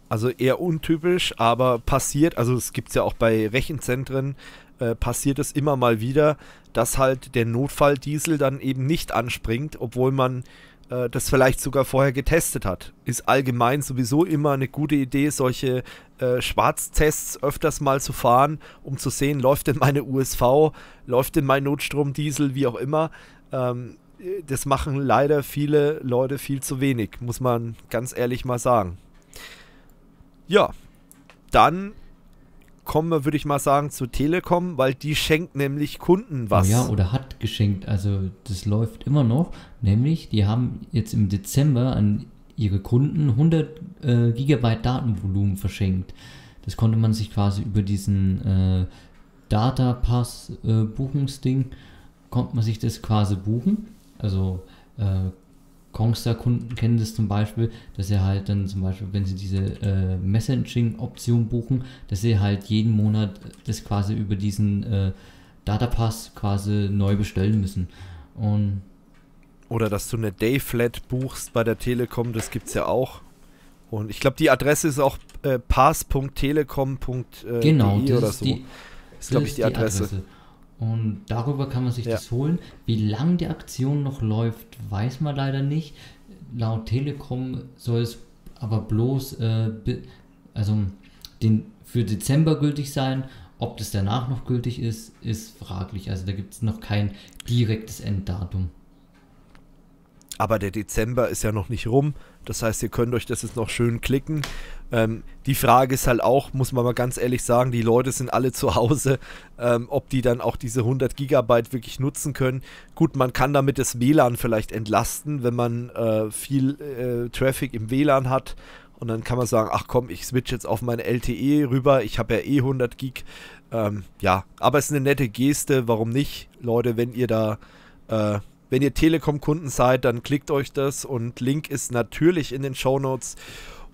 Also eher untypisch, aber passiert, also es gibt es ja auch bei Rechenzentren, äh, passiert es immer mal wieder, dass halt der Notfalldiesel dann eben nicht anspringt, obwohl man äh, das vielleicht sogar vorher getestet hat. Ist allgemein sowieso immer eine gute Idee, solche äh, Schwarztests öfters mal zu fahren, um zu sehen, läuft denn meine USV, läuft denn mein Notstromdiesel, wie auch immer. Ähm, das machen leider viele Leute viel zu wenig, muss man ganz ehrlich mal sagen. Ja, dann kommen wir, würde ich mal sagen, zu Telekom, weil die schenkt nämlich Kunden oh was. ja, oder hat geschenkt. Also das läuft immer noch. Nämlich, die haben jetzt im Dezember an ihre Kunden 100 äh, Gigabyte Datenvolumen verschenkt. Das konnte man sich quasi über diesen äh, Data Pass äh, Buchungsding, konnte man sich das quasi buchen. Also äh, Kongstar-Kunden kennen das zum Beispiel, dass sie halt dann zum Beispiel, wenn sie diese äh, Messaging-Option buchen, dass sie halt jeden Monat das quasi über diesen äh, Data quasi neu bestellen müssen. Und Oder dass du eine Dayflat buchst bei der Telekom, das gibt es ja auch. Und ich glaube, die Adresse ist auch äh, pass.telekom.de äh, genau, oder so. Die, ist, glaube ich, die, die Adresse. Adresse. Und darüber kann man sich ja. das holen. Wie lange die Aktion noch läuft, weiß man leider nicht. Laut Telekom soll es aber bloß äh, also den, für Dezember gültig sein. Ob das danach noch gültig ist, ist fraglich. Also da gibt es noch kein direktes Enddatum. Aber der Dezember ist ja noch nicht rum. Das heißt, ihr könnt euch das jetzt noch schön klicken ähm, die Frage ist halt auch, muss man mal ganz ehrlich sagen, die Leute sind alle zu Hause, ähm, ob die dann auch diese 100 Gigabyte wirklich nutzen können. Gut, man kann damit das WLAN vielleicht entlasten, wenn man äh, viel äh, Traffic im WLAN hat und dann kann man sagen, ach komm, ich switch jetzt auf meine LTE rüber, ich habe ja eh 100 Gig. Ähm, ja, aber es ist eine nette Geste, warum nicht? Leute, wenn ihr da, äh, wenn ihr Telekom-Kunden seid, dann klickt euch das und Link ist natürlich in den Show Notes.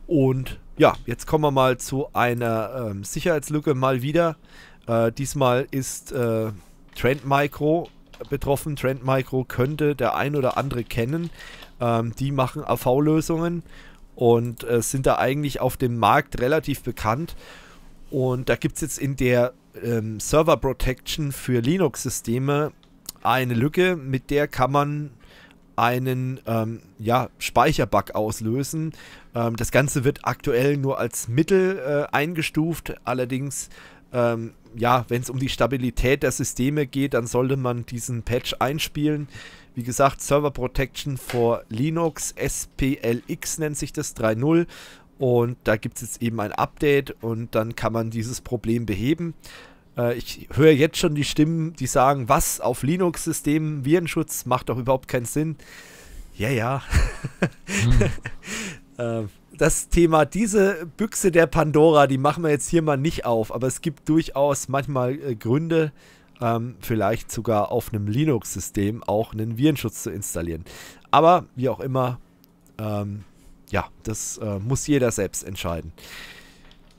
Und ja, jetzt kommen wir mal zu einer ähm, Sicherheitslücke mal wieder. Äh, diesmal ist äh, Trend Micro betroffen. Trend Micro könnte der ein oder andere kennen. Ähm, die machen AV-Lösungen und äh, sind da eigentlich auf dem Markt relativ bekannt. Und da gibt es jetzt in der ähm, Server Protection für Linux-Systeme eine Lücke, mit der kann man einen ähm, ja, Speicherbug auslösen. Ähm, das Ganze wird aktuell nur als Mittel äh, eingestuft, allerdings ähm, ja, wenn es um die Stabilität der Systeme geht, dann sollte man diesen Patch einspielen. Wie gesagt, Server Protection for Linux, SPLX nennt sich das 3.0 und da gibt es jetzt eben ein Update und dann kann man dieses Problem beheben. Äh, ich höre jetzt schon die Stimmen, die sagen, was auf Linux-Systemen Virenschutz macht doch überhaupt keinen Sinn. Ja, ja. Hm. äh, das Thema, diese Büchse der Pandora, die machen wir jetzt hier mal nicht auf, aber es gibt durchaus manchmal äh, Gründe, ähm, vielleicht sogar auf einem Linux-System auch einen Virenschutz zu installieren. Aber wie auch immer, ähm, ja, das äh, muss jeder selbst entscheiden.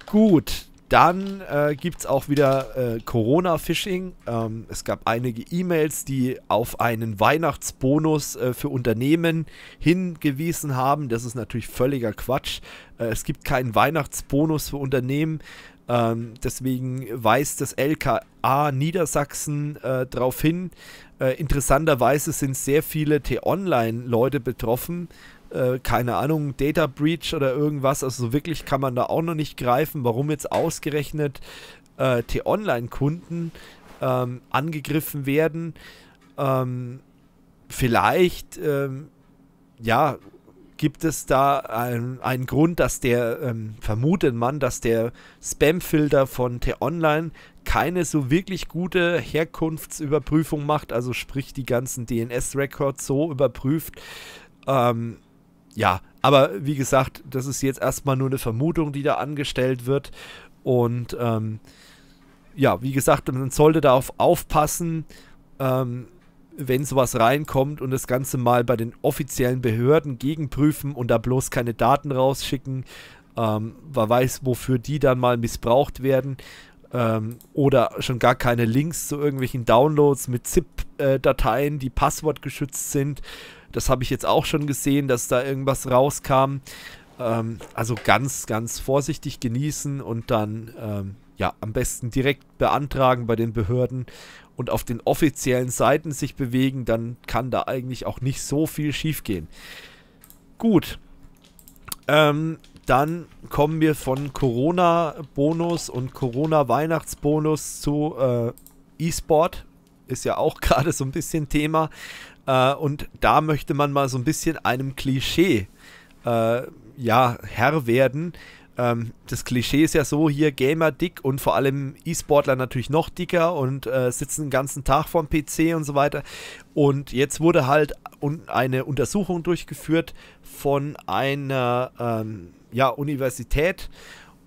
Gut, dann äh, gibt es auch wieder äh, Corona-Phishing. Ähm, es gab einige E-Mails, die auf einen Weihnachtsbonus äh, für Unternehmen hingewiesen haben. Das ist natürlich völliger Quatsch. Äh, es gibt keinen Weihnachtsbonus für Unternehmen. Ähm, deswegen weist das LKA Niedersachsen äh, darauf hin. Äh, interessanterweise sind sehr viele T-Online-Leute betroffen. Äh, keine Ahnung, Data Breach oder irgendwas. Also wirklich kann man da auch noch nicht greifen, warum jetzt ausgerechnet äh, T-Online-Kunden ähm, angegriffen werden. Ähm, vielleicht, ähm, ja, gibt es da einen Grund, dass der, ähm, vermutet man, dass der Spam-Filter von T-Online keine so wirklich gute Herkunftsüberprüfung macht, also sprich die ganzen DNS-Records so überprüft, ähm, ja, aber wie gesagt, das ist jetzt erstmal nur eine Vermutung, die da angestellt wird. Und ähm, ja, wie gesagt, man sollte darauf aufpassen, ähm, wenn sowas reinkommt und das Ganze mal bei den offiziellen Behörden gegenprüfen und da bloß keine Daten rausschicken. Ähm, man weiß, wofür die dann mal missbraucht werden. Ähm, oder schon gar keine Links zu irgendwelchen Downloads mit ZIP-Dateien, äh, die passwortgeschützt sind. Das habe ich jetzt auch schon gesehen, dass da irgendwas rauskam. Ähm, also ganz, ganz vorsichtig genießen und dann ähm, ja am besten direkt beantragen bei den Behörden und auf den offiziellen Seiten sich bewegen. Dann kann da eigentlich auch nicht so viel schiefgehen. Gut. Ähm, dann kommen wir von Corona-Bonus und Corona-Weihnachtsbonus zu äh, E-Sport. Ist ja auch gerade so ein bisschen Thema. Äh, und da möchte man mal so ein bisschen einem Klischee äh, ja, Herr werden. Ähm, das Klischee ist ja so, hier Gamer dick und vor allem E-Sportler natürlich noch dicker und äh, sitzen den ganzen Tag vorm PC und so weiter. Und jetzt wurde halt eine Untersuchung durchgeführt von einer ähm, ja, Universität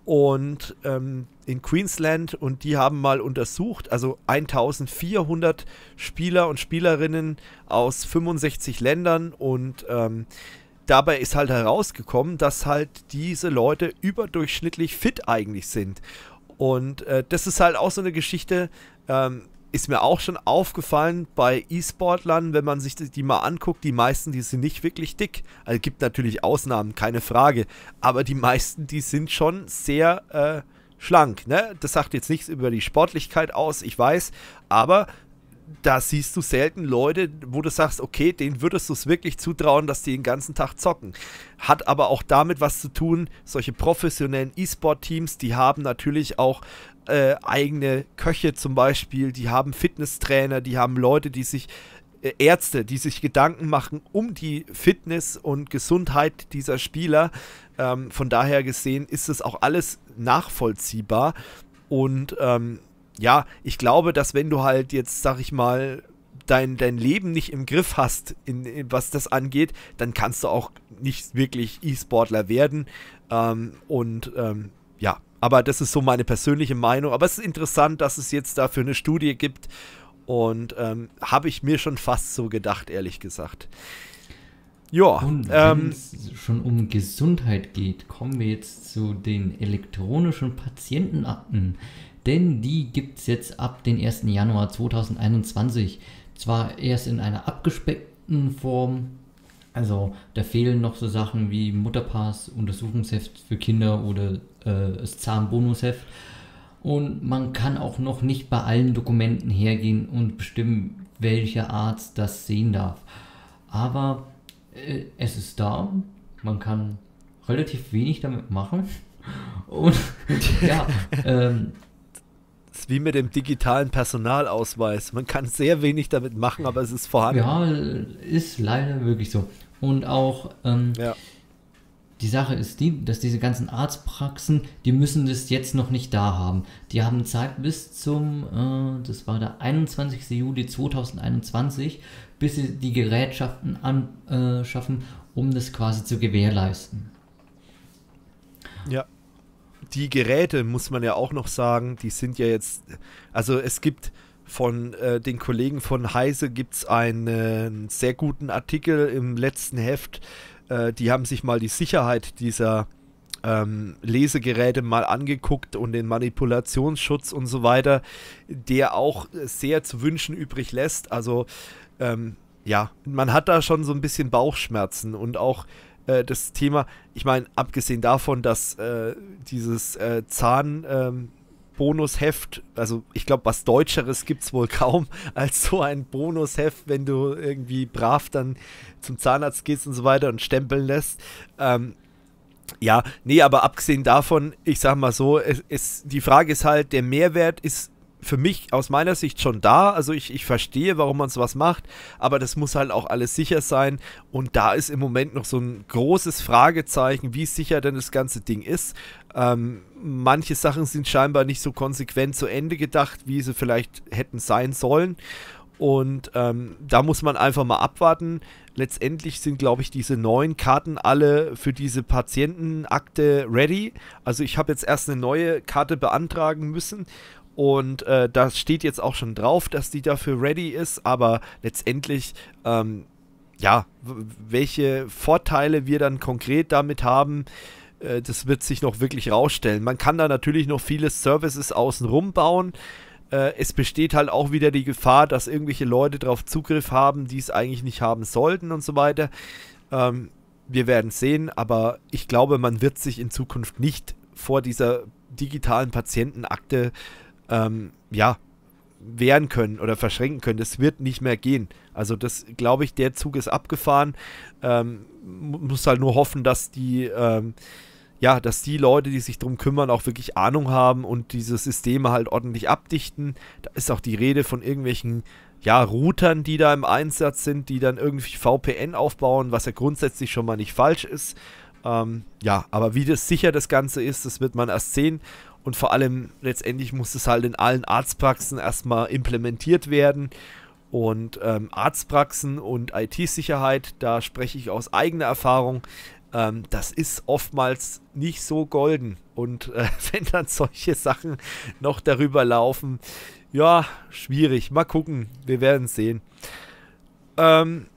und ähm, in Queensland und die haben mal untersucht, also 1400 Spieler und Spielerinnen aus 65 Ländern und ähm, dabei ist halt herausgekommen, dass halt diese Leute überdurchschnittlich fit eigentlich sind. Und äh, das ist halt auch so eine Geschichte, ähm, ist mir auch schon aufgefallen bei E-Sportlern, wenn man sich die mal anguckt, die meisten, die sind nicht wirklich dick. Also gibt natürlich Ausnahmen, keine Frage. Aber die meisten, die sind schon sehr äh, schlank. Ne? Das sagt jetzt nichts über die Sportlichkeit aus, ich weiß. Aber da siehst du selten Leute, wo du sagst, okay, denen würdest du es wirklich zutrauen, dass die den ganzen Tag zocken. Hat aber auch damit was zu tun, solche professionellen E-Sport-Teams, die haben natürlich auch äh, eigene Köche zum Beispiel, die haben Fitnesstrainer, die haben Leute, die sich äh, Ärzte, die sich Gedanken machen um die Fitness und Gesundheit dieser Spieler. Ähm, von daher gesehen ist es auch alles nachvollziehbar. Und ähm, ja, ich glaube, dass wenn du halt jetzt, sag ich mal, dein, dein Leben nicht im Griff hast, in, in was das angeht, dann kannst du auch nicht wirklich E-Sportler werden. Ähm, und ähm, ja, aber das ist so meine persönliche Meinung. Aber es ist interessant, dass es jetzt dafür eine Studie gibt. Und ähm, habe ich mir schon fast so gedacht, ehrlich gesagt. Ja. Und wenn ähm, es schon um Gesundheit geht, kommen wir jetzt zu den elektronischen Patientenakten. Denn die gibt es jetzt ab den 1. Januar 2021. Zwar erst in einer abgespeckten Form, also da fehlen noch so Sachen wie Mutterpass, Untersuchungsheft für Kinder oder äh, das Zahnbonusheft. Und man kann auch noch nicht bei allen Dokumenten hergehen und bestimmen, welcher Arzt das sehen darf. Aber äh, es ist da, man kann relativ wenig damit machen. Und ja, ähm, das ist wie mit dem digitalen Personalausweis. Man kann sehr wenig damit machen, aber es ist vorhanden. Ja, ist leider wirklich so. Und auch ähm, ja. die Sache ist die, dass diese ganzen Arztpraxen, die müssen das jetzt noch nicht da haben. Die haben Zeit bis zum, äh, das war der 21. Juli 2021, bis sie die Gerätschaften anschaffen, äh, um das quasi zu gewährleisten. Ja die Geräte, muss man ja auch noch sagen, die sind ja jetzt, also es gibt von äh, den Kollegen von Heise gibt es einen sehr guten Artikel im letzten Heft. Äh, die haben sich mal die Sicherheit dieser ähm, Lesegeräte mal angeguckt und den Manipulationsschutz und so weiter, der auch sehr zu wünschen übrig lässt. Also ähm, ja, man hat da schon so ein bisschen Bauchschmerzen und auch äh, das Thema, ich meine, abgesehen davon, dass äh, dieses äh, Zahn, ähm, Bonusheft, also ich glaube, was Deutscheres gibt es wohl kaum als so ein Bonusheft, wenn du irgendwie brav dann zum Zahnarzt gehst und so weiter und stempeln lässt. Ähm, ja, nee, aber abgesehen davon, ich sag mal so, es, es, die Frage ist halt, der Mehrwert ist für mich aus meiner Sicht schon da. Also ich, ich verstehe, warum man sowas macht, aber das muss halt auch alles sicher sein. Und da ist im Moment noch so ein großes Fragezeichen, wie sicher denn das ganze Ding ist. Ähm, manche Sachen sind scheinbar nicht so konsequent zu Ende gedacht, wie sie vielleicht hätten sein sollen. Und ähm, da muss man einfach mal abwarten. Letztendlich sind, glaube ich, diese neuen Karten alle für diese Patientenakte ready. Also ich habe jetzt erst eine neue Karte beantragen müssen und äh, da steht jetzt auch schon drauf, dass die dafür ready ist, aber letztendlich, ähm, ja, welche Vorteile wir dann konkret damit haben, äh, das wird sich noch wirklich rausstellen. Man kann da natürlich noch viele Services außenrum bauen. Äh, es besteht halt auch wieder die Gefahr, dass irgendwelche Leute darauf Zugriff haben, die es eigentlich nicht haben sollten und so weiter. Ähm, wir werden sehen, aber ich glaube, man wird sich in Zukunft nicht vor dieser digitalen Patientenakte äh, ähm, ja, wehren können oder verschränken können. Das wird nicht mehr gehen. Also das glaube ich, der Zug ist abgefahren. Ähm, muss halt nur hoffen, dass die, ähm, ja, dass die Leute, die sich drum kümmern, auch wirklich Ahnung haben und diese Systeme halt ordentlich abdichten. Da ist auch die Rede von irgendwelchen ja, Routern, die da im Einsatz sind, die dann irgendwie VPN aufbauen, was ja grundsätzlich schon mal nicht falsch ist. Ähm, ja, aber wie das sicher das Ganze ist, das wird man erst sehen. Und vor allem letztendlich muss es halt in allen Arztpraxen erstmal implementiert werden. Und ähm, Arztpraxen und IT-Sicherheit, da spreche ich aus eigener Erfahrung, ähm, das ist oftmals nicht so golden. Und äh, wenn dann solche Sachen noch darüber laufen, ja, schwierig. Mal gucken, wir werden sehen. Ähm,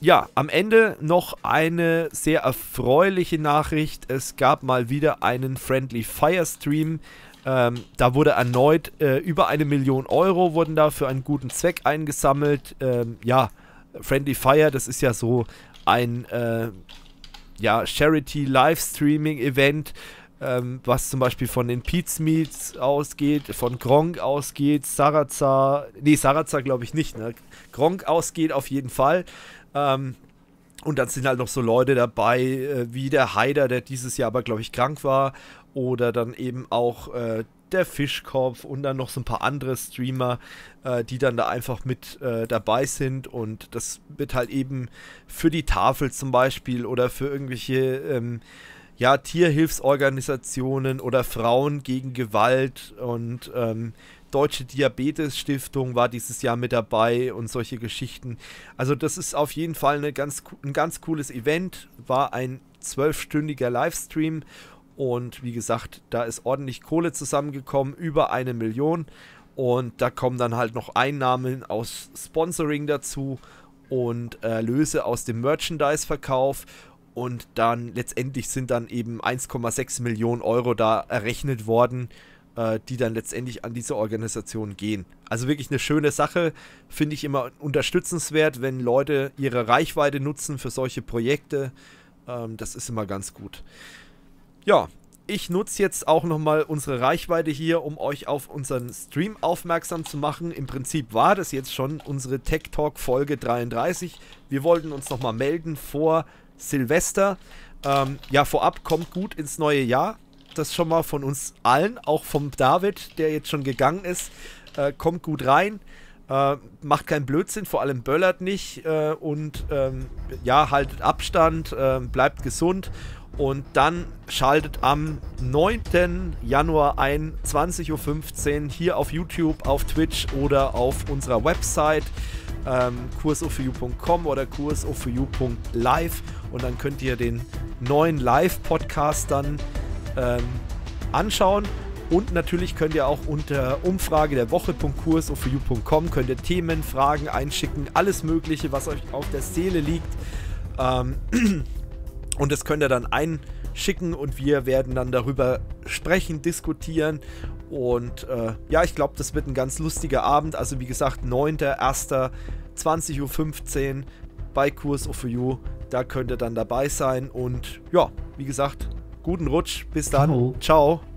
ja, am Ende noch eine sehr erfreuliche Nachricht. Es gab mal wieder einen Friendly Fire Stream. Ähm, da wurde erneut äh, über eine Million Euro wurden da für einen guten Zweck eingesammelt. Ähm, ja, Friendly Fire, das ist ja so ein äh, ja, Charity Livestreaming Event, ähm, was zum Beispiel von den Pizmeets ausgeht, von Gronk ausgeht, Sarazar, nee, Sarazar glaube ich nicht, ne? Gronk ausgeht auf jeden Fall. Ähm, und dann sind halt noch so Leute dabei, äh, wie der Haider, der dieses Jahr aber, glaube ich, krank war. Oder dann eben auch äh, der Fischkopf und dann noch so ein paar andere Streamer, äh, die dann da einfach mit äh, dabei sind. Und das wird halt eben für die Tafel zum Beispiel oder für irgendwelche ähm, ja, Tierhilfsorganisationen oder Frauen gegen Gewalt und ähm, Deutsche Diabetes Stiftung war dieses Jahr mit dabei und solche Geschichten. Also das ist auf jeden Fall eine ganz, ein ganz cooles Event, war ein zwölfstündiger Livestream und wie gesagt, da ist ordentlich Kohle zusammengekommen, über eine Million und da kommen dann halt noch Einnahmen aus Sponsoring dazu und Erlöse aus dem Merchandise-Verkauf und dann letztendlich sind dann eben 1,6 Millionen Euro da errechnet worden äh, die dann letztendlich an diese Organisation gehen. Also wirklich eine schöne Sache, finde ich immer unterstützenswert, wenn Leute ihre Reichweite nutzen für solche Projekte. Ähm, das ist immer ganz gut. Ja, ich nutze jetzt auch nochmal unsere Reichweite hier, um euch auf unseren Stream aufmerksam zu machen. Im Prinzip war das jetzt schon unsere Tech Talk Folge 33. Wir wollten uns nochmal melden vor Silvester. Ähm, ja, vorab kommt gut ins neue Jahr das schon mal von uns allen, auch vom David, der jetzt schon gegangen ist. Äh, kommt gut rein, äh, macht keinen Blödsinn, vor allem böllert nicht äh, und ähm, ja, haltet Abstand, äh, bleibt gesund und dann schaltet am 9. Januar ein, 20.15 Uhr hier auf YouTube, auf Twitch oder auf unserer Website ähm, kursofu.com oder kursofu.live und dann könnt ihr den neuen Live-Podcast dann ähm, anschauen. Und natürlich könnt ihr auch unter Umfrage der Woche.kurs auf könnt ihr Themen, Fragen einschicken, alles Mögliche, was euch auf der Seele liegt. Ähm, und das könnt ihr dann einschicken und wir werden dann darüber sprechen, diskutieren. Und äh, ja, ich glaube, das wird ein ganz lustiger Abend. Also wie gesagt, 9.1. Uhr bei Kurs of You. Da könnt ihr dann dabei sein. Und ja, wie gesagt, Guten Rutsch. Bis dann. Ciao. Ciao.